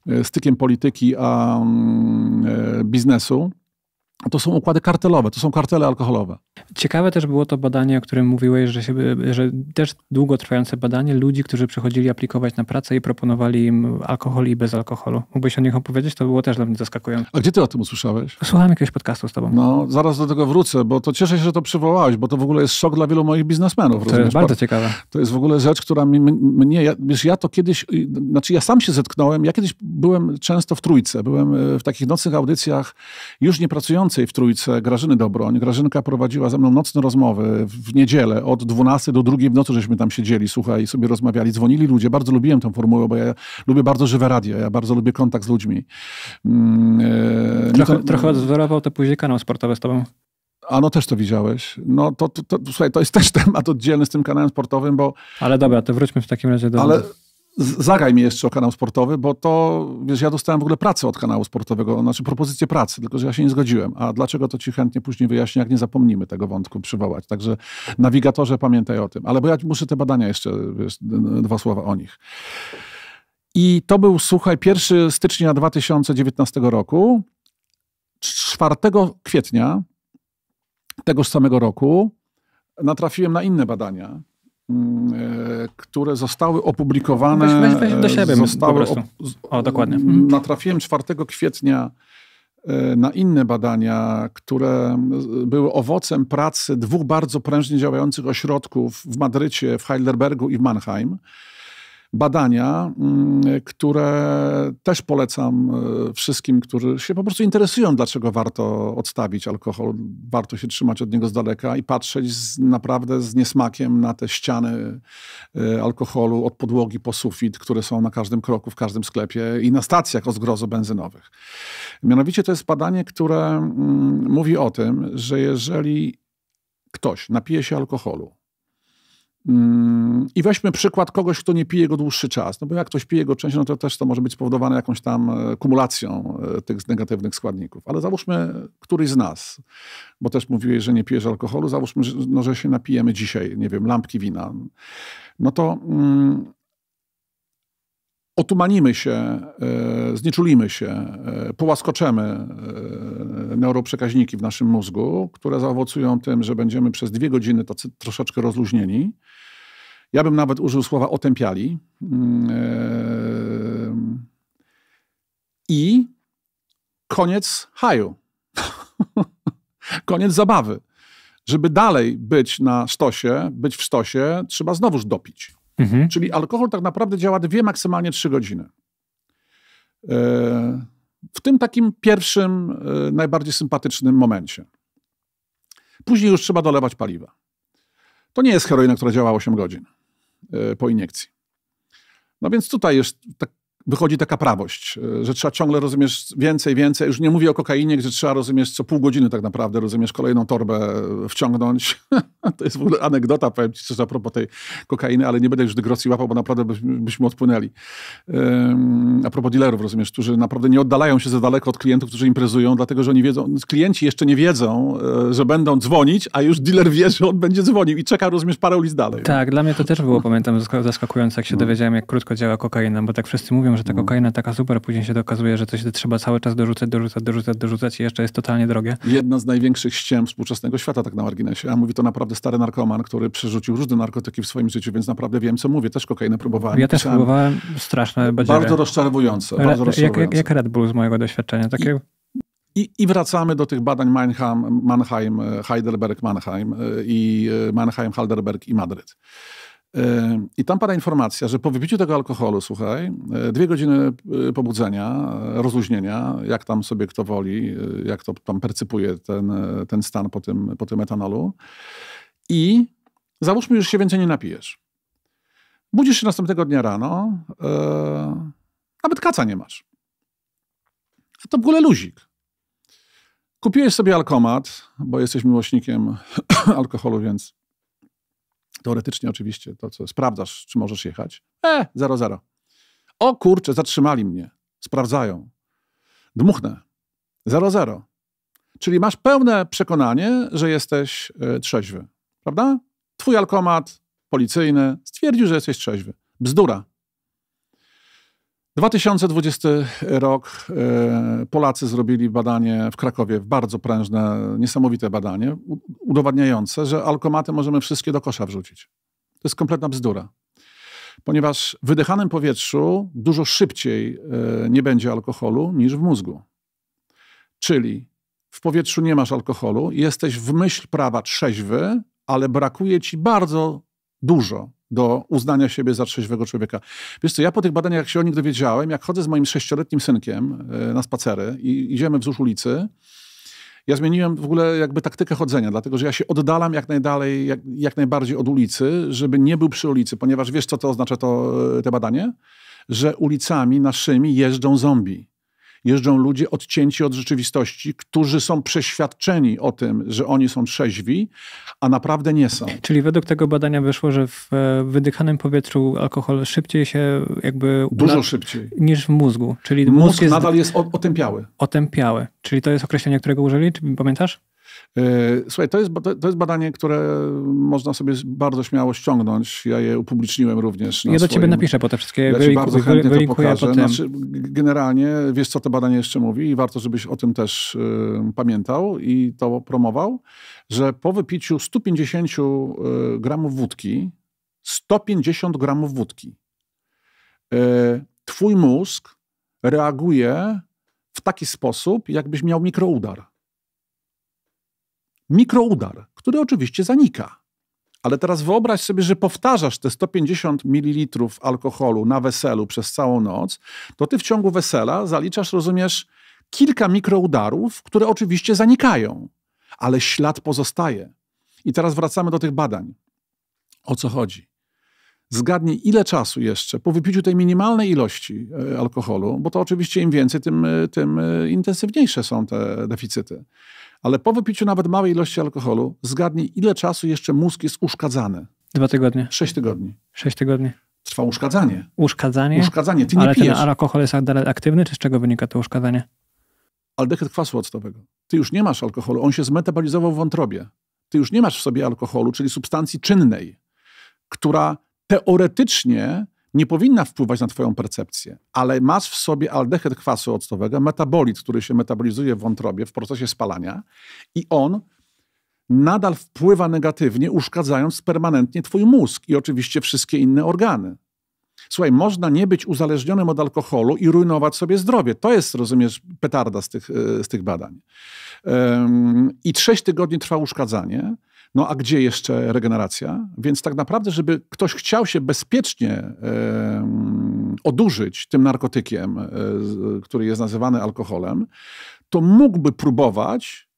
e, stykiem polityki a mm, e, biznesu, to są układy kartelowe, to są kartele alkoholowe. Ciekawe też było to badanie, o którym mówiłeś, że, się, że też długotrwające badanie ludzi, którzy przychodzili aplikować na pracę i proponowali im alkohol i bez alkoholu. Mógłbyś o nich opowiedzieć? To było też dla mnie zaskakujące. A gdzie ty o tym usłyszałeś? Słuchałem jakiegoś podcastu z tobą. No, zaraz do tego wrócę, bo to cieszę się, że to przywołałeś, bo to w ogóle jest szok dla wielu moich biznesmenów. To rozumiesz? jest bardzo ciekawe. To jest w ogóle rzecz, która mi, mnie, ja, wiesz, ja to kiedyś, y, znaczy ja sam się zetknąłem, ja kiedyś byłem często w trójce, byłem y, w takich nocnych audycjach, już nie pracując w trójce Grażyny Dobroń. Grażynka prowadziła ze mną nocne rozmowy w niedzielę od 12 do 2 w nocy, żeśmy tam siedzieli, słuchaj, i sobie rozmawiali. Dzwonili ludzie, bardzo lubiłem tę formułę, bo ja lubię bardzo żywe radio, ja bardzo lubię kontakt z ludźmi. Yy, trochę, to, trochę to później kanał sportowy z tobą. A no też to widziałeś. No to, to, to, słuchaj, to jest też temat oddzielny z tym kanałem sportowym, bo... Ale dobra, to wróćmy w takim razie do... Ale Zagaj mnie jeszcze o kanał sportowy, bo to, wiesz, ja dostałem w ogóle pracę od kanału sportowego, znaczy propozycję pracy, tylko że ja się nie zgodziłem. A dlaczego to ci chętnie później wyjaśnię, jak nie zapomnimy tego wątku przywołać. Także nawigatorze, pamiętaj o tym. Ale bo ja muszę te badania jeszcze, wiesz, dwa słowa o nich. I to był, słuchaj, 1 stycznia 2019 roku. 4 kwietnia tegoż samego roku natrafiłem na inne badania, E, które zostały opublikowane. Weź, weź, e, do siebie zostały o, dokładnie. Mm. Mhm. Natrafiłem 4 kwietnia e, na inne badania, które były owocem pracy dwóch bardzo prężnie działających ośrodków w Madrycie, w Heidelbergu i w Mannheim badania, mm, które też polecam e, wszystkim, którzy się po prostu interesują, dlaczego warto odstawić alkohol, warto się trzymać od niego z daleka i patrzeć z, naprawdę z niesmakiem na te ściany e, alkoholu od podłogi po sufit, które są na każdym kroku, w każdym sklepie i na stacjach o zgrozo benzynowych. Mianowicie to jest badanie, które mm, mówi o tym, że jeżeli ktoś napije się alkoholu, Mm, I weźmy przykład kogoś, kto nie pije go dłuższy czas. No bo jak ktoś pije go częściej, no to też to może być spowodowane jakąś tam e, kumulacją e, tych negatywnych składników. Ale załóżmy któryś z nas, bo też mówiłeś, że nie pijesz alkoholu, załóżmy, że, no, że się napijemy dzisiaj, nie wiem, lampki wina. No to mm, otumanimy się, e, znieczulimy się, e, połaskoczemy e, neuroprzekaźniki w naszym mózgu, które zaowocują tym, że będziemy przez dwie godziny tacy troszeczkę rozluźnieni. Ja bym nawet użył słowa otępiali. Mm, I koniec haju. koniec zabawy. Żeby dalej być na sztosie, być w sztosie, trzeba znowuż dopić. Mhm. Czyli alkohol tak naprawdę działa dwie, maksymalnie trzy godziny. E, w tym takim pierwszym, e, najbardziej sympatycznym momencie. Później już trzeba dolewać paliwa. To nie jest heroina, która działa 8 godzin e, po iniekcji. No więc tutaj jest tak wychodzi taka prawość, e, że trzeba ciągle, rozumiesz, więcej, więcej. Już nie mówię o kokainie, gdzie trzeba, rozumiesz, co pół godziny tak naprawdę, rozumiesz, kolejną torbę e, wciągnąć. to jest w ogóle anegdota, powiem ci szczerze, a propos tej kokainy, ale nie będę już dygresji łapał, bo naprawdę byśmy, odpłynęli. a propos dealerów, rozumiesz, którzy naprawdę nie oddalają się za daleko od klientów, którzy imprezują, dlatego, że oni wiedzą, klienci jeszcze nie wiedzą, e, że będą dzwonić, a już dealer wie, że on będzie dzwonił i czeka, rozumiesz, parę ulic dalej. Tak, dla mnie to też było, no. pamiętam, zaskakujące, jak się no. dowiedziałem, jak krótko działa kokaina, bo tak wszyscy mówią, że ta no. kokaina taka super, później się dokazuje, że coś trzeba cały czas dorzucać, dorzucać, dorzucać, dorzucać i jeszcze jest totalnie drogie. Jedna z największych ściem współczesnego świata tak na marginesie, a mówi to naprawdę stary narkoman, który przerzucił różne narkotyki w swoim życiu, więc naprawdę wiem, co mówię. Też kokainę próbowałem. Ja też Pisałem. próbowałem, straszne badziewie. Bardzo rozczarowujące. Red, bardzo rozczarowujące. Jak, jak, Red Bull z mojego doświadczenia. Takie... I, I, wracamy do tych badań Mannheim, Mannheim Heidelberg, Mannheim y, i y, Mannheim, Heidelberg i Madryt. Yy, I tam pada informacja, że po wypiciu tego alkoholu, słuchaj, yy, dwie godziny yy, pobudzenia, rozluźnienia, jak tam sobie kto woli, jak to tam percypuje ten, ten stan po tym, po tym etanolu. I załóżmy, już się więcej nie napijesz. Budzisz się następnego dnia rano, yy, nawet kaca nie masz. A to w ogóle luzik. Kupiłeś sobie alkomat, bo jesteś miłośnikiem alkoholu, więc Teoretycznie oczywiście to, co sprawdzasz, czy możesz jechać. E, zero, zero. O kurczę, zatrzymali mnie. Sprawdzają. Dmuchnę. Zero, zero. Czyli masz pełne przekonanie, że jesteś e, trzeźwy. Prawda? Twój alkomat policyjny stwierdził, że jesteś trzeźwy. Bzdura. 2020 rok e, Polacy zrobili badanie w Krakowie, bardzo prężne, niesamowite badanie, udowadniające, że alkomaty możemy wszystkie do kosza wrzucić. To jest kompletna bzdura. Ponieważ w wydechanym powietrzu dużo szybciej e, nie będzie alkoholu niż w mózgu. Czyli w powietrzu nie masz alkoholu, jesteś w myśl prawa trzeźwy, ale brakuje ci bardzo dużo do uznania siebie za trzeźwego człowieka. Wiesz co, ja po tych badaniach, jak się o nich dowiedziałem, jak chodzę z moim sześcioletnim synkiem e, na spacery i idziemy wzdłuż ulicy, ja zmieniłem w ogóle jakby taktykę chodzenia, dlatego że ja się oddalam jak najdalej, jak, jak najbardziej od ulicy, żeby nie był przy ulicy, ponieważ wiesz, co to oznacza to, e, te badanie? Że ulicami naszymi jeżdżą zombie jeżdżą ludzie odcięci od rzeczywistości, którzy są przeświadczeni o tym, że oni są trzeźwi, a naprawdę nie są. Czyli według tego badania wyszło, że w e, wydychanym powietrzu alkohol szybciej się jakby... Dużo szybciej. Niż w mózgu. Czyli mózg, mózg jest nadal jest otępiały. Otępiały. Czyli to jest określenie, którego użyli? Czy pamiętasz? E, słuchaj, to jest, to jest badanie, które można sobie bardzo śmiało ściągnąć. Ja je upubliczniłem również. ja do swoim. ciebie napiszę po te wszystkie ja wyliku, bardzo chętnie to pokażę. Znaczy, generalnie wiesz, co to badanie jeszcze mówi i warto, żebyś o tym też y, pamiętał i to promował, że po wypiciu 150 y, e, gramów wódki, 150 gramów wódki, y, twój mózg reaguje w taki sposób, jakbyś miał mikroudar mikroudar, który oczywiście zanika. Ale teraz wyobraź sobie, że powtarzasz te 150 ml alkoholu na weselu przez całą noc, to ty w ciągu wesela zaliczasz, rozumiesz, kilka mikroudarów, które oczywiście zanikają, ale ślad pozostaje. I teraz wracamy do tych badań. O co chodzi? Zgadnij, ile czasu jeszcze po wypiciu tej minimalnej ilości e, alkoholu, bo to oczywiście im więcej, tym, e, tym e, intensywniejsze są te deficyty. Ale po wypiciu nawet małej ilości alkoholu, zgadnij, ile czasu jeszcze mózg jest uszkadzany. Dwa tygodnie. Sześć tygodni. Sześć tygodni. Trwa uszkadzanie. Uszkadzanie? Uszkadzanie, ty nie Ale pijesz. Ale ten alkohol jest aktywny, czy z czego wynika to uszkadzanie? Aldehyd kwasu octowego. Ty już nie masz alkoholu, on się zmetabolizował w wątrobie. Ty już nie masz w sobie alkoholu, czyli substancji czynnej, która teoretycznie nie powinna wpływać na twoją percepcję, ale masz w sobie aldehyd kwasu octowego, metabolit, który się metabolizuje w wątrobie w procesie spalania i on nadal wpływa negatywnie, uszkadzając permanentnie twój mózg i oczywiście wszystkie inne organy. Słuchaj, można nie być uzależnionym od alkoholu i rujnować sobie zdrowie. To jest, rozumiesz, petarda z tych, e, z tych badań. Um, I sześć tygodni trwa uszkadzanie. No a gdzie jeszcze regeneracja? Więc tak naprawdę, żeby ktoś chciał się bezpiecznie odurzyć tym narkotykiem, e, który jest nazywany alkoholem, to mógłby próbować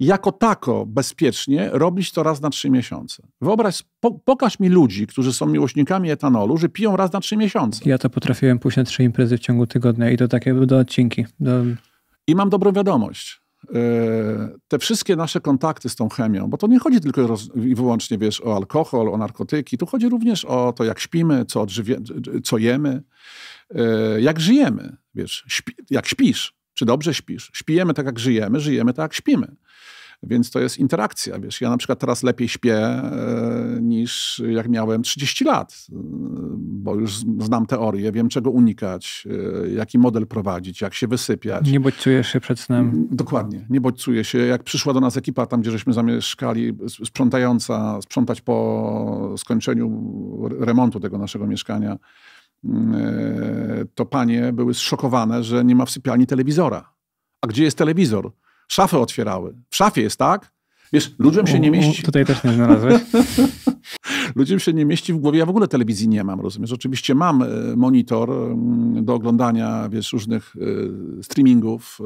jako tako bezpiecznie robić to raz na trzy miesiące. Wyobraź, po, pokaż mi ludzi, którzy są miłośnikami etanolu, że piją raz na trzy miesiące. Ja to potrafiłem pójść na trzy imprezy w ciągu tygodnia i to takie do odcinki. Do... I mam dobrą wiadomość te wszystkie nasze kontakty z tą chemią, bo to nie chodzi tylko roz, i wyłącznie wiesz, o alkohol, o narkotyki, tu chodzi również o to, jak śpimy, co, odżywie, co jemy, e, jak żyjemy, wiesz, śpi, jak śpisz, czy dobrze śpisz. Śpijemy tak, jak żyjemy, żyjemy tak, jak śpimy. Więc to jest interakcja, wiesz. Ja na przykład teraz lepiej śpię e, niż jak miałem 30 lat, e, bo już znam teorię, wiem czego unikać, e, jaki model prowadzić, jak się wysypiać. Nie bodźcujesz się przed snem. Dokładnie, nie bodźcuję się. Jak przyszła do nas ekipa tam, gdzie żeśmy zamieszkali, sprzątająca, sprzątać po skończeniu remontu tego naszego mieszkania, mm, to panie były zszokowane, że nie ma w sypialni telewizora. A gdzie jest telewizor? szafę otwierały. W szafie jest tak, Wiesz, ludziom się nie mieści. U, tutaj też nie znalazłeś. ludziom się nie mieści w głowie. Ja w ogóle telewizji nie mam, rozumiesz? Oczywiście mam e, monitor mm, do oglądania, wiesz, różnych e, streamingów,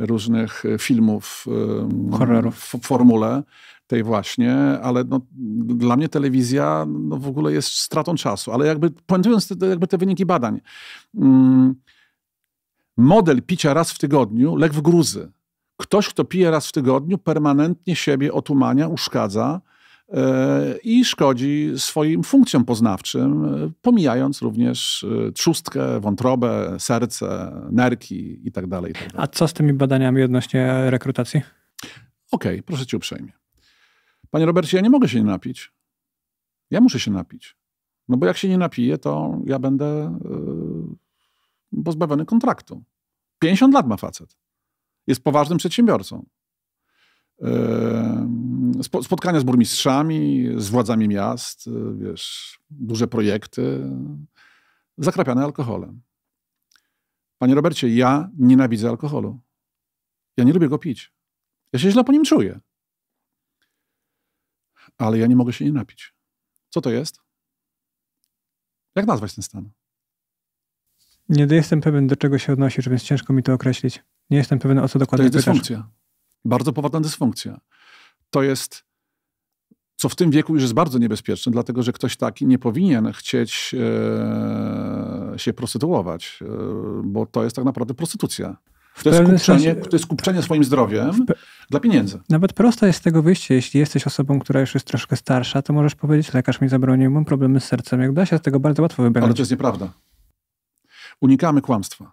e, różnych filmów. Mm, Horrorów. W formule tej właśnie, ale no, dla mnie telewizja no, w ogóle jest stratą czasu. Ale jakby pointując te, jakby te wyniki badań. Mm, model picia raz w tygodniu, lek w gruzy ktoś, kto pije raz w tygodniu, permanentnie siebie otumania, uszkadza e, i szkodzi swoim funkcjom poznawczym, e, pomijając również e, trzustkę, wątrobę, serce, nerki itd. Tak itd. Tak A co z tymi badaniami odnośnie rekrutacji? Okej, okay, proszę cię uprzejmie. Panie Robercie, ja nie mogę się nie napić. Ja muszę się napić. No bo jak się nie napiję, to ja będę yy, pozbawiony kontraktu. 50 lat ma facet jest poważnym przedsiębiorcą. Ehm, spotkania z burmistrzami, z władzami miast, e, wiesz, duże projekty, zakrapiane alkoholem. Panie Robercie, ja nienawidzę alkoholu. Ja nie lubię go pić. Ja się źle po nim czuję. Ale ja nie mogę się nie napić. Co to jest? Jak nazwać ten stan? Nie jestem pewien, do czego się odnosisz, więc ciężko mi to określić. Nie jestem pewien, o co dokładnie To jest dysfunkcja. Pytasz. Bardzo poważna dysfunkcja. To jest, co w tym wieku już jest bardzo niebezpieczne, dlatego że ktoś taki nie powinien chcieć e, się prostytuować, e, bo to jest tak naprawdę prostytucja. W to jest, kupczenie, sensie, to jest kupczenie swoim zdrowiem dla pieniędzy. Nawet prosto jest z tego wyjście. Jeśli jesteś osobą, która już jest troszkę starsza, to możesz powiedzieć, lekarz mi zabronił, mam problemy z sercem. Jak da się z tego bardzo łatwo wybrać. Ale to jest nieprawda. Unikamy kłamstwa.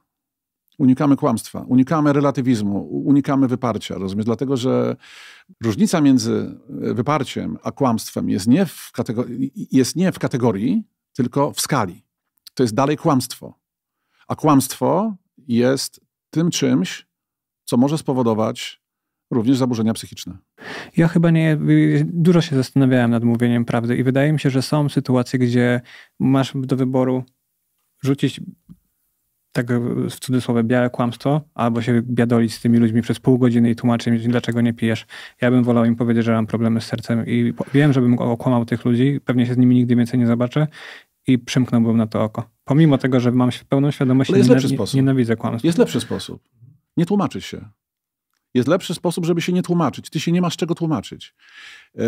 Unikamy kłamstwa, unikamy relatywizmu, unikamy wyparcia, rozumiesz? Dlatego, że różnica między e, wyparciem a kłamstwem jest nie w, jest nie w kategorii, tylko w skali. To jest dalej kłamstwo. A kłamstwo jest tym czymś, co może spowodować również zaburzenia psychiczne. Ja chyba nie, y, dużo się zastanawiałem nad mówieniem prawdy i wydaje mi się, że są sytuacje, gdzie masz do wyboru rzucić tak w cudzysłowie białe kłamstwo, albo się biadolić z tymi ludźmi przez pół godziny i tłumaczyć dlaczego nie pijesz. Ja bym wolał im powiedzieć, że mam problemy z sercem i wiem, żebym okłamał tych ludzi, pewnie się z nimi nigdy więcej nie zobaczę i przymknąłbym na to oko. Pomimo tego, że mam pełną świadomość, że nienawidzę kłamstw. Jest lepszy sposób. Nie tłumaczyć się. Jest lepszy sposób, żeby się nie tłumaczyć. Ty się nie masz czego tłumaczyć. Eee,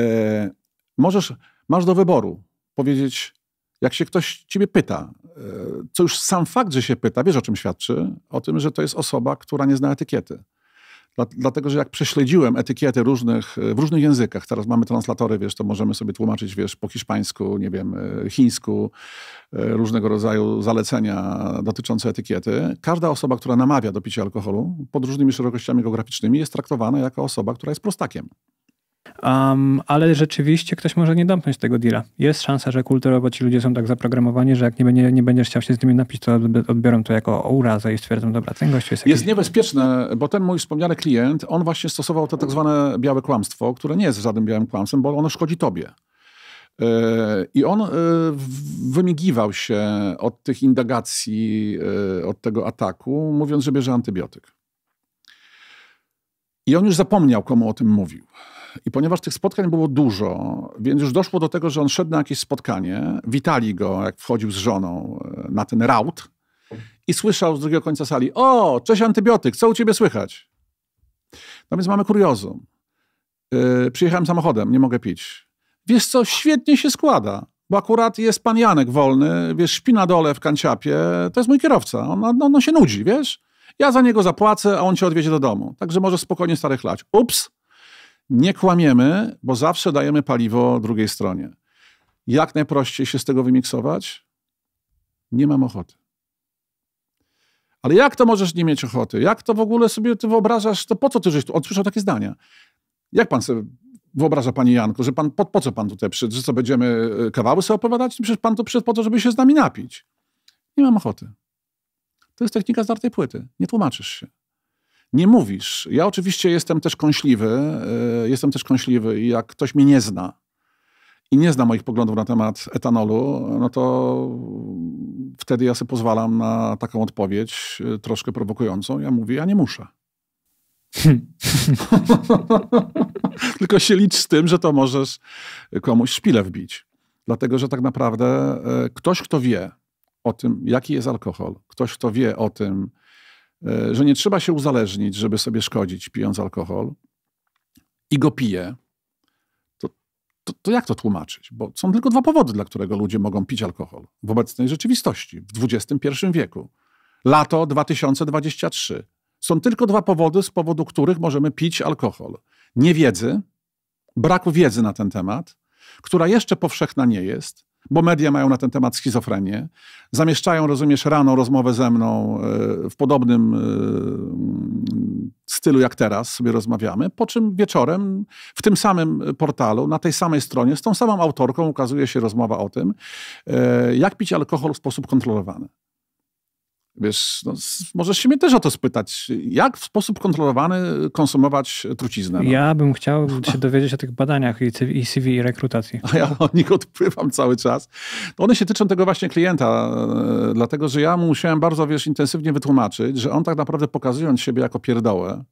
możesz, masz do wyboru powiedzieć, jak się ktoś ciebie pyta, E, co już sam fakt, że się pyta, wiesz o czym świadczy? O tym, że to jest osoba, która nie zna etykiety. Dlatego, że jak prześledziłem etykiety różnych, e, w różnych językach, teraz mamy translatory, wiesz, to możemy sobie tłumaczyć, wiesz, po hiszpańsku, nie wiem, e, chińsku, różnego rodzaju zalecenia dotyczące etykiety. Każda osoba, która namawia do picia alkoholu pod różnymi szerokościami geograficznymi jest traktowana jako osoba, która jest prostakiem. Um, ale rzeczywiście ktoś może nie domknąć tego deala. Jest szansa, że kulturowo ci ludzie są tak zaprogramowani, że jak nie, nie będziesz chciał się z nimi napić, to odbiorą to jako urazę i stwierdzą, dobra, ten gościu jest Jest jakiś... niebezpieczne, bo ten mój wspomniany klient, on właśnie stosował to tak zwane białe kłamstwo, które nie jest żadnym białym kłamstwem, bo ono szkodzi tobie. E, I on e, wymigiwał się od tych indagacji, e, od tego ataku, mówiąc, że bierze antybiotyk. I on już zapomniał, komu o tym mówił. I ponieważ tych spotkań było dużo, więc już doszło do tego, że on szedł na jakieś spotkanie, witali go, jak wchodził z żoną e, na ten raut i słyszał z drugiego końca sali, o, cześć antybiotyk, co u ciebie słychać? No więc mamy kuriozum. Yy, przyjechałem samochodem, nie mogę pić. Wiesz co, świetnie się składa, bo akurat jest pan Janek wolny, wiesz, śpi na dole w kanciapie, to jest mój kierowca, on, on, on się nudzi, wiesz? Ja za niego zapłacę, a on cię odwiezie do domu. Także może spokojnie starych chlać. Ups! nie kłamiemy, bo zawsze dajemy paliwo drugiej stronie. Jak najprościej się z tego wymiksować? Nie mam ochoty. Ale jak to możesz nie mieć ochoty? Jak to w ogóle sobie ty wyobrażasz? To po co ty żeś tu? On takie zdania. Jak pan sobie wyobraża, panie Janku, że pan, po, po co pan tutaj przyszedł? Że co, będziemy e, kawały sobie opowiadać? Przecież pan tu przyszedł po to, żeby się z nami napić. Nie mam ochoty. To jest technika zdartej płyty. Nie tłumaczysz się nie mówisz. Ja oczywiście jestem też kąśliwy, e, jestem też kąśliwy i jak ktoś mnie nie zna i nie zna moich poglądów na temat etanolu, no to wtedy ja sobie pozwalam na taką odpowiedź e, troszkę prowokującą. Ja mówię, ja nie muszę. Tylko się licz z tym, że to możesz komuś szpilę wbić. Dlatego, że tak naprawdę e, ktoś, kto wie o tym, jaki jest alkohol, ktoś, kto wie o tym, E, że nie trzeba się uzależnić, żeby sobie szkodzić pijąc alkohol i go pije, to, to, to, jak to tłumaczyć? Bo są tylko dwa powody, dla którego ludzie mogą pić alkohol w obecnej rzeczywistości, w XXI wieku. Lato 2023. Są tylko dwa powody, z powodu których możemy pić alkohol. Niewiedzy, braku wiedzy na ten temat, która jeszcze powszechna nie jest, bo media mają na ten temat schizofrenię. Zamieszczają, rozumiesz, rano rozmowę ze mną e, w podobnym e, mm, stylu, jak teraz sobie rozmawiamy, po czym wieczorem w tym samym portalu, na tej samej stronie, z tą samą autorką ukazuje się rozmowa o tym, e, jak pić alkohol w sposób kontrolowany. Wiesz, no, możesz się mnie też o to spytać. Jak w sposób kontrolowany konsumować truciznę? No? Ja bym chciał się dowiedzieć o tych badaniach i CV i rekrutacji. A ja o nich odpływam cały czas. One się tyczą tego właśnie klienta, e, dlatego że ja musiałem bardzo, wiesz, intensywnie wytłumaczyć, że on tak naprawdę pokazując siebie jako pierdołę,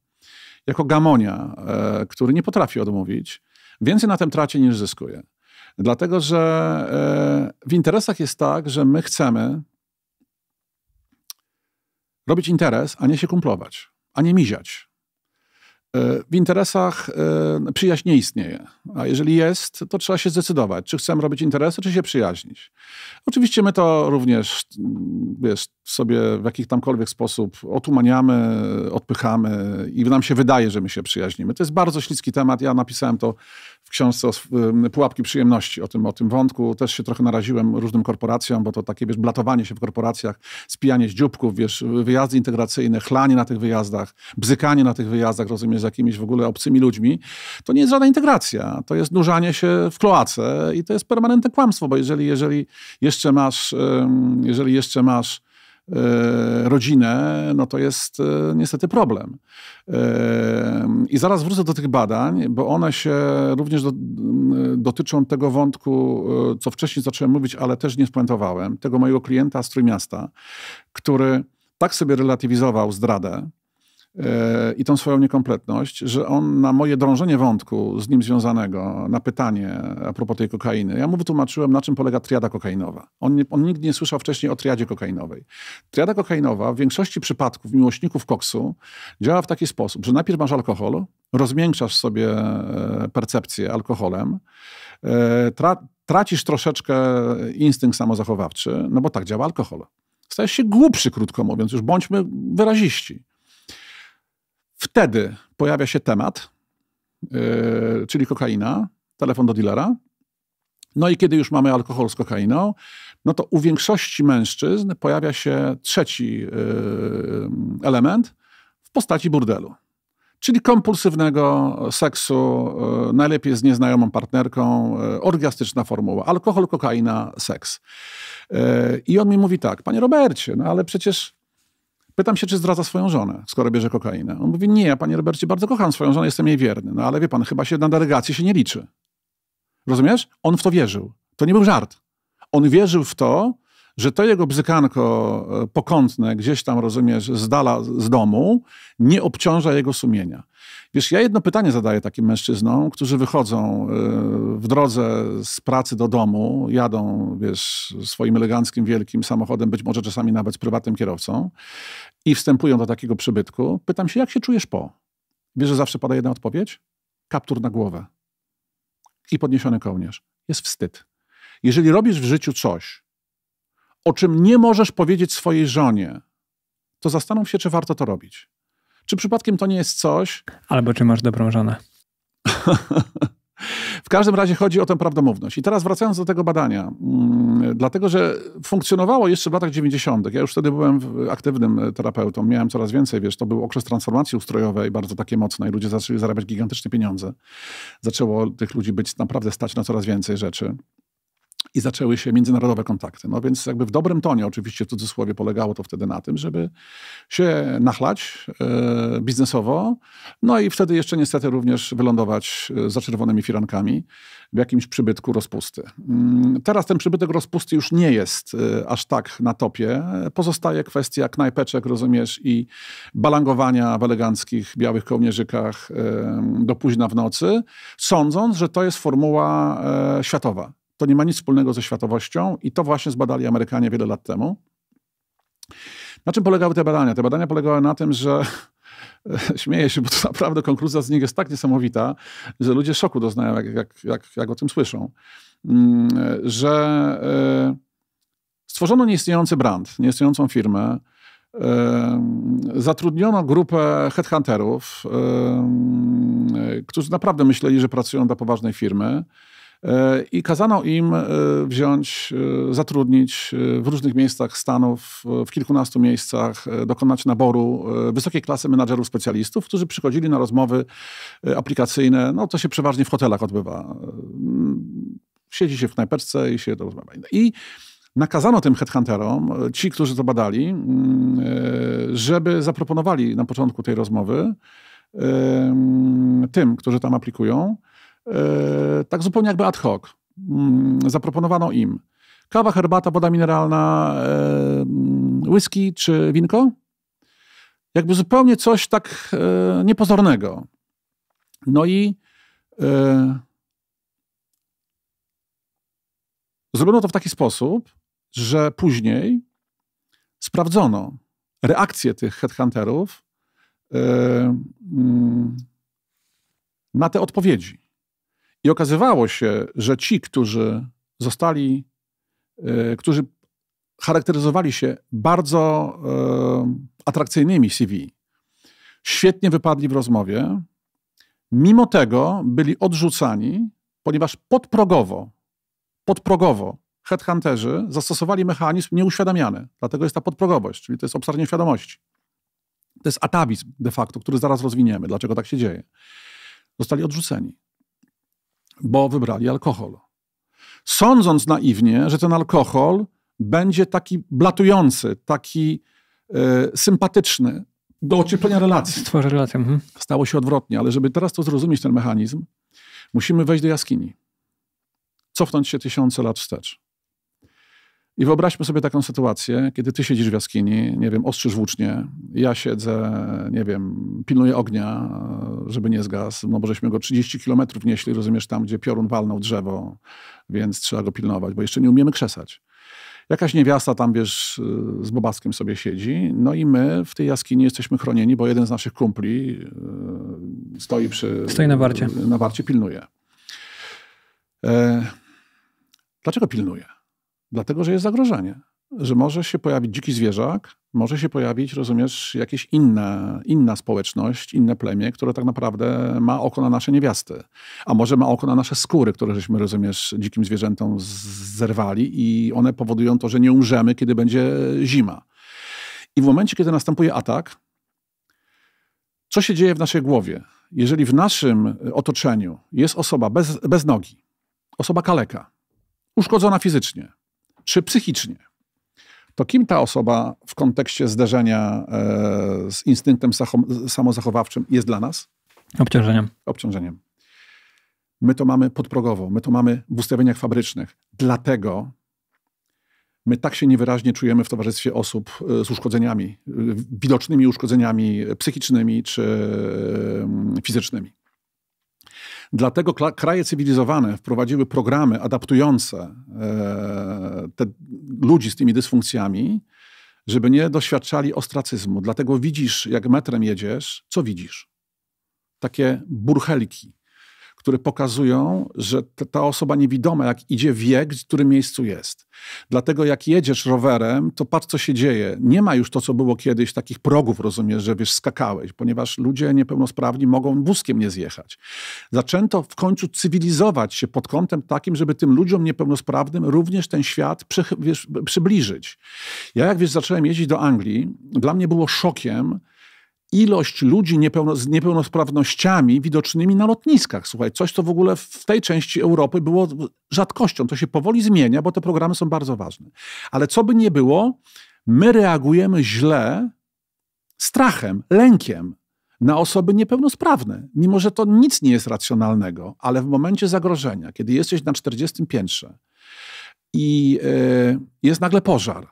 jako gamonia, e, który nie potrafi odmówić, więcej na tym traci niż zyskuje. Dlatego, że e, w interesach jest tak, że my chcemy Robić interes, a nie się kumplować, a nie miziać. E, w interesach e, przyjaźń nie istnieje, a jeżeli jest, to trzeba się zdecydować, czy chcemy robić interesy, czy się przyjaźnić. Oczywiście my to również mm, wiesz, sobie w jakikolwiek tamkolwiek sposób otumaniamy, odpychamy i nam się wydaje, że my się przyjaźnimy. To jest bardzo śliski temat. Ja napisałem to w książce o Pułapki Przyjemności, o tym, o tym wątku. Też się trochę naraziłem różnym korporacjom, bo to takie, wiesz, blatowanie się w korporacjach, spijanie z dzióbków, wiesz, wyjazdy integracyjne, chlanie na tych wyjazdach, bzykanie na tych wyjazdach, rozumiesz, z jakimiś w ogóle obcymi ludźmi. To nie jest żadna integracja. To jest nurzanie się w kloace i to jest permanentne kłamstwo, bo jeżeli, jeżeli jeszcze masz, jeżeli jeszcze masz E, rodzinę, no to jest e, niestety problem. E, I zaraz wrócę do tych badań, bo one się również do, dotyczą tego wątku, co wcześniej zacząłem mówić, ale też nie spuentowałem, tego mojego klienta z Trójmiasta, który tak sobie relatywizował zdradę, i tą swoją niekompletność, że on na moje drążenie wątku z nim związanego, na pytanie a propos tej kokainy, ja mu wytłumaczyłem, na czym polega triada kokainowa. On, nie, on nigdy nie słyszał wcześniej o triadzie kokainowej. Triada kokainowa w większości przypadków miłośników koksu działa w taki sposób, że najpierw masz alkohol, rozmiękczasz sobie e, percepcję alkoholem, e, tra tracisz troszeczkę instynkt samozachowawczy, no bo tak działa alkohol stajesz się głupszy, krótko mówiąc. Już bądźmy wyraziści. Wtedy pojawia się temat, yy, czyli kokaina, telefon do dealera. No i kiedy już mamy alkohol z kokainą, no to u większości mężczyzn pojawia się trzeci yy, element w postaci burdelu. Czyli kompulsywnego seksu, yy, najlepiej z nieznajomą partnerką, yy, orgiastyczna formuła. Alkohol, kokaina, seks. Yy, I on mi mówi tak, panie Robercie, no ale przecież Pytam się, czy zdradza swoją żonę, skoro bierze kokainę. On mówi, nie, ja panie Robercie bardzo kocham swoją żonę, jestem jej wierny. No ale wie pan, chyba się na delegację się nie liczy. Rozumiesz? On w to wierzył. To nie był żart. On wierzył w to, że to jego bzykanko e, pokątne, gdzieś tam, rozumiesz, z dala z domu, nie obciąża jego sumienia. Wiesz, ja jedno pytanie zadaję takim mężczyznom, którzy wychodzą e, w drodze z pracy do domu, jadą, wiesz, swoim eleganckim, wielkim samochodem, być może czasami nawet prywatnym kierowcą i wstępują do takiego przybytku. Pytam się, jak się czujesz po? Wiesz, że zawsze pada jedna odpowiedź? Kaptur na głowę i podniesiony kołnierz. Jest wstyd. Jeżeli robisz w życiu coś, o czym nie możesz powiedzieć swojej żonie, to zastanów się, czy warto to robić. Czy przypadkiem to nie jest coś. Albo czy masz dobrą żonę. w każdym razie chodzi o tę prawdomówność. I teraz wracając do tego badania, mm, dlatego że funkcjonowało jeszcze w latach 90. Ja już wtedy byłem aktywnym e, terapeutą, miałem coraz więcej, wiesz, to był okres transformacji ustrojowej, bardzo takie mocnej. Ludzie zaczęli zarabiać gigantyczne pieniądze. Zaczęło tych ludzi być naprawdę stać na coraz więcej rzeczy i zaczęły się międzynarodowe kontakty. No więc jakby w dobrym tonie, oczywiście w cudzysłowie, polegało to wtedy na tym, żeby się nachlać e, biznesowo, no i wtedy jeszcze niestety również wylądować e, za czerwonymi firankami w jakimś przybytku rozpusty. Mm, teraz ten przybytek rozpusty już nie jest e, aż tak na topie. Pozostaje kwestia knajpeczek, rozumiesz, i balangowania w eleganckich białych kołnierzykach e, do późna w nocy, sądząc, że to jest formuła światowa to nie ma nic wspólnego ze światowością i to właśnie zbadali Amerykanie wiele lat temu. Na czym polegały te badania? Te badania polegały na tym, że śmieję się, bo to naprawdę konkluzja z nich jest tak niesamowita, że ludzie szoku doznają, jak, jak, jak, jak o tym słyszą, mm, że e, stworzono nieistniejący brand, nieistniejącą firmę, e, zatrudniono grupę headhunterów, e, którzy naprawdę myśleli, że pracują dla poważnej firmy. E, I kazano im e, wziąć, e, zatrudnić w różnych miejscach Stanów, w kilkunastu miejscach, dokonać naboru wysokiej klasy menadżerów specjalistów, którzy przychodzili na rozmowy aplikacyjne, no to się przeważnie w hotelach odbywa. Siedzi się w knajpeczce i się to rozmawia. I nakazano tym headhunterom, ci, którzy to badali, żeby zaproponowali na początku tej rozmowy tym, którzy tam aplikują, E, tak zupełnie jakby ad hoc. Mm, zaproponowano im kawa, herbata, woda mineralna, e, mm, whisky czy winko. Jakby zupełnie coś tak e, niepozornego. No i zrobiono to w taki sposób, że później sprawdzono reakcję tych headhunterów mm, na te odpowiedzi. I okazywało się, że ci, którzy zostali, y, którzy charakteryzowali się bardzo y, atrakcyjnymi CV, świetnie wypadli w rozmowie, mimo tego byli odrzucani, ponieważ podprogowo, podprogowo headhunterzy zastosowali mechanizm nieuświadamiany. Dlatego jest ta podprogowość, czyli to jest obszar nieświadomości. To jest atawizm de facto, który zaraz rozwiniemy, dlaczego tak się dzieje. Zostali odrzuceni bo wybrali alkohol. Sądząc naiwnie, że ten alkohol będzie taki blatujący, taki e, sympatyczny do ocieplenia relacji. Stworzy relację. Mhm. Stało się odwrotnie, ale żeby teraz to zrozumieć, ten mechanizm, musimy wejść do jaskini, cofnąć się tysiące lat wstecz. I wyobraźmy sobie taką sytuację, kiedy ty siedzisz w jaskini, nie wiem, ostrzysz włócznie, ja siedzę, nie wiem, pilnuję ognia, żeby nie zgasł, no bo żeśmy go 30 kilometrów nieśli, rozumiesz, tam gdzie piorun walnął drzewo, więc trzeba go pilnować, bo jeszcze nie umiemy krzesać. Jakaś niewiasta tam, wiesz, z Bobackiem sobie siedzi, no i my w tej jaskini jesteśmy chronieni, bo jeden z naszych kumpli e, stoi przy... Stoi na warcie. Na warcie, pilnuje. E, dlaczego pilnuje? Dlatego, że jest zagrożenie. Że może się pojawić dziki zwierzak, może się pojawić, rozumiesz, jakieś inne, inna społeczność, inne plemię, które tak naprawdę ma oko na nasze niewiasty. A może ma oko na nasze skóry, które żeśmy, rozumiesz, dzikim zwierzętom zerwali i one powodują to, że nie umrzemy, kiedy będzie zima. I w momencie, kiedy następuje atak, co się dzieje w naszej głowie? Jeżeli w naszym otoczeniu jest osoba bez, bez nogi, osoba kaleka, uszkodzona fizycznie, czy psychicznie, to kim ta osoba w kontekście zderzenia e, z instynktem samozachowawczym jest dla nas? Obciążeniem. Obciążeniem. My to mamy podprogowo, my to mamy w ustawieniach fabrycznych. Dlatego my tak się niewyraźnie czujemy w towarzystwie osób e, z uszkodzeniami, e, widocznymi uszkodzeniami psychicznymi czy fizycznymi. Dlatego kraje cywilizowane wprowadziły programy adaptujące e, te, ludzi z tymi dysfunkcjami, żeby nie doświadczali ostracyzmu. Dlatego widzisz, jak metrem jedziesz, co widzisz? Takie burchelki które pokazują, że ta osoba niewidoma, jak idzie, wie, w którym miejscu jest. Dlatego jak jedziesz rowerem, to patrz, co się dzieje. Nie ma już to, co było kiedyś, takich progów, rozumiesz, że wiesz, skakałeś, ponieważ ludzie niepełnosprawni mogą wózkiem nie zjechać. Zaczęto w końcu cywilizować się pod kątem takim, żeby tym ludziom niepełnosprawnym również ten świat przy, wiesz, przybliżyć. Ja jak wiesz, zacząłem jeździć do Anglii, dla mnie było szokiem, ilość ludzi niepełno, z niepełnosprawnościami widocznymi na lotniskach. Słuchaj, coś, co w ogóle w tej części Europy było rzadkością. To się powoli zmienia, bo te programy są bardzo ważne. Ale co by nie było, my reagujemy źle strachem, lękiem na osoby niepełnosprawne, mimo że to nic nie jest racjonalnego, ale w momencie zagrożenia, kiedy jesteś na 40 piętrze i yy, jest nagle pożar,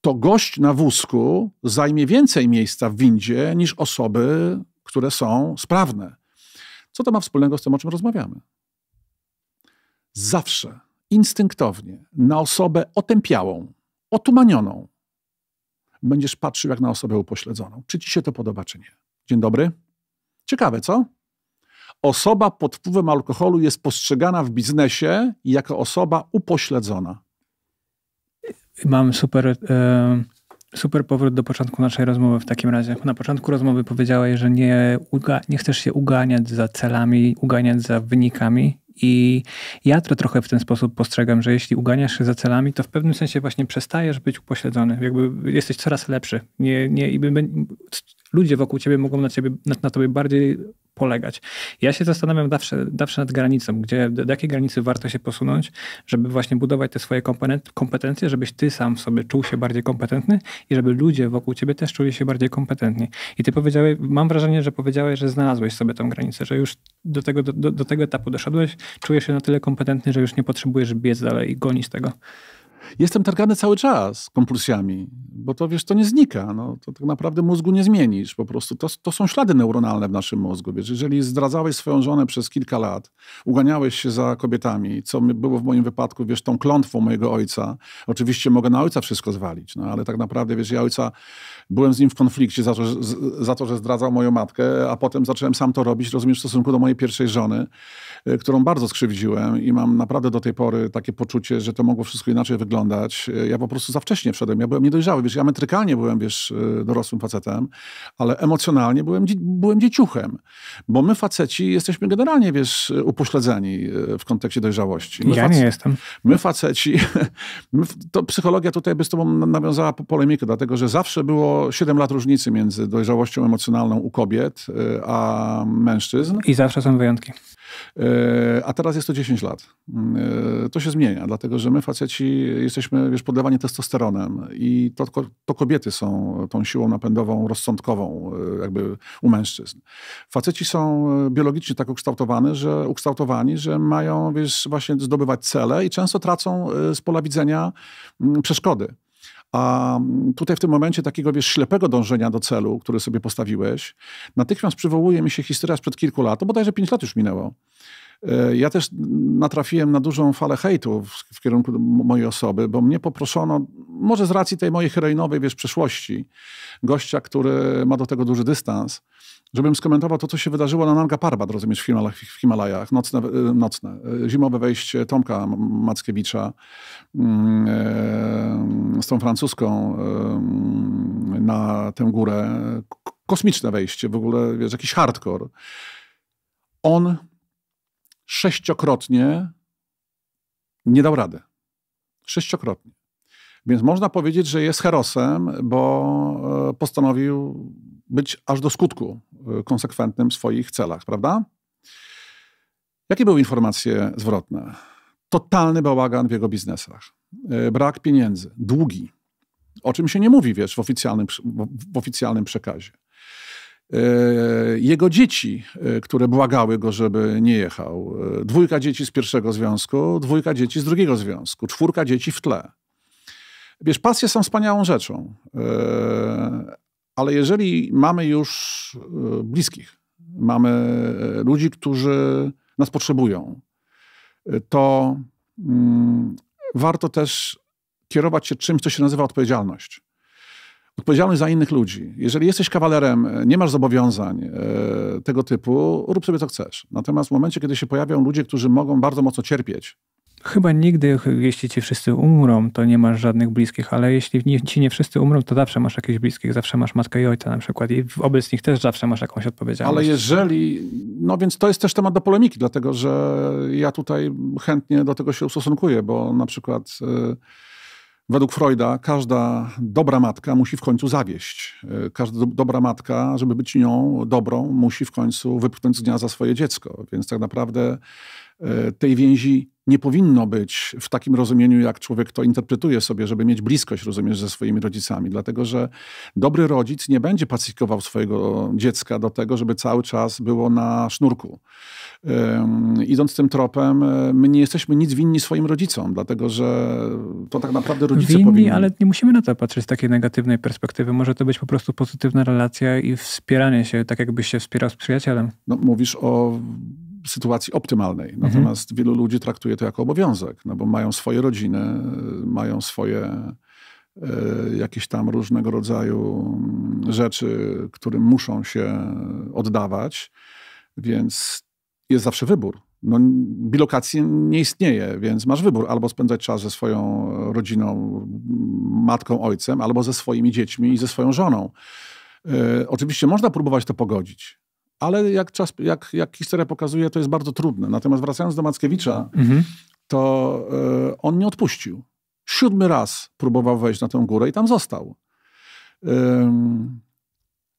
to gość na wózku zajmie więcej miejsca w windzie niż osoby, które są sprawne. Co to ma wspólnego z tym, o czym rozmawiamy? Zawsze, instynktownie, na osobę otępiałą, otumanioną, będziesz patrzył jak na osobę upośledzoną. Czy ci się to podoba, czy nie? Dzień dobry. Ciekawe, co? Osoba pod wpływem alkoholu jest postrzegana w biznesie jako osoba upośledzona. Mam super, e, super powrót do początku naszej rozmowy w takim razie. Na początku rozmowy powiedziałeś, że nie, nie chcesz się uganiać za celami, uganiać za wynikami. I ja to trochę w ten sposób postrzegam, że jeśli uganiasz się za celami, to w pewnym sensie właśnie przestajesz być upośledzony. Jakby jesteś coraz lepszy. Nie, nie, ludzie wokół ciebie mogą na, ciebie, na, na tobie bardziej polegać. Ja się zastanawiam zawsze, zawsze nad granicą, gdzie, do, do jakiej granicy warto się posunąć, żeby właśnie budować te swoje kompetencje, żebyś ty sam sobie czuł się bardziej kompetentny i żeby ludzie wokół ciebie też czuli się bardziej kompetentni. I ty powiedziałeś, mam wrażenie, że powiedziałeś, że znalazłeś sobie tą granicę, że już do tego, do, do, do tego etapu doszedłeś, czujesz się na tyle kompetentny, że już nie potrzebujesz biec dalej i gonić tego. Jestem targany cały czas kompulsjami, bo to wiesz, to nie znika. No, to tak naprawdę mózgu nie zmienisz. Po prostu to, to są ślady neuronalne w naszym mózgu. Wiesz, jeżeli zdradzałeś swoją żonę przez kilka lat, uganiałeś się za kobietami, co było w moim wypadku, wiesz, tą klątwą mojego ojca. Oczywiście mogę na ojca wszystko zwalić, no ale tak naprawdę, wiesz, ja ojca Byłem z nim w konflikcie za to, że, za to, że zdradzał moją matkę, a potem zacząłem sam to robić, rozumiesz, w stosunku do mojej pierwszej żony, e, którą bardzo skrzywdziłem i mam naprawdę do tej pory takie poczucie, że to mogło wszystko inaczej wyglądać. E, ja po prostu za wcześnie wszedłem, ja byłem niedojrzały, wiesz, ja metrykalnie byłem, wiesz, e, dorosłym facetem, ale emocjonalnie byłem, byłem dzieciuchem, bo my faceci jesteśmy generalnie, wiesz, upośledzeni w kontekście dojrzałości. My ja nie jestem. My faceci, my, to psychologia tutaj by z tobą nawiązała polemikę, dlatego że zawsze było siedem 7 lat różnicy między dojrzałością emocjonalną u kobiet y, a mężczyzn. I zawsze są wyjątki. Y, a teraz jest to 10 lat. Y, to się zmienia, dlatego że my faceci jesteśmy wiesz, podlewani testosteronem i to, to kobiety są tą siłą napędową, rozsądkową jakby u mężczyzn. Faceci są biologicznie tak ukształtowani, że, ukształtowani, że mają wiesz, właśnie zdobywać cele i często tracą z pola widzenia mm, przeszkody. A mm, tutaj w tym momencie takiego wiesz, ślepego dążenia do celu, który sobie postawiłeś, natychmiast przywołuje mi się historia sprzed kilku lat, bodajże pięć lat już minęło. E, ja też natrafiłem na dużą falę hejtu w, w, kierunku mojej osoby, bo mnie poproszono, może z racji tej mojej heroinowej wiesz, przeszłości, gościa, który ma do tego duży dystans, żebym skomentował to, co się wydarzyło na Nanga Parbat, rozumiesz, w, Himalajach, w Himalajach nocne, e, nocne, e, zimowe wejście Tomka Mackiewicza mm, e, z tą francuską na tę górę, kosmiczne wejście, w ogóle, wiesz, jakiś hardcore. On sześciokrotnie nie dał rady. Sześciokrotnie. Więc można powiedzieć, że jest herosem, bo postanowił być aż do skutku y, konsekwentnym w swoich celach, prawda? Jakie były informacje zwrotne? Totalny bałagan w jego biznesach, y, brak pieniędzy, długi, o czym się nie mówi, wiesz, w oficjalnym, w oficjalnym przekazie. Y, jego dzieci, które błagały go, żeby nie jechał. Dwójka dzieci z pierwszego związku, dwójka dzieci z drugiego związku, czwórka dzieci w tle. Wiesz, pasje są wspaniałą rzeczą, ale jeżeli mamy już e, bliskich, mamy e, ludzi, którzy nas potrzebują, e, to mm, warto też kierować się czymś, co się nazywa odpowiedzialność. Odpowiedzialność za innych ludzi. Jeżeli jesteś kawalerem, nie masz zobowiązań tego typu, rób sobie co chcesz. Natomiast w momencie, kiedy się pojawią ludzie, którzy mogą bardzo mocno cierpieć Chyba nigdy, jeśli ci wszyscy umrą, to nie masz żadnych bliskich, ale jeśli ci nie wszyscy umrą, to zawsze masz jakichś bliskich, zawsze masz matkę i ojca na przykład i wobec nich też zawsze masz jakąś odpowiedzialność. Ale jeżeli, no więc to jest też temat do polemiki, dlatego że ja tutaj chętnie do tego się ustosunkuję, bo na przykład y, według Freuda każda dobra matka musi w końcu zawieść. Y, każda do, dobra matka, żeby być nią dobrą, musi w końcu wypchnąć z dnia za swoje dziecko, więc tak naprawdę E, tej więzi nie powinno być w takim rozumieniu, jak człowiek to interpretuje sobie, żeby mieć bliskość, rozumiesz, ze swoimi rodzicami. Dlatego, że dobry rodzic nie będzie pacyfikował swojego dziecka do tego, żeby cały czas było na sznurku. Um, idąc tym tropem, e, my nie jesteśmy nic winni swoim rodzicom, dlatego, że to tak naprawdę rodzice winni, powinni... ale nie musimy na to patrzeć z takiej negatywnej perspektywy. Może to być po prostu pozytywna relacja i wspieranie się, tak jakbyś się wspierał z przyjacielem. No, mówisz o sytuacji optymalnej. Mhm. Natomiast mhm. wielu ludzi traktuje to jako obowiązek, no bo mają swoje rodziny, mają swoje e, jakieś tam różnego rodzaju mm, rzeczy, którym muszą się oddawać, więc jest zawsze wybór. No, bilokacji nie istnieje, więc masz wybór albo spędzać czas ze swoją rodziną, matką, ojcem, albo ze swoimi dziećmi i ze swoją żoną. E, oczywiście można próbować to pogodzić, ale jak, czas, jak, jak historia pokazuje, to jest bardzo trudne. Natomiast wracając do Mackiewicza, mhm. to y, on nie odpuścił. Siódmy raz próbował wejść na tę górę i tam został. Ym,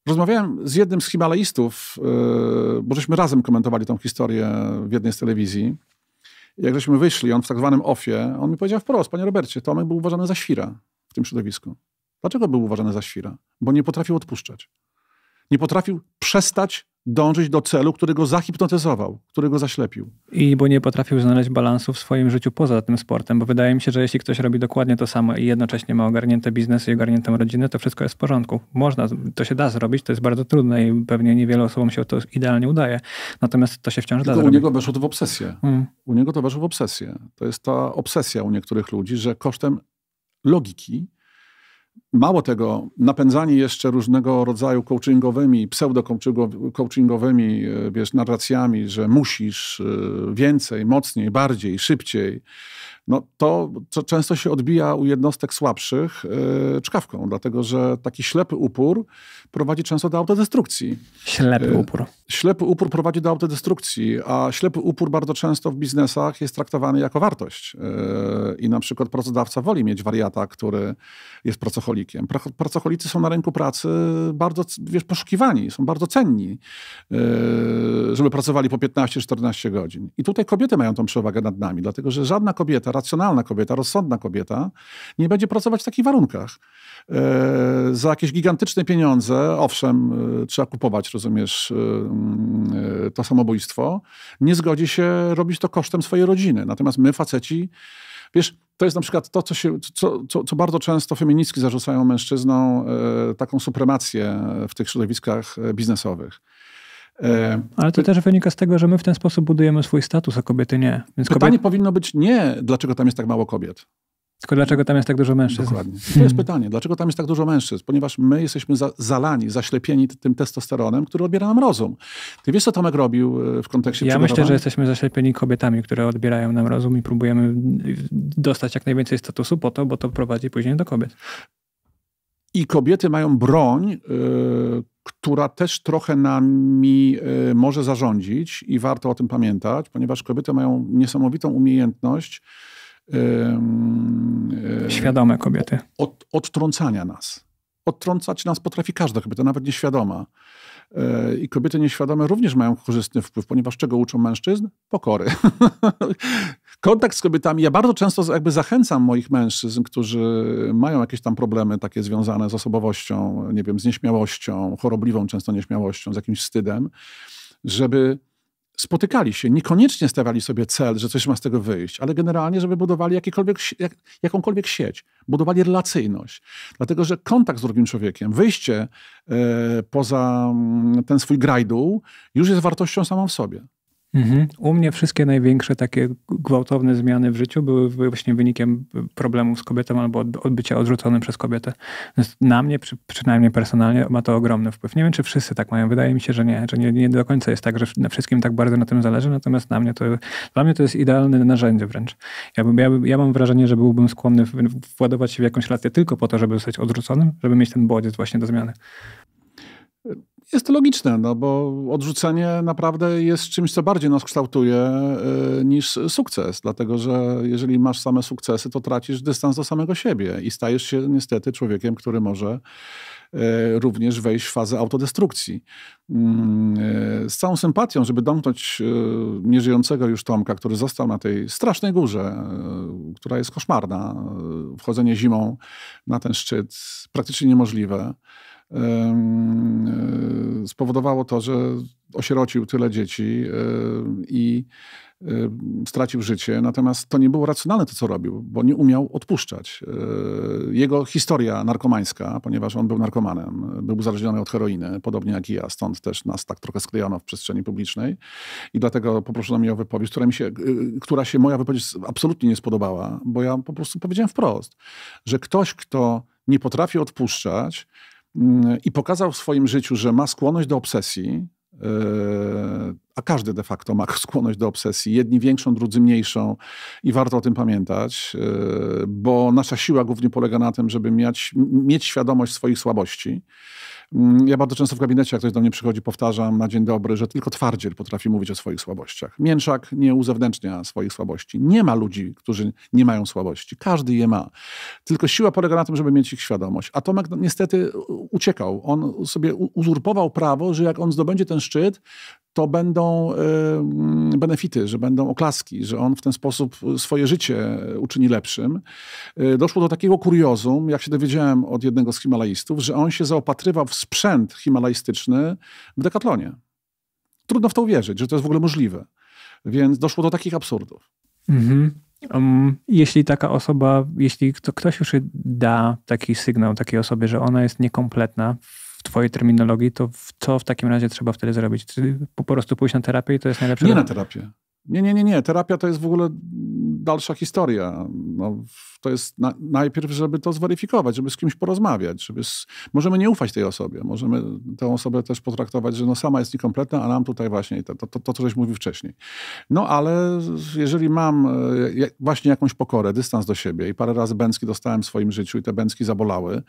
rozmawiałem z jednym z Himalajistów, y, e, bo żeśmy razem komentowali tą historię w jednej z telewizji. Jak żeśmy wyszli, on w tak zwanym ofie, on mi powiedział wprost, panie Robercie, Tomek był uważany za świra w tym środowisku. Dlaczego był uważany za świra? Bo nie potrafił odpuszczać. Nie potrafił przestać dążyć do celu, który go zahipnotyzował, który go zaślepił. I bo nie potrafił znaleźć balansu w swoim życiu poza tym sportem, bo wydaje mi się, że jeśli ktoś robi dokładnie to samo i jednocześnie ma ogarnięte biznes i ogarniętą rodzinę, to wszystko jest w porządku. Można, to się da zrobić, to jest bardzo trudne i pewnie niewielu osobom się to idealnie udaje. Natomiast to się wciąż Tylko da u niego weszło to w obsesję. Hmm. U niego to weszło w obsesję. To jest ta obsesja u niektórych ludzi, że kosztem logiki Mało tego, napędzani jeszcze różnego rodzaju coachingowymi, pseudo-coachingowymi e, wiesz, narracjami, że musisz e, więcej, mocniej, bardziej, szybciej, no to, co często się odbija u jednostek słabszych yy, czkawką, dlatego że taki ślepy upór prowadzi często do autodestrukcji. Ślepy yy, upór. Yy, ślepy upór prowadzi do autodestrukcji, a ślepy upór bardzo często w biznesach jest traktowany jako wartość. Yy, I na przykład pracodawca woli mieć wariata, który jest pracocholikiem. Pra pracocholicy są na rynku pracy bardzo wiesz, poszukiwani, są bardzo cenni, yy, żeby pracowali po 15-14 godzin. I tutaj kobiety mają tą przewagę nad nami, dlatego że żadna kobieta racjonalna kobieta, rozsądna kobieta nie będzie pracować w takich warunkach. E, za jakieś gigantyczne pieniądze, owszem, e, trzeba kupować, rozumiesz, e, mm, e, to samobójstwo. Nie zgodzi się robić to kosztem swojej rodziny. Natomiast my, faceci, wiesz, to jest na przykład to, co, się, co, co, co bardzo często feministki zarzucają mężczyznom, e, taką supremację w tych środowiskach e, biznesowych. E, Ale to też wynika z tego, że my w ten sposób budujemy swój status, a kobiety nie. Więc pytanie kobiet... powinno być nie, dlaczego tam jest tak mało kobiet. Tylko dlaczego tam jest tak dużo mężczyzn? Dokładnie. To jest pytanie. Dlaczego tam jest tak dużo mężczyzn? Ponieważ my jesteśmy za, zalani, zaślepieni tym testosteronem, który odbiera nam rozum. Ty wiesz, co Tomek robił e, w kontekście Ja myślę, że jesteśmy zaślepieni kobietami, które odbierają nam rozum i próbujemy dostać jak najwięcej statusu po to, bo to prowadzi później do kobiet. I kobiety mają broń, yy, która też trochę nami y, może zarządzić i warto o tym pamiętać, ponieważ kobiety mają niesamowitą umiejętność y, świadome kobiety. Od, odtrącania nas. Odtrącać nas potrafi każda kobieta, nawet nieświadoma. Y, I kobiety nieświadome również mają korzystny wpływ, ponieważ czego uczą mężczyzn? Pokory. kontakt z kobietami, ja bardzo często jakby zachęcam moich mężczyzn, którzy mają jakieś tam problemy takie związane z osobowością, nie wiem, z nieśmiałością, chorobliwą często nieśmiałością, z jakimś wstydem, żeby spotykali się, niekoniecznie stawiali sobie cel, że coś ma z tego wyjść, ale generalnie, żeby budowali jak, jakąkolwiek sieć, budowali relacyjność. Dlatego, że kontakt z drugim człowiekiem, wyjście y, poza mm, ten swój grajdół już jest wartością samą w sobie. Mhm. U mnie wszystkie największe takie gwałtowne zmiany w życiu były właśnie wynikiem problemów z kobietą albo odbycia odrzuconym przez kobietę. Więc na mnie, przy, przynajmniej personalnie, ma to ogromny wpływ. Nie wiem, czy wszyscy tak mają. Wydaje mi się, że nie, że nie, nie do końca jest tak, że na wszystkim tak bardzo na tym zależy, natomiast na mnie to, dla mnie to jest idealne narzędzie wręcz. Ja, bym, ja, ja mam wrażenie, że byłbym skłonny władować się w jakąś rację tylko po to, żeby zostać odrzuconym, żeby mieć ten bodziec właśnie do zmiany. Jest to logiczne, no bo odrzucenie naprawdę jest czymś, co bardziej nas kształtuje e, niż sukces, dlatego że jeżeli masz same sukcesy, to tracisz dystans do samego siebie i stajesz się niestety człowiekiem, który może e, również wejść w fazę autodestrukcji. Mm, e, z całą sympatią, żeby domknąć nieżyjącego już Tomka, który został na tej strasznej górze, która jest koszmarna, wchodzenie zimą na ten szczyt praktycznie niemożliwe. E, spowodowało to, że osierocił tyle dzieci i stracił życie. Natomiast to nie było racjonalne to, co robił, bo nie umiał odpuszczać. E, jego historia narkomańska, ponieważ on był narkomanem, był uzależniony od heroiny, podobnie jak i ja, stąd też nas tak trochę sklejono w przestrzeni publicznej i dlatego poproszono mnie o wypowiedź, która, mi się, e, która się moja wypowiedź absolutnie nie spodobała, bo ja po prostu powiedziałem wprost, że ktoś, kto nie potrafi odpuszczać, Mm, i pokazał w swoim życiu, że ma skłonność do obsesji, e, a każdy de facto ma skłonność do obsesji, jedni większą, drudzy mniejszą i warto o tym pamiętać, e, bo nasza siła głównie polega na tym, żeby mieć, mieć świadomość swoich słabości Mm, ja bardzo często w gabinecie, jak ktoś do mnie przychodzi, powtarzam na dzień dobry, że tylko twardziel potrafi mówić o swoich słabościach. Mięszak nie uzewnętrznia swoich słabości. Nie ma ludzi, którzy nie mają słabości. Każdy je ma. Tylko siła polega na tym, żeby mieć ich świadomość. A Tomek no, niestety uciekał. On sobie uzurpował prawo, że jak on zdobędzie ten szczyt, to będą y, mm, benefity, że będą oklaski, że on w ten sposób swoje życie uczyni lepszym. Y, doszło do takiego kuriozum, jak się dowiedziałem od jednego z Himalajistów, że on się zaopatrywał w sprzęt himalajstyczny w Dekatlonie. Trudno w to uwierzyć, że to jest w ogóle możliwe. Więc doszło do takich absurdów. Mhm. Um, jeśli taka osoba, jeśli ktoś już da taki sygnał takiej osobie, że ona jest niekompletna w twojej terminologii, to w, co w takim razie trzeba wtedy zrobić? Czy po prostu pójść na terapię i to jest najlepsze? Nie na terapię. Nie, nie, nie, nie. Terapia to jest w ogóle dalsza historia. No, to jest na, najpierw, żeby to zweryfikować, żeby z kimś porozmawiać. Żeby z, możemy nie ufać tej osobie, możemy tę osobę też potraktować, że no sama jest niekompletna, a nam tutaj właśnie to, to, to, to co żeś mówił wcześniej. No ale jeżeli mam e, właśnie jakąś pokorę, dystans do siebie i parę razy bęcki dostałem w swoim życiu i te bęcki zabolały,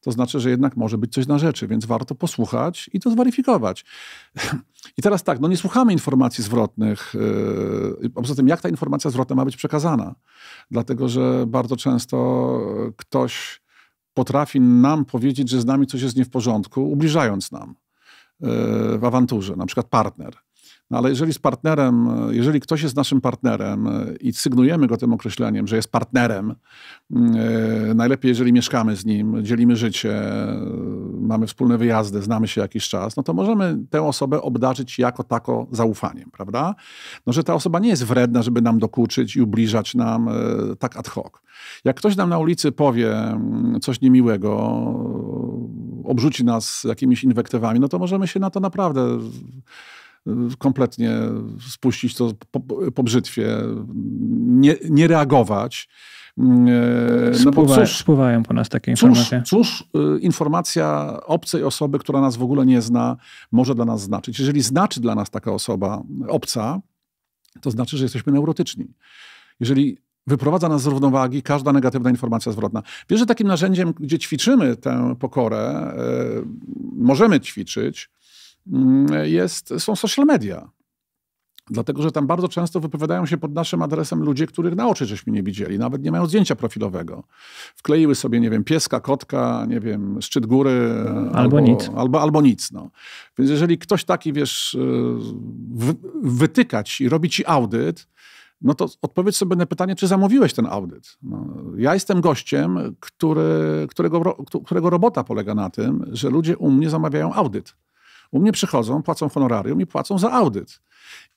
to znaczy, że jednak może być coś na rzeczy, więc warto posłuchać i to zweryfikować. I teraz tak, no nie słuchamy informacji zwrotnych. E, poza tym, jak ta informacja zwrotna ma być przekazana? zakazana. Dlatego, że bardzo często e, ktoś potrafi nam powiedzieć, że z nami coś jest nie w porządku, ubliżając nam e, w awanturze, na przykład partner. No ale jeżeli z partnerem, jeżeli ktoś jest naszym partnerem e, i sygnujemy go tym określeniem, że jest partnerem, e, najlepiej jeżeli mieszkamy z nim, dzielimy życie, e, mamy wspólne wyjazdy, znamy się jakiś czas, no to możemy tę osobę obdarzyć jako tako zaufaniem, prawda? No, że ta osoba nie jest wredna, żeby nam dokuczyć i ubliżać nam tak ad hoc. Jak ktoś nam na ulicy powie mm, coś niemiłego, obrzuci nas jakimiś inwektywami, no to możemy się na to naprawdę kompletnie spuścić to po, po brzytwie, nie, nie reagować. Mm, e, no Spływa, cóż, spływają po nas takie informacje. Cóż, cóż, y, informacja obcej osoby, która nas w ogóle nie zna, może dla nas znaczyć. Jeżeli znaczy dla nas taka osoba obca, to znaczy, że jesteśmy neurotyczni. Jeżeli wyprowadza nas z równowagi każda negatywna informacja zwrotna. Wiesz, że takim narzędziem, gdzie ćwiczymy tę pokorę, e, możemy ćwiczyć, Mm, jest, są social media. Dlatego, że tam bardzo często wypowiadają się pod naszym adresem ludzie, których na oczy żeśmy nie widzieli, nawet nie mają zdjęcia profilowego. Wkleiły sobie, nie wiem, pieska, kotka, nie wiem, szczyt góry. Albo, albo nic. Albo, albo nic, no. Więc jeżeli ktoś taki, wiesz, y, wytykać i robi ci audyt, no to odpowiedz sobie na pytanie, czy zamówiłeś ten audyt. No, ja jestem gościem, który, którego, którego robota polega na tym, że ludzie u mnie zamawiają audyt. U mnie przychodzą, płacą honorarium i płacą za audyt.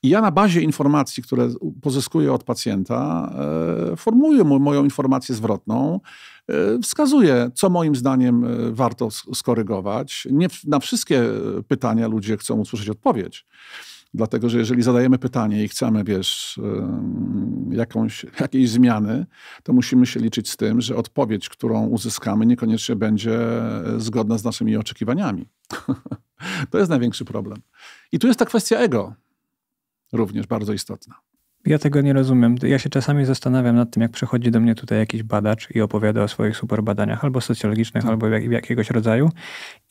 I ja na bazie informacji, które pozyskuję od pacjenta, e, formuję mu, moją informację zwrotną, e, wskazuję, co moim zdaniem e, warto skorygować. Nie na wszystkie pytania ludzie chcą usłyszeć odpowiedź. Dlatego, że jeżeli zadajemy pytanie i chcemy, wiesz, jakąś, jakiejś zmiany, to musimy się liczyć z tym, że odpowiedź, którą uzyskamy, niekoniecznie będzie zgodna z naszymi oczekiwaniami. to jest największy problem. I tu jest ta kwestia ego, również bardzo istotna. Ja tego nie rozumiem. Ja się czasami zastanawiam nad tym, jak przychodzi do mnie tutaj jakiś badacz i opowiada o swoich super badaniach, albo socjologicznych, tak. albo jak, jakiegoś rodzaju.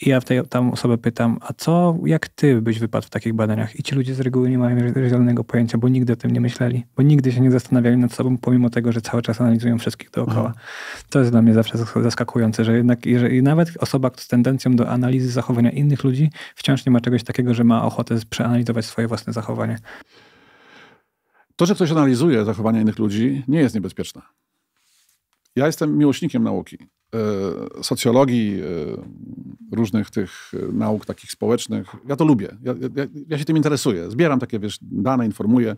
I ja tej, tam osobę pytam, a co, jak ty byś wypadł w takich badaniach? I ci ludzie z reguły nie mają zielonego pojęcia, bo nigdy o tym nie myśleli, bo nigdy się nie zastanawiali nad sobą, pomimo tego, że cały czas analizują wszystkich dookoła. Mhm. To jest dla mnie zawsze zaskakujące, że jednak jeżeli nawet osoba z tendencją do analizy zachowania innych ludzi wciąż nie ma czegoś takiego, że ma ochotę przeanalizować swoje własne zachowanie. To, że ktoś analizuje zachowania innych ludzi, nie jest niebezpieczne. Ja jestem miłośnikiem nauki, e, socjologii, e, różnych tych e, nauk takich społecznych. Ja to lubię. Ja, ja, ja się tym interesuję. Zbieram takie wiesz, dane, informuję.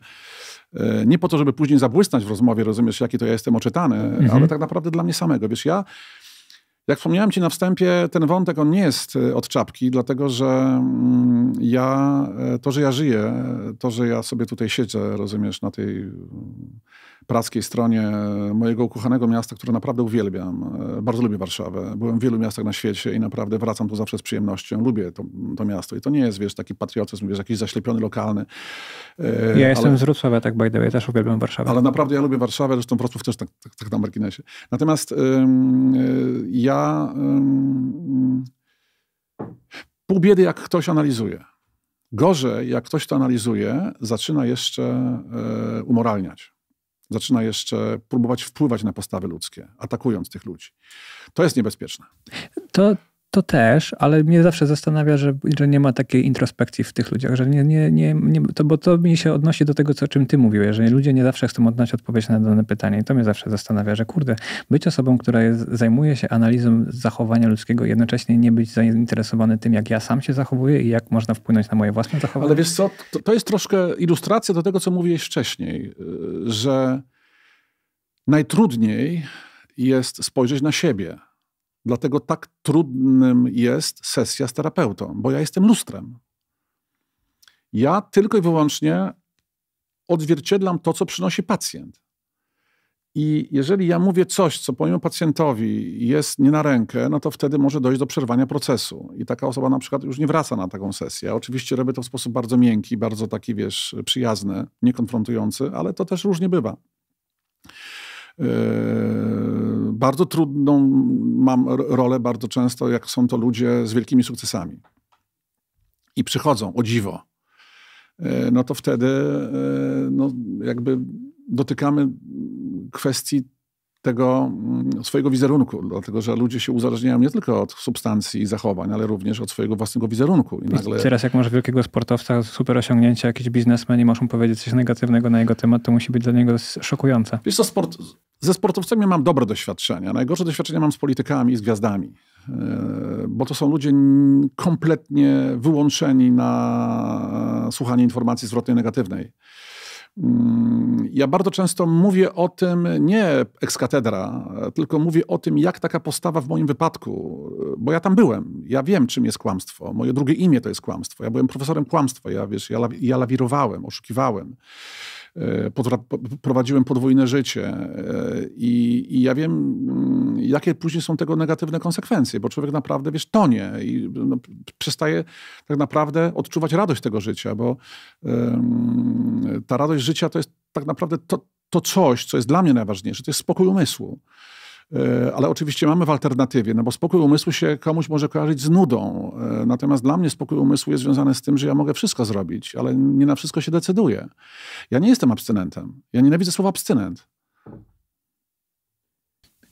nie po to, żeby później zabłysnąć w rozmowie, rozumiesz, jaki to ja jestem oczytany, mhm. ale tak naprawdę dla mnie samego. Wiesz, ja jak wspomniałem ci na wstępie, ten wątek on nie jest y, od czapki, dlatego że mm, ja, e, to, że ja żyję, e, to, że ja sobie tutaj siedzę, rozumiesz, na tej praskiej stronie mojego ukochanego miasta, które naprawdę uwielbiam. E, bardzo lubię Warszawę. Byłem w wielu miastach na świecie i naprawdę wracam tu zawsze z przyjemnością. Lubię to, to miasto. I to nie jest, wiesz, taki patriotyzm, wiesz, jakiś zaślepiony, lokalny. E, ja ale, jestem z Wrocławia, tak by the way, też uwielbiam Warszawę. Ale naprawdę ja lubię Warszawę, zresztą prostu też tak, tak, tak na marginesie. Natomiast ym, y, e, ja... Ym, pół biedy, jak ktoś analizuje. Gorzej, jak ktoś to analizuje, zaczyna jeszcze y, umoralniać zaczyna jeszcze próbować wpływać na postawy ludzkie, atakując tych ludzi. To jest niebezpieczne. To to też, ale mnie zawsze zastanawia, że, że nie ma takiej introspekcji w tych ludziach, że nie, nie, nie, nie to, bo to mi się odnosi do tego, co, o czym ty mówiłeś, że ludzie nie zawsze chcą oddać odpowiedź na dane pytanie i to mnie zawsze zastanawia, że kurde, być osobą, która jest, zajmuje się analizą zachowania ludzkiego i jednocześnie nie być zainteresowany tym, jak ja sam się zachowuję i jak można wpłynąć na moje własne zachowanie. Ale wiesz co, to, to jest troszkę ilustracja do tego, co mówiłeś wcześniej, y, że najtrudniej jest spojrzeć na siebie Dlatego tak trudnym jest sesja z terapeutą, bo ja jestem lustrem. Ja tylko i wyłącznie odzwierciedlam to, co przynosi pacjent. I jeżeli ja mówię coś, co pomimo pacjentowi jest nie na rękę, no to wtedy może dojść do przerwania procesu. I taka osoba na przykład już nie wraca na taką sesję. Ja oczywiście robię to w sposób bardzo miękki, bardzo taki, wiesz, przyjazny, niekonfrontujący, ale to też różnie bywa. Yy bardzo trudną mam rolę bardzo często, jak są to ludzie z wielkimi sukcesami. I przychodzą, o dziwo. E, no to wtedy e, no, jakby dotykamy kwestii tego mm, swojego wizerunku, dlatego że ludzie się uzależniają nie tylko od substancji i zachowań, ale również od swojego własnego wizerunku. I nagle... Teraz jak masz wielkiego sportowca, super osiągnięcia, jakiś biznesmen i masz mu powiedzieć coś negatywnego na jego temat, to musi być dla niego szokujące. Wiesz co, sport... ze sportowcami mam dobre doświadczenia. Najgorsze doświadczenia mam z politykami i z gwiazdami e, bo to są ludzie kompletnie wyłączeni na e, słuchanie informacji zwrotnej negatywnej. Ja bardzo często mówię o tym nie ex katedra, tylko mówię o tym, jak taka postawa w moim wypadku, bo ja tam byłem. Ja wiem, czym jest kłamstwo. Moje drugie imię to jest kłamstwo. Ja byłem profesorem kłamstwa. Ja, wiesz, ja, ja lawirowałem, oszukiwałem. E, prowadziłem podwójne życie e, I, i, ja wiem, mm, jakie później są tego negatywne konsekwencje, bo człowiek naprawdę, wiesz, tonie i no, przestaje tak naprawdę odczuwać radość tego życia, bo um, ta radość życia to jest tak naprawdę to, to coś, co jest dla mnie najważniejsze, to jest spokój umysłu. E, ale oczywiście mamy w alternatywie, no bo spokój umysłu się komuś może kojarzyć z nudą. E, natomiast dla mnie spokój umysłu jest związany z tym, że ja mogę wszystko zrobić, ale nie na wszystko się decyduję. Ja nie jestem abstynentem. Ja nienawidzę słowa abstynent.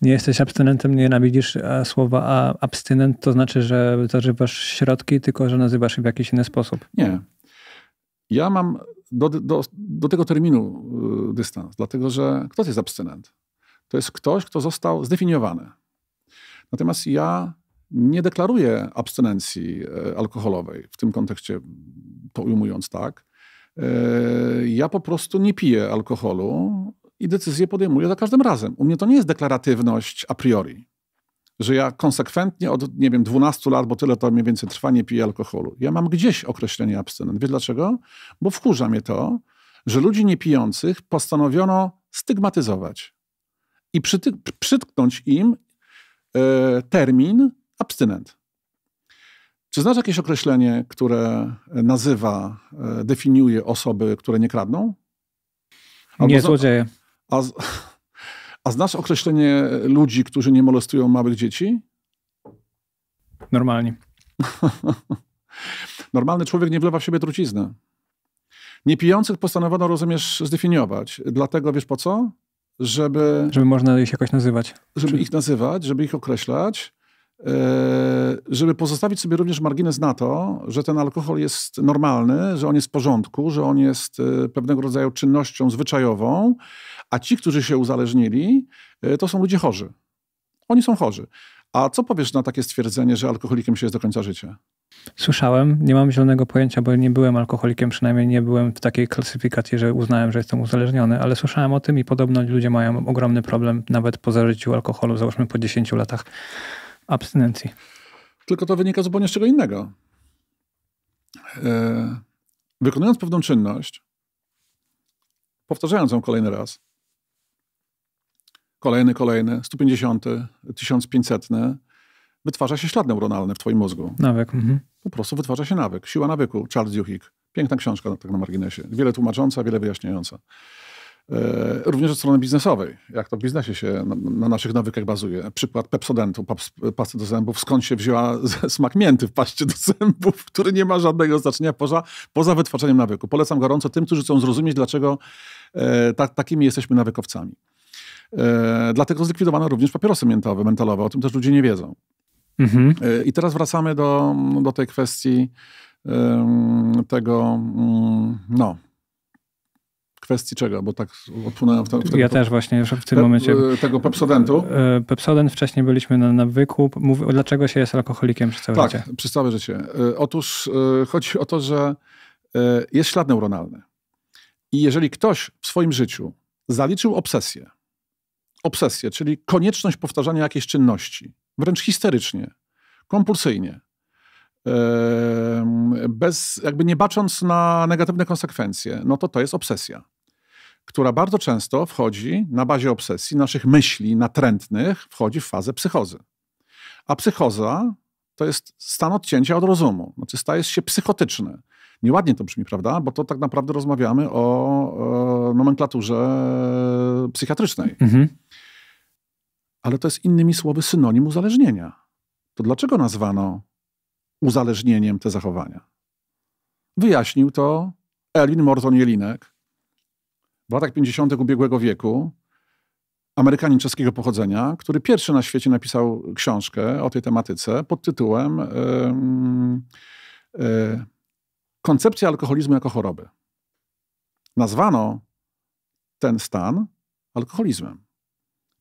Nie jesteś abstynentem, nie nienawidzisz e, słowa a abstynent, to znaczy, że zażywasz środki, tylko że nazywasz je w jakiś inny sposób. Nie. Ja mam do, do, do tego terminu dystans, dlatego że kto to jest abstynent? to jest ktoś, kto został zdefiniowany. Natomiast ja nie deklaruję abstynencji e, alkoholowej w tym kontekście, to ujmując tak. E, ja po prostu nie piję alkoholu i decyzję podejmuję za każdym razem. U mnie to nie jest deklaratywność a priori, że ja konsekwentnie od, nie wiem, 12 lat, bo tyle to mniej więcej trwa, nie piję alkoholu. Ja mam gdzieś określenie abstynent. Wiesz dlaczego? Bo wkurza mnie to, że ludzi niepijących postanowiono stygmatyzować i przyty, przytknąć im e, termin abstynent. Czy znasz jakieś określenie, które nazywa, e, definiuje osoby, które nie kradną? Albo nie, złodzieje. A, a znasz określenie ludzi, którzy nie molestują małych dzieci? Normalnie. Normalny człowiek nie wlewa w siebie trucizny. Niepijących postanowiono, rozumiesz, zdefiniować. Dlatego wiesz po co? żeby... Żeby można ich jakoś nazywać. Żeby ich nazywać, żeby ich określać, e, żeby pozostawić sobie również margines na to, że ten alkohol jest normalny, że on jest w porządku, że on jest e, pewnego rodzaju czynnością zwyczajową, a ci, którzy się uzależnili, e, to są ludzie chorzy. Oni są chorzy. A co powiesz na takie stwierdzenie, że alkoholikiem się jest do końca życia? Słyszałem, nie mam zielonego pojęcia, bo nie byłem alkoholikiem, przynajmniej nie byłem w takiej klasyfikacji, że uznałem, że jestem uzależniony, ale słyszałem o tym i podobno ludzie mają ogromny problem nawet po zażyciu alkoholu, załóżmy po 10 latach abstynencji. Tylko to wynika zupełnie z czego innego. E, wykonując pewną czynność, powtarzając ją kolejny raz, kolejny, kolejny, 150, 1500 wytwarza się ślad neuronalny w twoim mózgu. Nawyk. Mhm. Po prostu wytwarza się nawyk. Siła nawyku. Charles Duhigg. Piękna książka tak na marginesie. Wiele tłumacząca, wiele wyjaśniająca. E, również od strony biznesowej. Jak to w biznesie się na, na naszych nawykach bazuje. Przykład Pepsodentu, pasty do zębów. Skąd się wzięła smak mięty w paście do zębów, który nie ma żadnego znaczenia poza, poza wytwarzeniem nawyku. Polecam gorąco tym, którzy chcą zrozumieć, dlaczego e, takimi jesteśmy nawykowcami. E, dlatego zlikwidowano również papierosy miętowe, mentalowe. O tym też ludzie nie wiedzą. Mhm. E, I teraz wracamy do, do tej kwestii tego, mm, no, kwestii czego, bo tak odpłynąłem w, te, w Ja też właśnie w tym momencie. E, tego pepsodentu. Pepsodent wcześniej byliśmy na wykup. dlaczego się jest alkoholikiem przez całe tak, życie? Tak, przez całe życie. Otóż chodzi o to, że jest ślad neuronalny. I jeżeli ktoś w swoim życiu zaliczył obsesję, obsesję, czyli konieczność powtarzania jakiejś czynności, wręcz histerycznie, kompulsyjnie, bez, jakby nie bacząc na negatywne konsekwencje, no to to jest obsesja, która bardzo często wchodzi na bazie obsesji, naszych myśli natrętnych, wchodzi w fazę psychozy. A psychoza to jest stan odcięcia od rozumu, znaczy staje się psychotyczny. Nieładnie to brzmi, prawda? Bo to tak naprawdę rozmawiamy o, o nomenklaturze psychiatrycznej. Mhm ale to jest innymi słowy synonim uzależnienia. To dlaczego nazwano uzależnieniem te zachowania? Wyjaśnił to Elin Morton-Jelinek w latach 50. ubiegłego wieku, Amerykanin czeskiego pochodzenia, który pierwszy na świecie napisał książkę o tej tematyce pod tytułem yy, yy, Koncepcja alkoholizmu jako choroby. Nazwano ten stan alkoholizmem.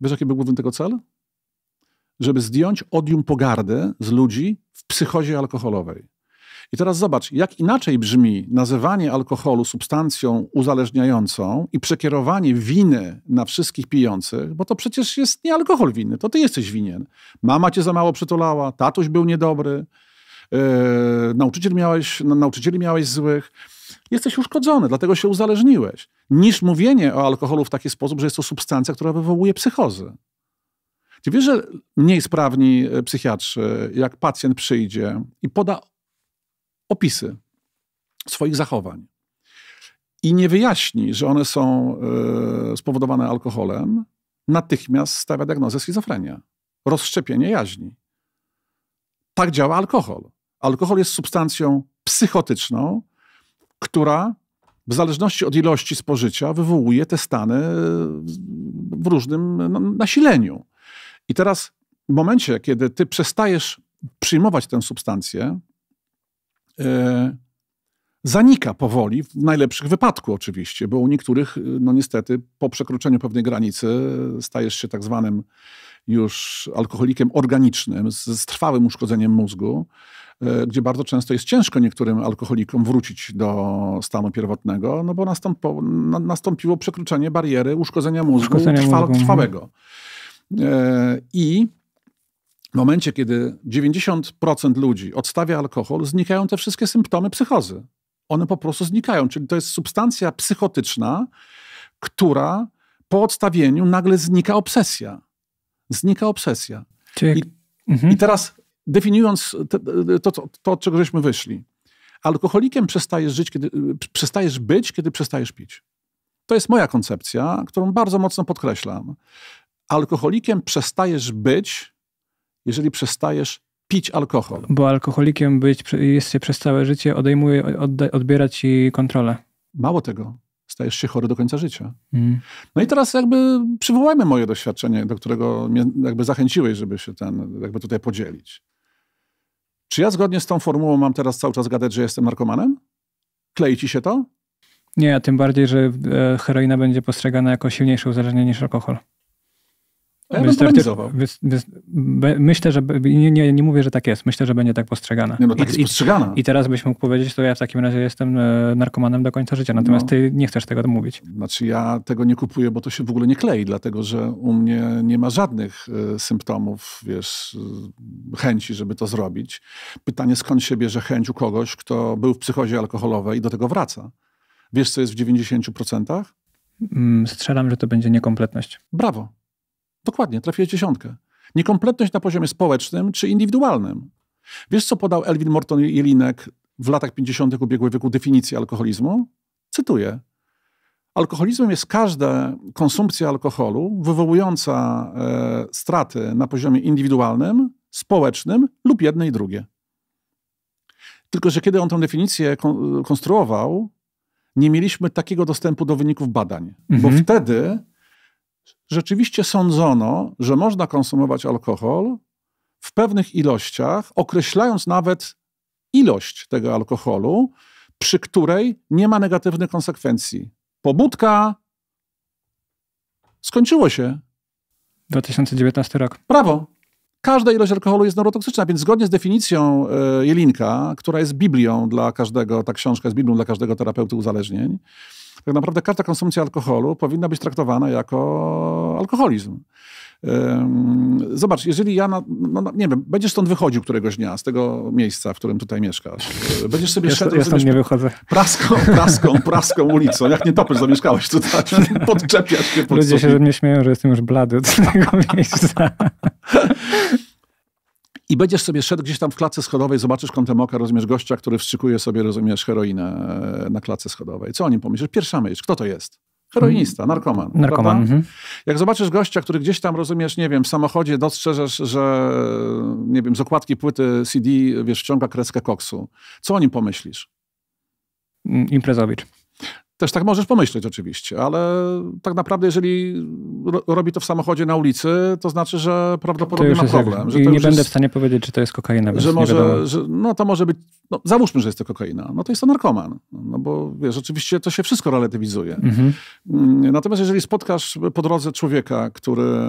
Wiesz, jaki był główny tego cel? Żeby zdjąć odium pogardy z ludzi w psychozie alkoholowej. I teraz zobacz, jak inaczej brzmi nazywanie alkoholu substancją uzależniającą i przekierowanie winy na wszystkich pijących, bo to przecież jest nie alkohol winny, to ty jesteś winien. Mama cię za mało przytulała, tatuś był niedobry, yy, nauczyciel miałeś, no, nauczycieli miałeś złych jesteś uszkodzony, dlatego się uzależniłeś, niż mówienie o alkoholu w taki sposób, że jest to substancja, która wywołuje psychozy. Czy wiesz, że mniej sprawni e, psychiatrzy, jak pacjent przyjdzie i poda opisy swoich zachowań i nie wyjaśni, że one są e, spowodowane alkoholem, natychmiast stawia diagnozę schizofrenia, rozszczepienie jaźni. Tak działa alkohol. Alkohol jest substancją psychotyczną, która w zależności od ilości spożycia wywołuje te stany e, w różnym no, nasileniu. I teraz w momencie, kiedy ty przestajesz przyjmować tę substancję, e, zanika powoli, w najlepszych wypadku oczywiście, bo u niektórych, e, no niestety, po przekroczeniu pewnej granicy stajesz się tak zwanym już alkoholikiem organicznym z, z trwałym uszkodzeniem mózgu. E, gdzie bardzo często jest ciężko niektórym alkoholikom wrócić do stanu pierwotnego, no bo nastąpo, nastąpiło przekroczenie bariery uszkodzenia mózgu, uszkodzenia trwa, mózgu. Mhm. trwałego. E, I w momencie, kiedy 90% ludzi odstawia alkohol, znikają te wszystkie symptomy psychozy. One po prostu znikają, czyli to jest substancja psychotyczna, która po odstawieniu nagle znika obsesja. Znika obsesja. Czyli... I, mhm. I teraz definiując to, to, to, od czego żeśmy wyszli. Alkoholikiem przestajesz, żyć, kiedy, przestajesz być, kiedy przestajesz pić. To jest moja koncepcja, którą bardzo mocno podkreślam. Alkoholikiem przestajesz być, jeżeli przestajesz pić alkohol. Bo alkoholikiem być jest się przez całe życie, odejmuje, odda, odbiera ci kontrolę. Mało tego. Stajesz się chory do końca życia. Mm. No i teraz jakby przywołajmy moje doświadczenie, do którego mnie jakby zachęciłeś, żeby się ten, jakby tutaj podzielić. Czy ja zgodnie z tą formułą mam teraz cały czas gadać, że jestem narkomanem? Klei ci się to? Nie, a tym bardziej, że e, heroina będzie postrzegana jako silniejsze uzależnienie niż alkohol. Ja myślę, myślę, że nie, nie, nie mówię, że tak jest. Myślę, że będzie tak postrzegana. Nie, no tak I, jest postrzegana. I, I, teraz byś mógł powiedzieć, to ja w takim razie jestem e, narkomanem do końca życia, natomiast no. ty nie chcesz tego mówić. Znaczy ja tego nie kupuję, bo to się w ogóle nie klei, dlatego że u mnie nie ma żadnych e, symptomów, wiesz, e, chęci, żeby to zrobić. Pytanie, skąd się bierze chęć u kogoś, kto był w psychozie alkoholowej i do tego wraca? Wiesz, co jest w 90%? Mm, strzelam, że to będzie niekompletność. Brawo. Dokładnie, trafiłeś dziesiątkę. Niekompletność na poziomie społecznym czy indywidualnym. Wiesz, co podał Elwin Morton Jelinek w latach 50. ubiegłego wieku definicję alkoholizmu? Cytuję. Alkoholizmem jest każda konsumpcja alkoholu wywołująca e, straty na poziomie indywidualnym, społecznym lub jedne i drugie. Tylko, że kiedy on tę definicję e, konstruował, nie mieliśmy takiego dostępu do wyników badań, mhm. bo wtedy rzeczywiście sądzono, że można konsumować alkohol w pewnych ilościach, określając nawet ilość tego alkoholu, przy której nie ma negatywnych konsekwencji. Pobudka skończyło się. 2019 rok. Prawo. Każda ilość alkoholu jest neurotoksyczna, więc zgodnie z definicją e, Jelinka, która jest Biblią dla każdego, ta książka jest Biblią dla każdego terapeuty uzależnień, tak naprawdę każda konsumpcja alkoholu powinna być traktowana jako alkoholizm. Zobacz, jeżeli ja, na, no, no, nie wiem, będziesz stąd wychodził któregoś dnia z tego miejsca, w którym tutaj mieszkasz. Będziesz sobie ja, szedł. Ja tam nie wychodzę. Praską, praską, praską ulicą. Jak nie topisz, zamieszkałeś tutaj. Podczepiasz się pod Ludzie sobie. się ze mnie śmieją, że jestem już blady od tego miejsca. i będziesz sobie szedł gdzieś tam w klatce schodowej, zobaczysz kątem oka, rozumiesz, gościa, który wstrzykuje sobie, rozumiesz, heroinę e, na klatce schodowej. Co o nim pomyślisz? Pierwsza myśl, kto to jest? Heroinista, mhm. narkoman. Narkoman. Mhm. Jak zobaczysz gościa, który gdzieś tam rozumiesz, nie wiem, w samochodzie dostrzeżesz, że nie wiem, z okładki płyty CD, wiesz, wciąga kreskę koksu. Co o nim pomyślisz? Mm, Imprezowicz. Też tak możesz pomyśleć oczywiście, ale tak naprawdę jeżeli robi to w samochodzie na ulicy, to znaczy, że prawdopodobnie ma problem. Że nie będę jest, w stanie powiedzieć, czy to jest kokaina. Że może, że, no to może być, no, załóżmy, że jest to kokaina, no to jest to narkoman. No bo wiesz, oczywiście to się wszystko relatywizuje. Mhm. Mm, natomiast jeżeli spotkasz po drodze człowieka, który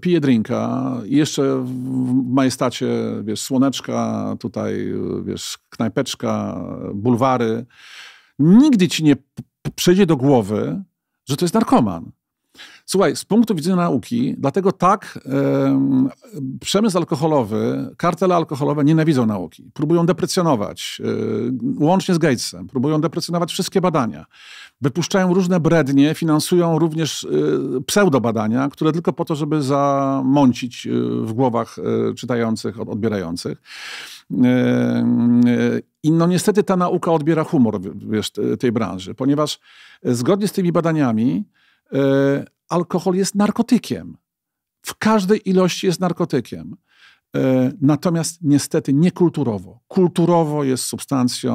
pije drinka i jeszcze w majestacie, wiesz, słoneczka, tutaj, wiesz, knajpeczka, bulwary, nigdy ci nie przyjdzie do głowy, że to jest narkoman. Słuchaj, z punktu widzenia nauki, dlatego tak przemysł alkoholowy, kartele alkoholowe nienawidzą nauki. Próbują deprecjonować, y, łącznie z Gatesem, próbują deprecjonować wszystkie badania. Wypuszczają różne brednie, finansują również um, pseudobadania, które tylko po to, żeby zamącić y, w głowach czytających, odbierających. I no niestety ta nauka odbiera humor wiesz, tej branży, ponieważ e, zgodnie z tymi badaniami e, alkohol jest narkotykiem. W każdej ilości jest narkotykiem. E, natomiast niestety niekulturowo. Kulturowo jest substancją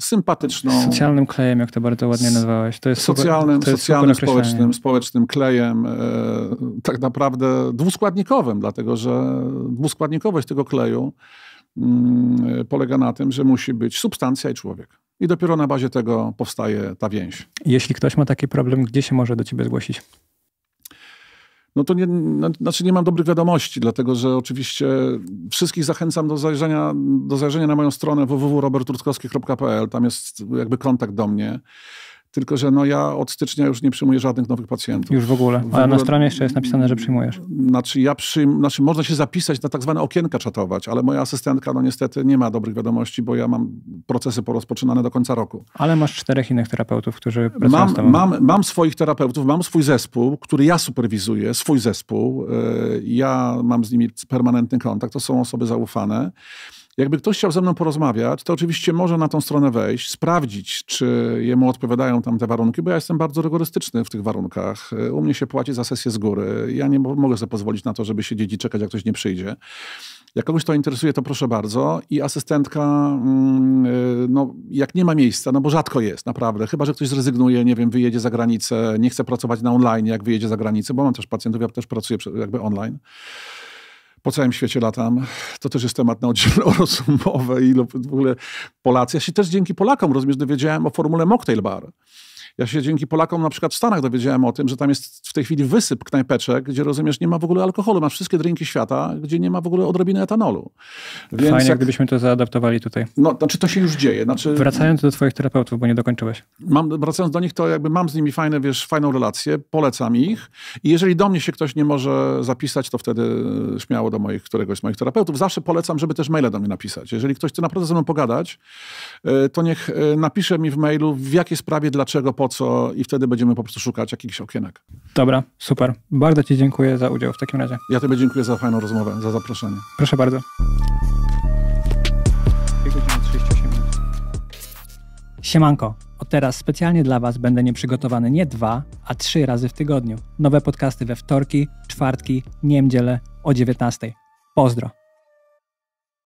sympatyczną. Socjalnym klejem, jak to bardzo ładnie nazwałeś. To jest socjalnym, to jest socjalnym społecznym, społecznym klejem, tak naprawdę dwuskładnikowym, dlatego że dwuskładnikowość tego kleju Mm, e, polega na tym, że musi być substancja i człowiek. I dopiero na bazie tego powstaje ta więź. Jeśli ktoś ma taki problem, gdzie się może do ciebie zgłosić? No to nie, no, znaczy nie mam dobrych wiadomości, dlatego że oczywiście wszystkich zachęcam do zajrzenia, do zajrzenia na moją stronę www.roberturtkowski.pl. Tam jest jakby kontakt do mnie. Tylko, że no ja od stycznia już nie przyjmuję żadnych nowych pacjentów. Już w ogóle. W ogóle... A na stronie jeszcze jest napisane, że przyjmujesz. Znaczy, ja znaczy można się zapisać na tak zwane okienka czatować, ale moja asystentka no niestety nie ma dobrych wiadomości, bo ja mam procesy porozpoczynane do końca roku. Ale masz czterech innych terapeutów, którzy pracują mam, z tobą. Mam, mam swoich terapeutów, mam swój zespół, który ja superwizuję, swój zespół. E, ja mam z nimi permanentny kontakt, to są osoby zaufane. Jakby ktoś chciał ze mną porozmawiać, to oczywiście może na tą stronę wejść, sprawdzić, czy jemu odpowiadają tam te warunki, bo ja jestem bardzo rygorystyczny w tych warunkach. U mnie się płaci za sesję z góry. Ja nie mogę sobie pozwolić na to, żeby siedzieć i czekać, jak ktoś nie przyjdzie. Jak kogoś to interesuje, to proszę bardzo. I asystentka, mm, y, no, jak nie ma miejsca, no bo rzadko jest, naprawdę, chyba że ktoś zrezygnuje, nie wiem, wyjedzie za granicę, nie chce pracować na online, jak wyjedzie za granicę, bo mam też pacjentów, ja też pracuję jakby online po całym świecie latam. To też jest temat na oddzielną rozmowy i w ogóle Polacy. Ja się też dzięki Polakom, rozumiesz, dowiedziałem o formule Mocktail Bar. Ja się dzięki Polakom na przykład w Stanach dowiedziałem o tym, że tam jest w tej chwili wysyp knajpeczek, gdzie rozumiesz, nie ma w ogóle alkoholu. Masz wszystkie drinki świata, gdzie nie ma w ogóle odrobiny etanolu. Więc Fajnie, jak, gdybyśmy to zaadaptowali tutaj. No, znaczy to się już dzieje. Znaczy, wracając do twoich terapeutów, bo nie dokończyłeś. Mam, wracając do nich, to jakby mam z nimi fajne, wiesz, fajną relację, polecam ich i jeżeli do mnie się ktoś nie może zapisać, to wtedy e, śmiało do moich, któregoś z moich terapeutów. Zawsze polecam, żeby też maile do mnie napisać. Jeżeli ktoś chce naprawdę ze mną pogadać, e, to niech e, napisze mi w mailu, w jakiej sprawie, dlaczego, po co i wtedy będziemy po prostu szukać jakichś okienek. Dobra, super. Bardzo Ci dziękuję za udział w takim razie. Ja Tobie dziękuję za fajną rozmowę, za zaproszenie. Proszę bardzo. Siemanko. Od teraz specjalnie dla Was będę nieprzygotowany nie dwa, a trzy razy w tygodniu. Nowe podcasty we wtorki, czwartki, niedzielę o 19. Pozdro.